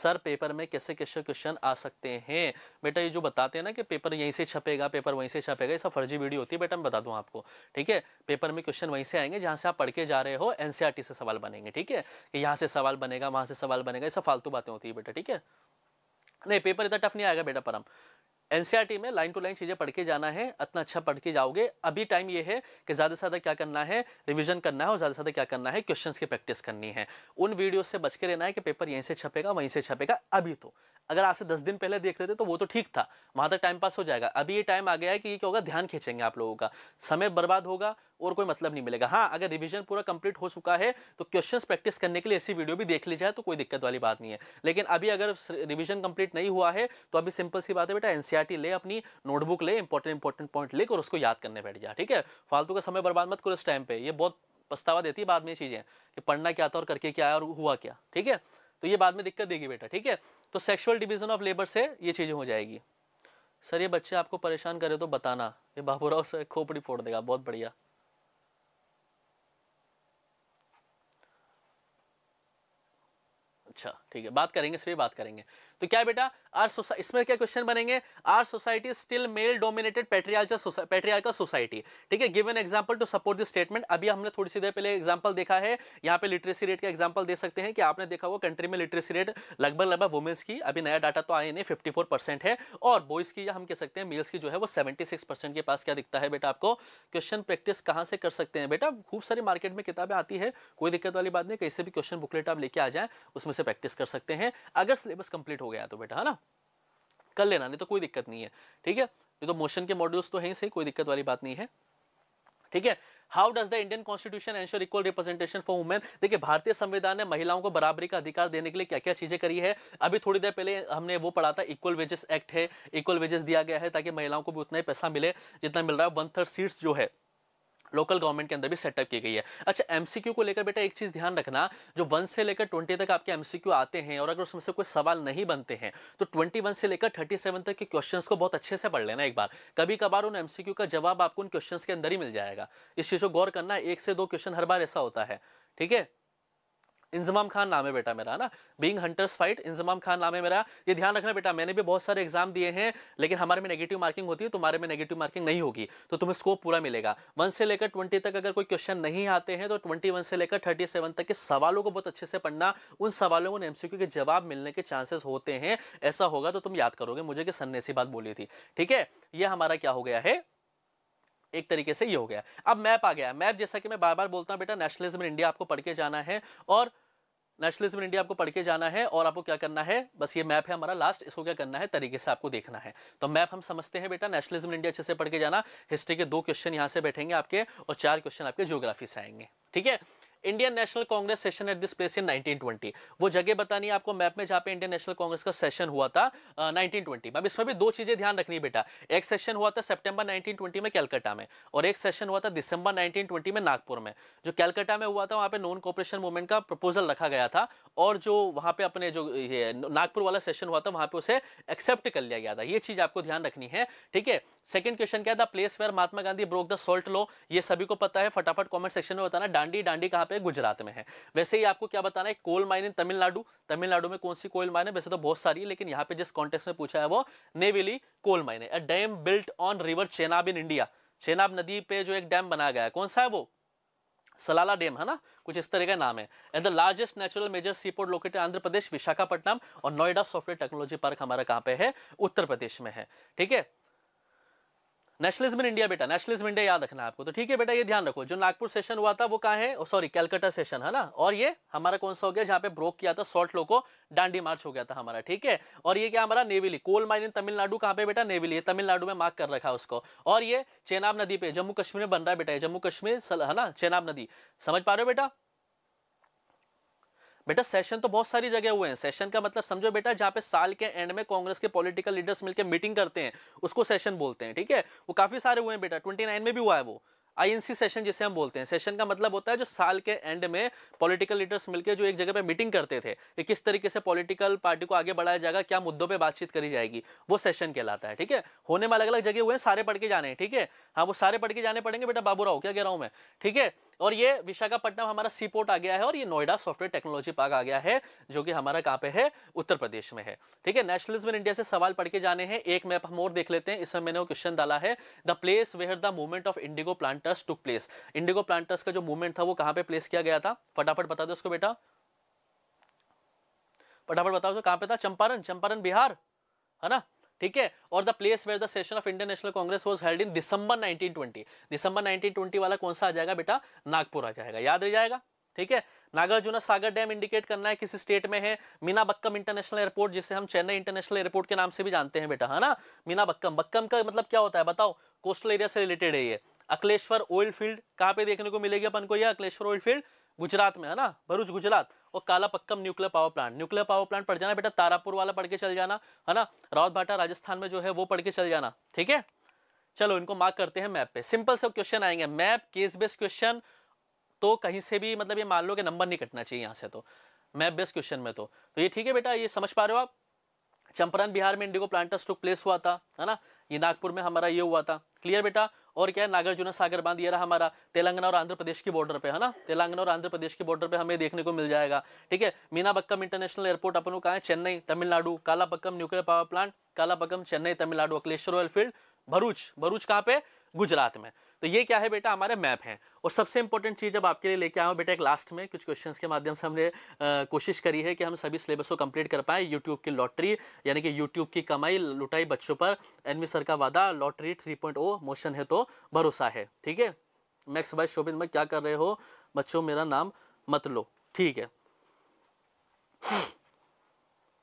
sir paper में कैसे कैसे क्वेश्चन आ सकते हैं बेटा ये जो बताते हैं ना कि पेपर यहीं से छपेगा पेपर वहीं से छपेगा ये सब फर्जी वीडियो होती है बेटा मैं बता दूं आपको ठीक है पेपर में क्वेश्चन वहीं से आएंगे जहां से आप पढ़ के जा रहे हो एनसीईआरटी e से सवाल बनेंगे ठीक है कि यहाँ से सवाल बनेगा वहां से सवाल बनेगा ये सब फालतू बातें होती है बेटा ठीक है नहीं पेपर इतना टफ नहीं आएगा बेटा परम एनसीईआरटी में लाइन टू लाइन चीज़ें पढ़ के जाना है इतना अच्छा पढ़ के जाओगे अभी टाइम ये है कि ज़्यादा से ज़्यादा क्या करना है रिवीजन करना है और ज़्यादा से ज़्यादा क्या करना है क्वेश्चंस की प्रैक्टिस करनी है उन वीडियो से बच के रहना है कि पेपर यहीं से छपेगा वहीं से छपेगा अभी तो अगर आज से दस दिन पहले देख रहे थे तो वो तो ठीक था वहां तक टाइम पास हो जाएगा अभी ये टाइम आ गया है कि ये क्या होगा ध्यान खींचेंगे आप लोगों का समय बर्बाद होगा और कोई मतलब नहीं मिलेगा हाँ अगर रिविजन पूरा कंप्लीट हो चुका है तो क्वेश्चन प्रैक्टिस करने के लिए ऐसी वीडियो भी देख ली जाए तो कोई दिक्कत वाली बात नहीं है लेकिन अभी अगर रिविजन कंप्लीट नहीं हुआ है तो अभी सिंपल सी बात है बेटा एनसीआरटी e ले अपनी नोटबुक ले इंपॉर्टेंट इंपॉर्टेंट पॉइंट लेकर और उसको याद करने बैठ जाए ठीक है फालतू का समय बर्बाद मत करो इस टाइम पे ये बहुत पछतावा देती है बाद में चीज़ें कि पढ़ना क्या था और करके क्या है और हुआ क्या ठीक है तो ये बाद में दिक्कत देगी बेटा ठीक है तो सेक्शुअल डिविजन ऑफ लेबर से ये चीज़ें हो जाएगी सर ये बच्चे आपको परेशान करे तो बताना ये बाबूराव सर खोपड़ी फोड़ देगा बहुत बढ़िया अच्छा ठीक है बात करेंगे इस पर बात करेंगे तो क्या बेटा आर इसमें क्या क्वेश्चन बनेंगे are society still male dominated patriarchal society ठीक है given example to support this statement अभी हमने थोड़ी सी देर पहले एग्जांपल देखा है यहाँ पे लिटरेसी रेट का एग्जांपल दे सकते हैं कि आपने देखा वो कंट्री में लिटरेसी रेट लगभग लगभग वुमेन्स की अभी नया डाटा तो आए नहीं फिफ्टी है और बॉयज की हम कह सकते हैं मेल्स की जो है वो सेवेंटी के पास क्या दिखता है बेटा आपको क्वेश्चन प्रैक्टिस कहाँ से कर सकते हैं बेटा खूब सारी मार्केट में किताबें आती है कोई दिक्कत वाली बात नहीं कैसे भी क्वेश्चन बुकलेट आप लेके आ जाए उसमें से प्रैक्टिस कर सकते हैं अगर सिलेबस कंप्लीट हो गया तो बेटा है ना कर लेना नहीं तो कोई दिक्कत नहीं है ठीक है ये तो मोशन के मॉड्यूल्स तो है सही कोई दिक्कत वाली बात नहीं है ठीक है how does the Indian constitution ensure equal representation for women देखिए भारतीय संविधान ने महिलाओं को बराबरी का अधिकार देने के लिए क्या क्या चीजें करी है अभी थोड़ी देर पहले हमने वो पढ़ा था इक्वल वेजेस एक्ट है इक्वल वेजेस दिया गया है ताकि महिलाओं को भी उतना ही पैसा मिले जितना मिल रहा है वन थर्ड सीट्स जो है लोकल गवर्नमेंट के अंदर भी सेटअप की गई है अच्छा एमसीक्यू को लेकर बेटा एक चीज ध्यान रखना जो वन से लेकर ट्वेंटी तक आपके एमसीक्यू आते हैं और अगर उसमें से कोई सवाल नहीं बनते हैं तो ट्वेंटी वन से लेकर थर्टी सेवन तक के क्वेश्चंस को बहुत अच्छे से पढ़ लेना एक बार कभी कभार उन एमसीक्यू का जवाब आपको उन क्वेश्चन के अंदर ही मिल जाएगा इस चीज को गौर करना एक से दो क्वेश्चन हर बार ऐसा होता है ठीक है इंजमाम खान नाम है बेटा मेरा ना being hunters fight Inzamam Khan नाम है मेरा ये ध्यान रखना बेटा मैंने भी बहुत सारे एग्जाम दिए हैं लेकिन हमारे में नेगेटिव मार्किंग होती है तो तुम्हारे में नेगेटिव मार्किंग नहीं होगी तो तुम्हें स्कोप पूरा मिलेगा वन से लेकर ट्वेंटी तक अगर कोई क्वेश्चन नहीं आते हैं तो ट्वेंटी से लेकर थर्टी तक के सवालों को बहुत अच्छे से पढ़ना उन सवालों को एमसीक्यू के जवाब मिलने के चांसेस होते हैं ऐसा होगा तो तुम याद करोगे मुझे कि सन्ने सी बात बोली थी ठीक है यह हमारा क्या हो गया है एक तरीके से ये हो गया अब मैप आ गया मैप जैसा कि मैं बार बार बोलता हूं बेटा नेशनलिज्म इन इंडिया आपको पढ़ के जाना है और नेशनलिज्म इन इंडिया आपको पढ़ के जाना है और आपको क्या करना है बस ये मैप है हमारा लास्ट इसको क्या करना है तरीके से आपको देखना है तो मैप हम समझते हैं बेटा नेशनलिज्म इन इंडिया अच्छे से पढ़ के जाना हिस्ट्री के दो क्वेश्चन यहाँ से बैठेंगे आपके और चार क्वेश्चन आपके जियोग्राफी से आएंगे ठीक है Indian national Congress session at this place in 1920 वो जगह बतानी है आपको मैप में जहां पे इंडियन नेशनल कांग्रेस का सेशन हुआ था uh, 1920 अब इसमें भी दो चीजें ध्यान रखनी बेटा एक सेशन हुआ था सितंबर 1920 में कलकत्ता में और एक सेशन हुआ था दिसंबर 1920 में नागपुर में जो कलकत्ता में हुआ था वहां पे नॉन कॉपरेशन मूवमेंट का प्रपोजल रखा गया था और जो वहां पे अपने जो ये नागपुर वाला सेशन हुआ था वहां पे उसे एक्सेप्ट कर लिया गया था ये चीज आपको ध्यान रखनी है ठीक है सेकंड क्वेश्चन क्या था place where Mahatma Gandhi broke the salt law ये सभी को पता है फटाफट कमेंट सेक्शन में बताना डांडी डांडी कहां पे गुजरात में है वैसे ही आपको क्या बताना है coal mine in Tamil Nadu Tamil Nadu में कौन सी कोल माइन है वैसे तो बहुत सारी है लेकिन यहाँ पे जिस कॉन्टेक्स में पूछा है वो नेवेली कोल माइन है dam built on river Chenab in India Chenab नदी पे जो एक डैम बनाया गया है कौन सा है वो सलाला डैम है ना कुछ इस तरह का नाम है and the largest natural major seaport located Andhra Pradesh Visakhapatnam और नोएडा सॉफ्टवेयर टेक्नोलॉजी पार्क हमारा कहाँ पे है उत्तर प्रदेश में है ठीक है नेशनलिज्म इन इंडिया बेटा नेशनलिज्म इंडिया याद रखना आपको तो ठीक है बेटा ये ध्यान रखो जो नागपुर सेशन हुआ था वो कहा है सॉरी कैलकाटा सेशन है ना और ये हमारा कौन सा हो गया जहाँ पे ब्रोक किया था सॉल्ट लो को डांडी मार्च हो गया था हमारा ठीक है और ये क्या हमारा नेविली कोल माइन इन तमिलनाडु कहाँ पे बेटा नेविली है तमिलनाडु में मार्क कर रखा उसको और ये चेनाब नदी पे जम्मू कश्मीर में बन रहा है बेटा जम्मू कश्मीर है ना चेनाब नदी समझ पा रहे हो बेटा बेटा सेशन तो बहुत सारी जगह हुए हैं सेशन का मतलब समझो बेटा जहाँ पे साल के एंड में कांग्रेस के पॉलिटिकल लीडर्स मिलकर मीटिंग करते हैं उसको सेशन बोलते हैं ठीक है वो काफी सारे हुए हैं बेटा ट्वेंटी में भी हुआ है वो आईएनसी सेशन जिसे हम बोलते हैं सेशन का मतलब होता है जो साल के एंड में पॉलिटिकल लीडर्स मिलकर जो एक जगह पे मीटिंग करते थे कि किस तरीके से पॉलिटिकल पार्टी को आगे बढ़ाया जाएगा क्या मुद्दों पे बातचीत करी जाएगी वो सेशन कहलाता है ठीक है होने में अलग अलग जगह हुए हैं सारे पढ़ के जाने ठीक है हाँ वो सारे पढ़ के जाने पड़ेंगे बेटा बाबू राव क्या कह रहा हूँ मैं ठीक है और ये विशाखापट्टनम हमारा सी पोर्ट आ गया है और ये नोएडा सॉफ्टवेयर टेक्नोलॉजी पार्क आ गया है जो कि हमारा कहाँ पे है उत्तर प्रदेश में है ठीक है नेशनलिज्म इन इंडिया से सवाल पढ़ के जाने हैं एक मैप हम और देख लेते हैं इसमें मैंने वो क्वेश्चन डाला है the place where the movement of indigo planters to place indigo planters का जो मूवमेंट था वो कहाँ पे प्लेस किया गया था फटाफट बता दो उसको बेटा फटाफट बताओ कहाँ पे था चंपारण चंपारण बिहार है ना ठीक है और the place where the session of Indian national Congress was held in December 1920 December 1920 वाला कौन सा आ जाएगा बेटा नागपुर आ जाएगा याद रह जाएगा ठीक है नागार्जुन सागर डैम इंडिकेट करना है किस स्टेट में है मीना बक्कम इंटरनेशनल एयरपोर्ट जिसे हम चेन्नई इंटरनेशनल एयरपोर्ट के नाम से भी जानते हैं बेटा है ना मीना बक्कम बक्कम का मतलब क्या होता है बताओ कोस्टल एरिया से रिलेटेड है ये अकलेश्वर ऑयल फील्ड कहाँ पे देखने को मिलेगी अपन को यह अकलेश्वर ऑयल फील्ड गुजरात में है ना भरूच गुजरात और Kalpakkam nuclear power plant nuclear power plant पढ़ जाना बेटा तारापुर वाला पढ़ के चल जाना है ना राउत भाटा राजस्थान में जो है वो पढ़ के चल जाना ठीक है चलो इनको मार्क करते हैं मैप पे सिंपल से क्वेश्चन आएंगे मैप केस बेस्ड क्वेश्चन तो कहीं से भी मतलब ये मान लो कि नंबर नहीं कटना चाहिए यहाँ से तो मैप बेस्ड क्वेश्चन में तो तो ये ठीक है बेटा ये समझ पा रहे हो आप चंपारण बिहार में इंडिगो प्लांटर्स टू प्लेस हुआ था है ना ये नागपुर में हमारा ये हुआ था क्लियर बेटा और क्या है नागार्जुन सागर बांध ये रहा हमारा तेलंगाना और आंध्र प्रदेश की बॉर्डर पे है ना तेलंगाना और आंध्र प्रदेश की बॉर्डर पे हमें देखने को मिल जाएगा ठीक है मीनाबक्कम इंटरनेशनल एयरपोर्ट अपन कहा है Chennai Tamil Nadu Kalpakkam nuclear power plant Kalpakkam Chennai Tamil Nadu Ankleshwar oil field Bharuch Bharuch कहाँ पे गुजरात में तो ये क्या है बेटा हमारे मैप हैं और सबसे इंपॉर्टेंट चीज़ अब आपके लिए लेके आया हूँ बेटा एक लास्ट में कुछ क्वेश्चंस के माध्यम से हमने कोशिश करी है कि हम सभी सिलेबस को कंप्लीट कर पाए यूट्यूब की लॉटरी यानी कि यूट्यूब की कमाई लुटाई बच्चों पर एनवी सर का वादा लॉटरी थ्री मोशन है तो भरोसा है ठीक है मैक्स भाई शोभित मैं क्या कर रहे हो बच्चों मेरा नाम मत लो ठीक है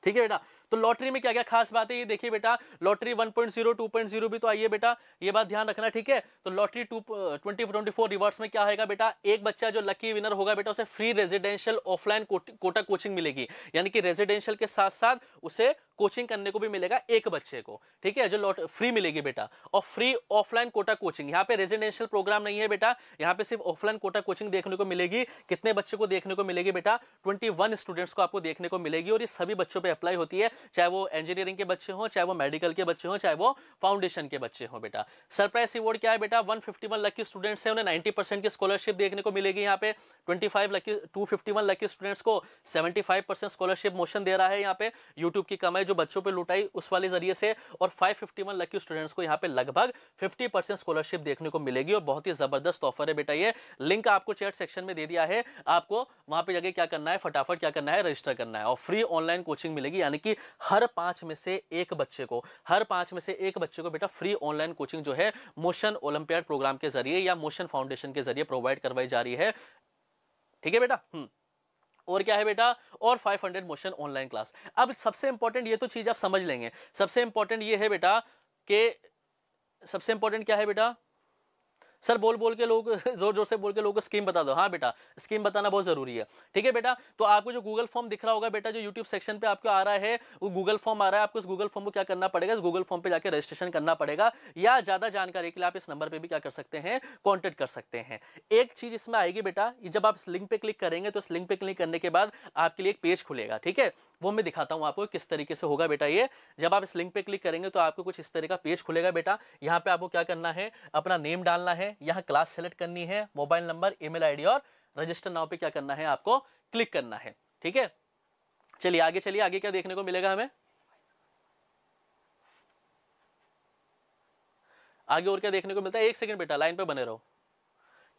ठीक है बेटा तो लॉटरी में क्या क्या खास बात है ये देखिए बेटा लॉटरी 1.0 2.0 भी तो आई है बेटा ये बात ध्यान रखना ठीक है तो lottery two twenty twenty four rewards में क्या आएगा बेटा एक बच्चा जो लकी विनर होगा बेटा उसे free residential offline Kota coaching मिलेगी यानी कि रेजिडेंशियल के साथ साथ उसे कोचिंग करने को भी मिलेगा एक बच्चे को ठीक है जो लॉट फ्री मिलेगी बेटा और फ्री ऑफलाइन कोटा कोचिंग यहाँ पे रेजिडेंशियल प्रोग्राम नहीं है बेटा यहाँ पे सिर्फ ऑफलाइन कोटा कोचिंग देखने को मिलेगी कितने बच्चे को देखने को मिलेगी बेटा ट्वेंटी स्टूडेंट्स को आपको देखने को मिलेगी और ये सभी बच्चों पर अप्लाई होती है चाहे वो इंजीनियरिंग के बच्चे हों चाहे वो मेडिकल के बच्चे हों चाहे वो फाउंडेशन के बच्चे हों बेटा सरप्राइज रिवॉर्ड क्या है बेटा one fifty one lucky students है उन्हें नाइन्टी परसेंट की स्कॉलरशिप देखने को मिलेगी यहाँ पे twenty five lucky two fifty one lucky students को seventy five percent scholarship Motion दे रहा है यहाँ पे यूट्यूब की कमाई जो बच्चों पे लुटाई उस वाले जरिए से और 551 लकी स्टूडेंट्स को यहाँ पे लगभग 50 परसेंट स्कॉलरशिप देखने को मिलेगी और बहुत ही जबरदस्त ऑफर है बेटा ये लिंक आपको चैट सेक्शन में दे दिया है आपको वहां पर जाके क्या करना है फटाफट क्या करना है रजिस्टर करना है और फ्री ऑनलाइन कोचिंग मिलेगी यानी कि हर पांच में से एक बच्चे को हर पांच में से एक बच्चे को बेटा फ्री ऑनलाइन कोचिंग जो है मोशन ओलंपियाड प्रोग्राम के जरिए या मोशन फाउंडेशन के जरिए प्रोवाइड करवाई जा रही है ठीक है बेटा हम्म और क्या है बेटा और 500 मोशन ऑनलाइन क्लास अब सबसे इंपॉर्टेंट ये तो चीज आप समझ लेंगे सबसे इंपॉर्टेंट ये है बेटा के सबसे इंपॉर्टेंट क्या है बेटा सर बोल बोल के लोग जोर जोर से बोल के लोगों को स्कीम बता दो हाँ बेटा स्कीम बताना बहुत जरूरी है ठीक है बेटा तो आपको जो गूगल फॉर्म दिख रहा होगा बेटा जो यूट्यूब सेक्शन पे आपको आ रहा है वो गूगल फॉर्म आ रहा है आपको इस गूगल फॉर्म को क्या करना पड़ेगा इस गूगल फॉर्म पर जाकर रजिस्ट्रेशन करना पड़ेगा या ज्यादा जानकारी के लिए आप इस नंबर पर भी क्या कर सकते हैं कॉन्टेक्ट कर सकते हैं एक चीज इसमें आएगी बेटा जब आप इस लिंक पे क्लिक करेंगे तो इस लिंक पे क्लिक करने के बाद आपके लिए एक पेज खुलेगा ठीक है वो मैं दिखाता हूँ आपको किस तरीके से होगा बेटा ये जब आप इस लिंक पे क्लिक करेंगे तो आपको कुछ इस तरह का पेज खुलेगा बेटा यहाँ पे आपको क्या करना है अपना नेम डालना है यहाँ क्लास सेलेक्ट करनी है मोबाइल नंबर ईमेल आईडी और रजिस्टर नाव पे क्या करना है आपको क्लिक करना है ठीक है चलिए आगे चलिए आगे क्या देखने को मिलेगा हमें आगे और क्या देखने को मिलता है एक सेकंड बेटा लाइन पे बने रहो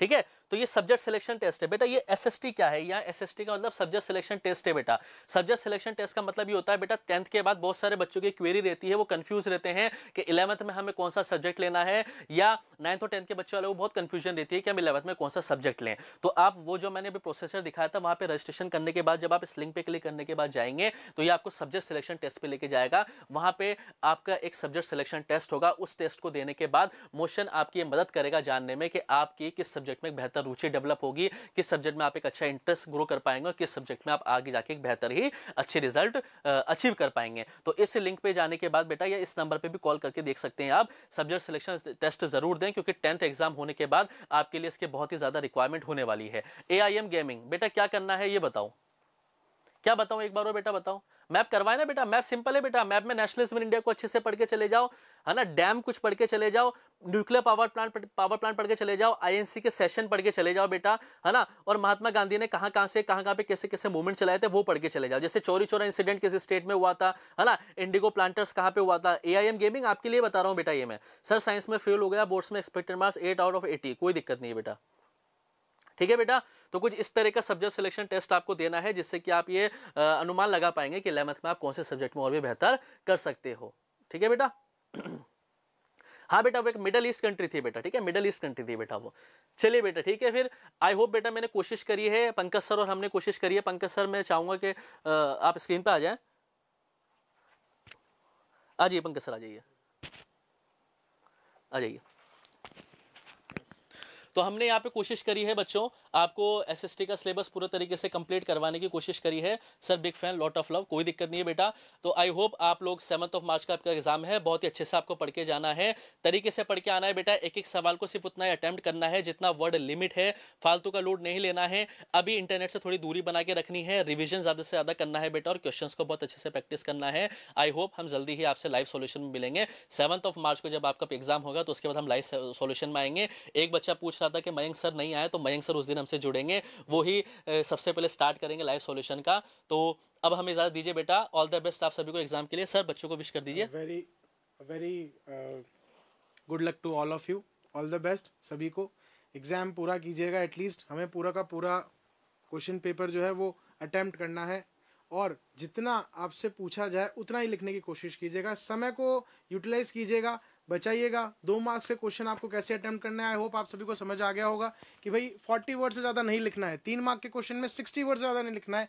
ठीक है तो ये सब्जेक्ट सिलेक्शन टेस्ट है बेटा ये एसएसटी क्या है या एसएसटी का मतलब सब्जेक्ट सिलेक्शन टेस्ट है बेटा सब्जेक्ट सिलेक्शन टेस्ट का मतलब ये होता है बेटा टेंथ के बाद बहुत सारे बच्चों की क्वेरी रहती है वो कंफ्यूज रहते हैं कि इलेवंथ में हमें कौन सा सब्जेक्ट लेना है या नाइन्थ और टेंथ के बच्चों वाले को बहुत कंफ्यूजन रहती है कि हम इलेवंथ में कौन सा सब्जेक्ट लें तो आप वो जो मैंने अभी प्रोसेसर दिखाया था वहाँ पर रजिस्ट्रेशन करने के बाद जब आप इस लिंक पे क्लिक करने के बाद जाएंगे तो ये आपको सब्जेक्ट सिलेक्शन टेस्ट पर लेके जाएगा वहाँ पर आपका एक सब्जेक्ट सिलेक्शन टेस्ट होगा उस टेस्ट को देने के बाद मोशन आपकी मदद करेगा जानने में कि आपकी किस सब्जेक्ट में बेहतर बेहतर रुचि डेवलप होगी किस सब्जेक्ट में आप एक अच्छा इंटरेस्ट ग्रो कर पाएंगे किस सब्जेक्ट में आप आगे जाके एक बेहतर ही अच्छे रिजल्ट अचीव कर पाएंगे तो इस लिंक पे जाने के बाद बेटा या इस नंबर पे भी कॉल करके देख सकते हैं आप सब्जेक्ट सिलेक्शन टेस्ट जरूर दें क्योंकि टेंथ एग्जाम होने के बाद आपके लिए इसके बहुत ही ज़्यादा रिक्वायरमेंट होने वाली है ए गेमिंग बेटा क्या करना है ये बताओ क्या बताऊं एक बार और बेटा बताओ मैप करवाए ना बेटा मैप सिंपल है बेटा मैप में नेशनलिज्म इन इंडिया को अच्छे से पढ़ के चले जाओ है ना डैम कुछ पढ़ के चले जाओ nuclear power plant power plant पढ़ के चले जाओ आईएनसी के सेशन पढ़ के चले जाओ बेटा है ना और महात्मा गांधी ने कहां कहां से कहां कहां पे कैसे कैसे मूवमेंट चलाए थे वो पढ़ के चले जाओ जैसे चोरी चोरा इंसिडेंट किसी स्टेट में हुआ था है ना इंडिगो प्लांटर्स कहां पे हुआ था एआईएम गेमिंग आपके लिए बता रहा हूँ बेटा ये मैं सर साइंस में फेल हो गया बोर्ड्स में expected marks eight out of eighty कोई दिक्कत नहीं है बेटा ठीक है बेटा तो कुछ इस तरह का सब्जेक्ट सिलेक्शन टेस्ट आपको देना है जिससे कि आप ये अनुमान लगा पाएंगे कि इलेवंथ में आप कौन से सब्जेक्ट में और भी बेहतर कर सकते हो ठीक है बेटा हाँ बेटा वो एक मिडल ईस्ट कंट्री थी बेटा ठीक है मिडल ईस्ट कंट्री थी बेटा वो चलिए बेटा ठीक है फिर आई होप बेटा मैंने कोशिश करी है पंकज सर और हमने कोशिश करी है पंकज सर मैं चाहूंगा कि आप स्क्रीन पर आ जाए आ जाइए पंकज सर आ जाइए आ जाइए तो हमने यहाँ पे कोशिश करी है बच्चों आपको एसएसटी का सिलेबस पूरा तरीके से कंप्लीट करवाने की कोशिश करी है sir big fan lot of love कोई दिक्कत नहीं है बेटा तो आई होप आप लोग सेवंथ ऑफ मार्च का आपका एग्जाम है बहुत ही अच्छे से आपको पढ़ के जाना है तरीके से पढ़ के आना है बेटा एक एक सवाल को सिर्फ उतना ही अटैम्प्ट करना है जितना वर्ड लिमिट है फालतू का लोड नहीं लेना है अभी इंटरनेट से थोड़ी दूरी बना के रखनी है रिविजन ज्यादा से ज्यादा करना है बेटा और क्वेश्चन को बहुत अच्छे से प्रैक्टिस करना है आई होप हम जल्दी ही आपसे लाइव सोल्यूशन में मिलेंगे सेवंथ ऑफ मार्च को जब आपका एग्जाम होगा तो उसके बाद हम लाइव सोल्यूशन में आएंगे एक बच्चा पूछ रहा था कि मयंक सर नहीं आया तो मयंक सर उस दिन दिन हमसे जुड़ेंगे वही सबसे पहले स्टार्ट करेंगे लाइव सॉल्यूशन का तो अब हमें इजाज़त दीजिए बेटा ऑल द बेस्ट आप सभी को एग्जाम के लिए सर बच्चों को विश कर दीजिए very very good luck to all of you all the best सभी को एग्ज़ाम पूरा कीजिएगा एटलीस्ट हमें पूरा का पूरा क्वेश्चन पेपर जो है वो अटेम्प्ट करना है और जितना आपसे पूछा जाए उतना ही लिखने की कोशिश कीजिएगा समय को यूटिलाइज कीजिएगा बचाइएगा दो मार्क्स से क्वेश्चन आपको कैसे अटेम्प्ट करना है आई होप आप सभी को समझ आ गया होगा कि भाई फोर्टी वर्ड से ज़्यादा नहीं लिखना है तीन मार्क के क्वेश्चन में सिक्सटी वर्ड से ज़्यादा नहीं लिखना है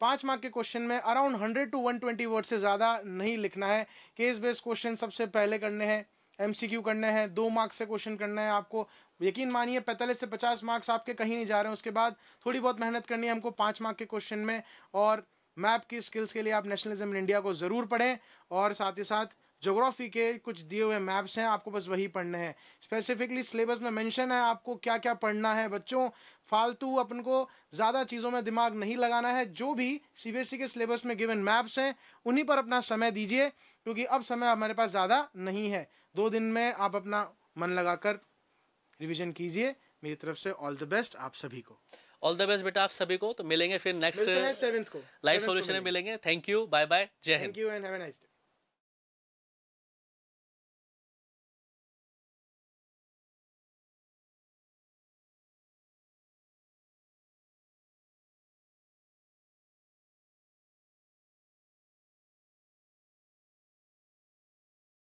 पांच मार्क के क्वेश्चन में around hundred to one twenty word से ज़्यादा नहीं लिखना है केस बेस्ड क्वेश्चन सबसे पहले करने हैं क्यू करने हैं दो मार्क्स से क्वेश्चन करना है आपको यकीन मानिए पैंतालीस से पचास मार्क्स आपके कहीं नहीं जा रहे हैं उसके बाद थोड़ी बहुत मेहनत करनी है हमको पाँच मार्क के क्वेश्चन में और मैप की स्किल्स के लिए आप नेशनलिज्म इन इंडिया को ज़रूर पढ़ें और साथ ही साथ जोग्राफी के कुछ दिए हुए मैप्स हैं आपको बस वही पढ़ने हैं स्पेसिफिकली सिलेबस में मेंशन है आपको क्या क्या पढ़ना है बच्चों फालतू अपन को ज़्यादा चीज़ों में दिमाग नहीं लगाना है जो भी सीबीएसई e के सिलेबस में गिवन मैप्स हैं उन्हीं पर अपना समय दीजिए क्योंकि अब समय हमारे पास ज़्यादा नहीं है दो दिन में आप अपना मन लगाकर रिविजन कीजिए मेरी तरफ से ऑल द बेस्ट आप सभी को ऑल द बेस्ट बेटा आप सभी को तो मिलेंगे फिर नेक्स्ट सेवेंथ को लाइव सोल्यूशन में मिलेंगे थैंक यू बाय बाय जय हिंद thank you and have nice day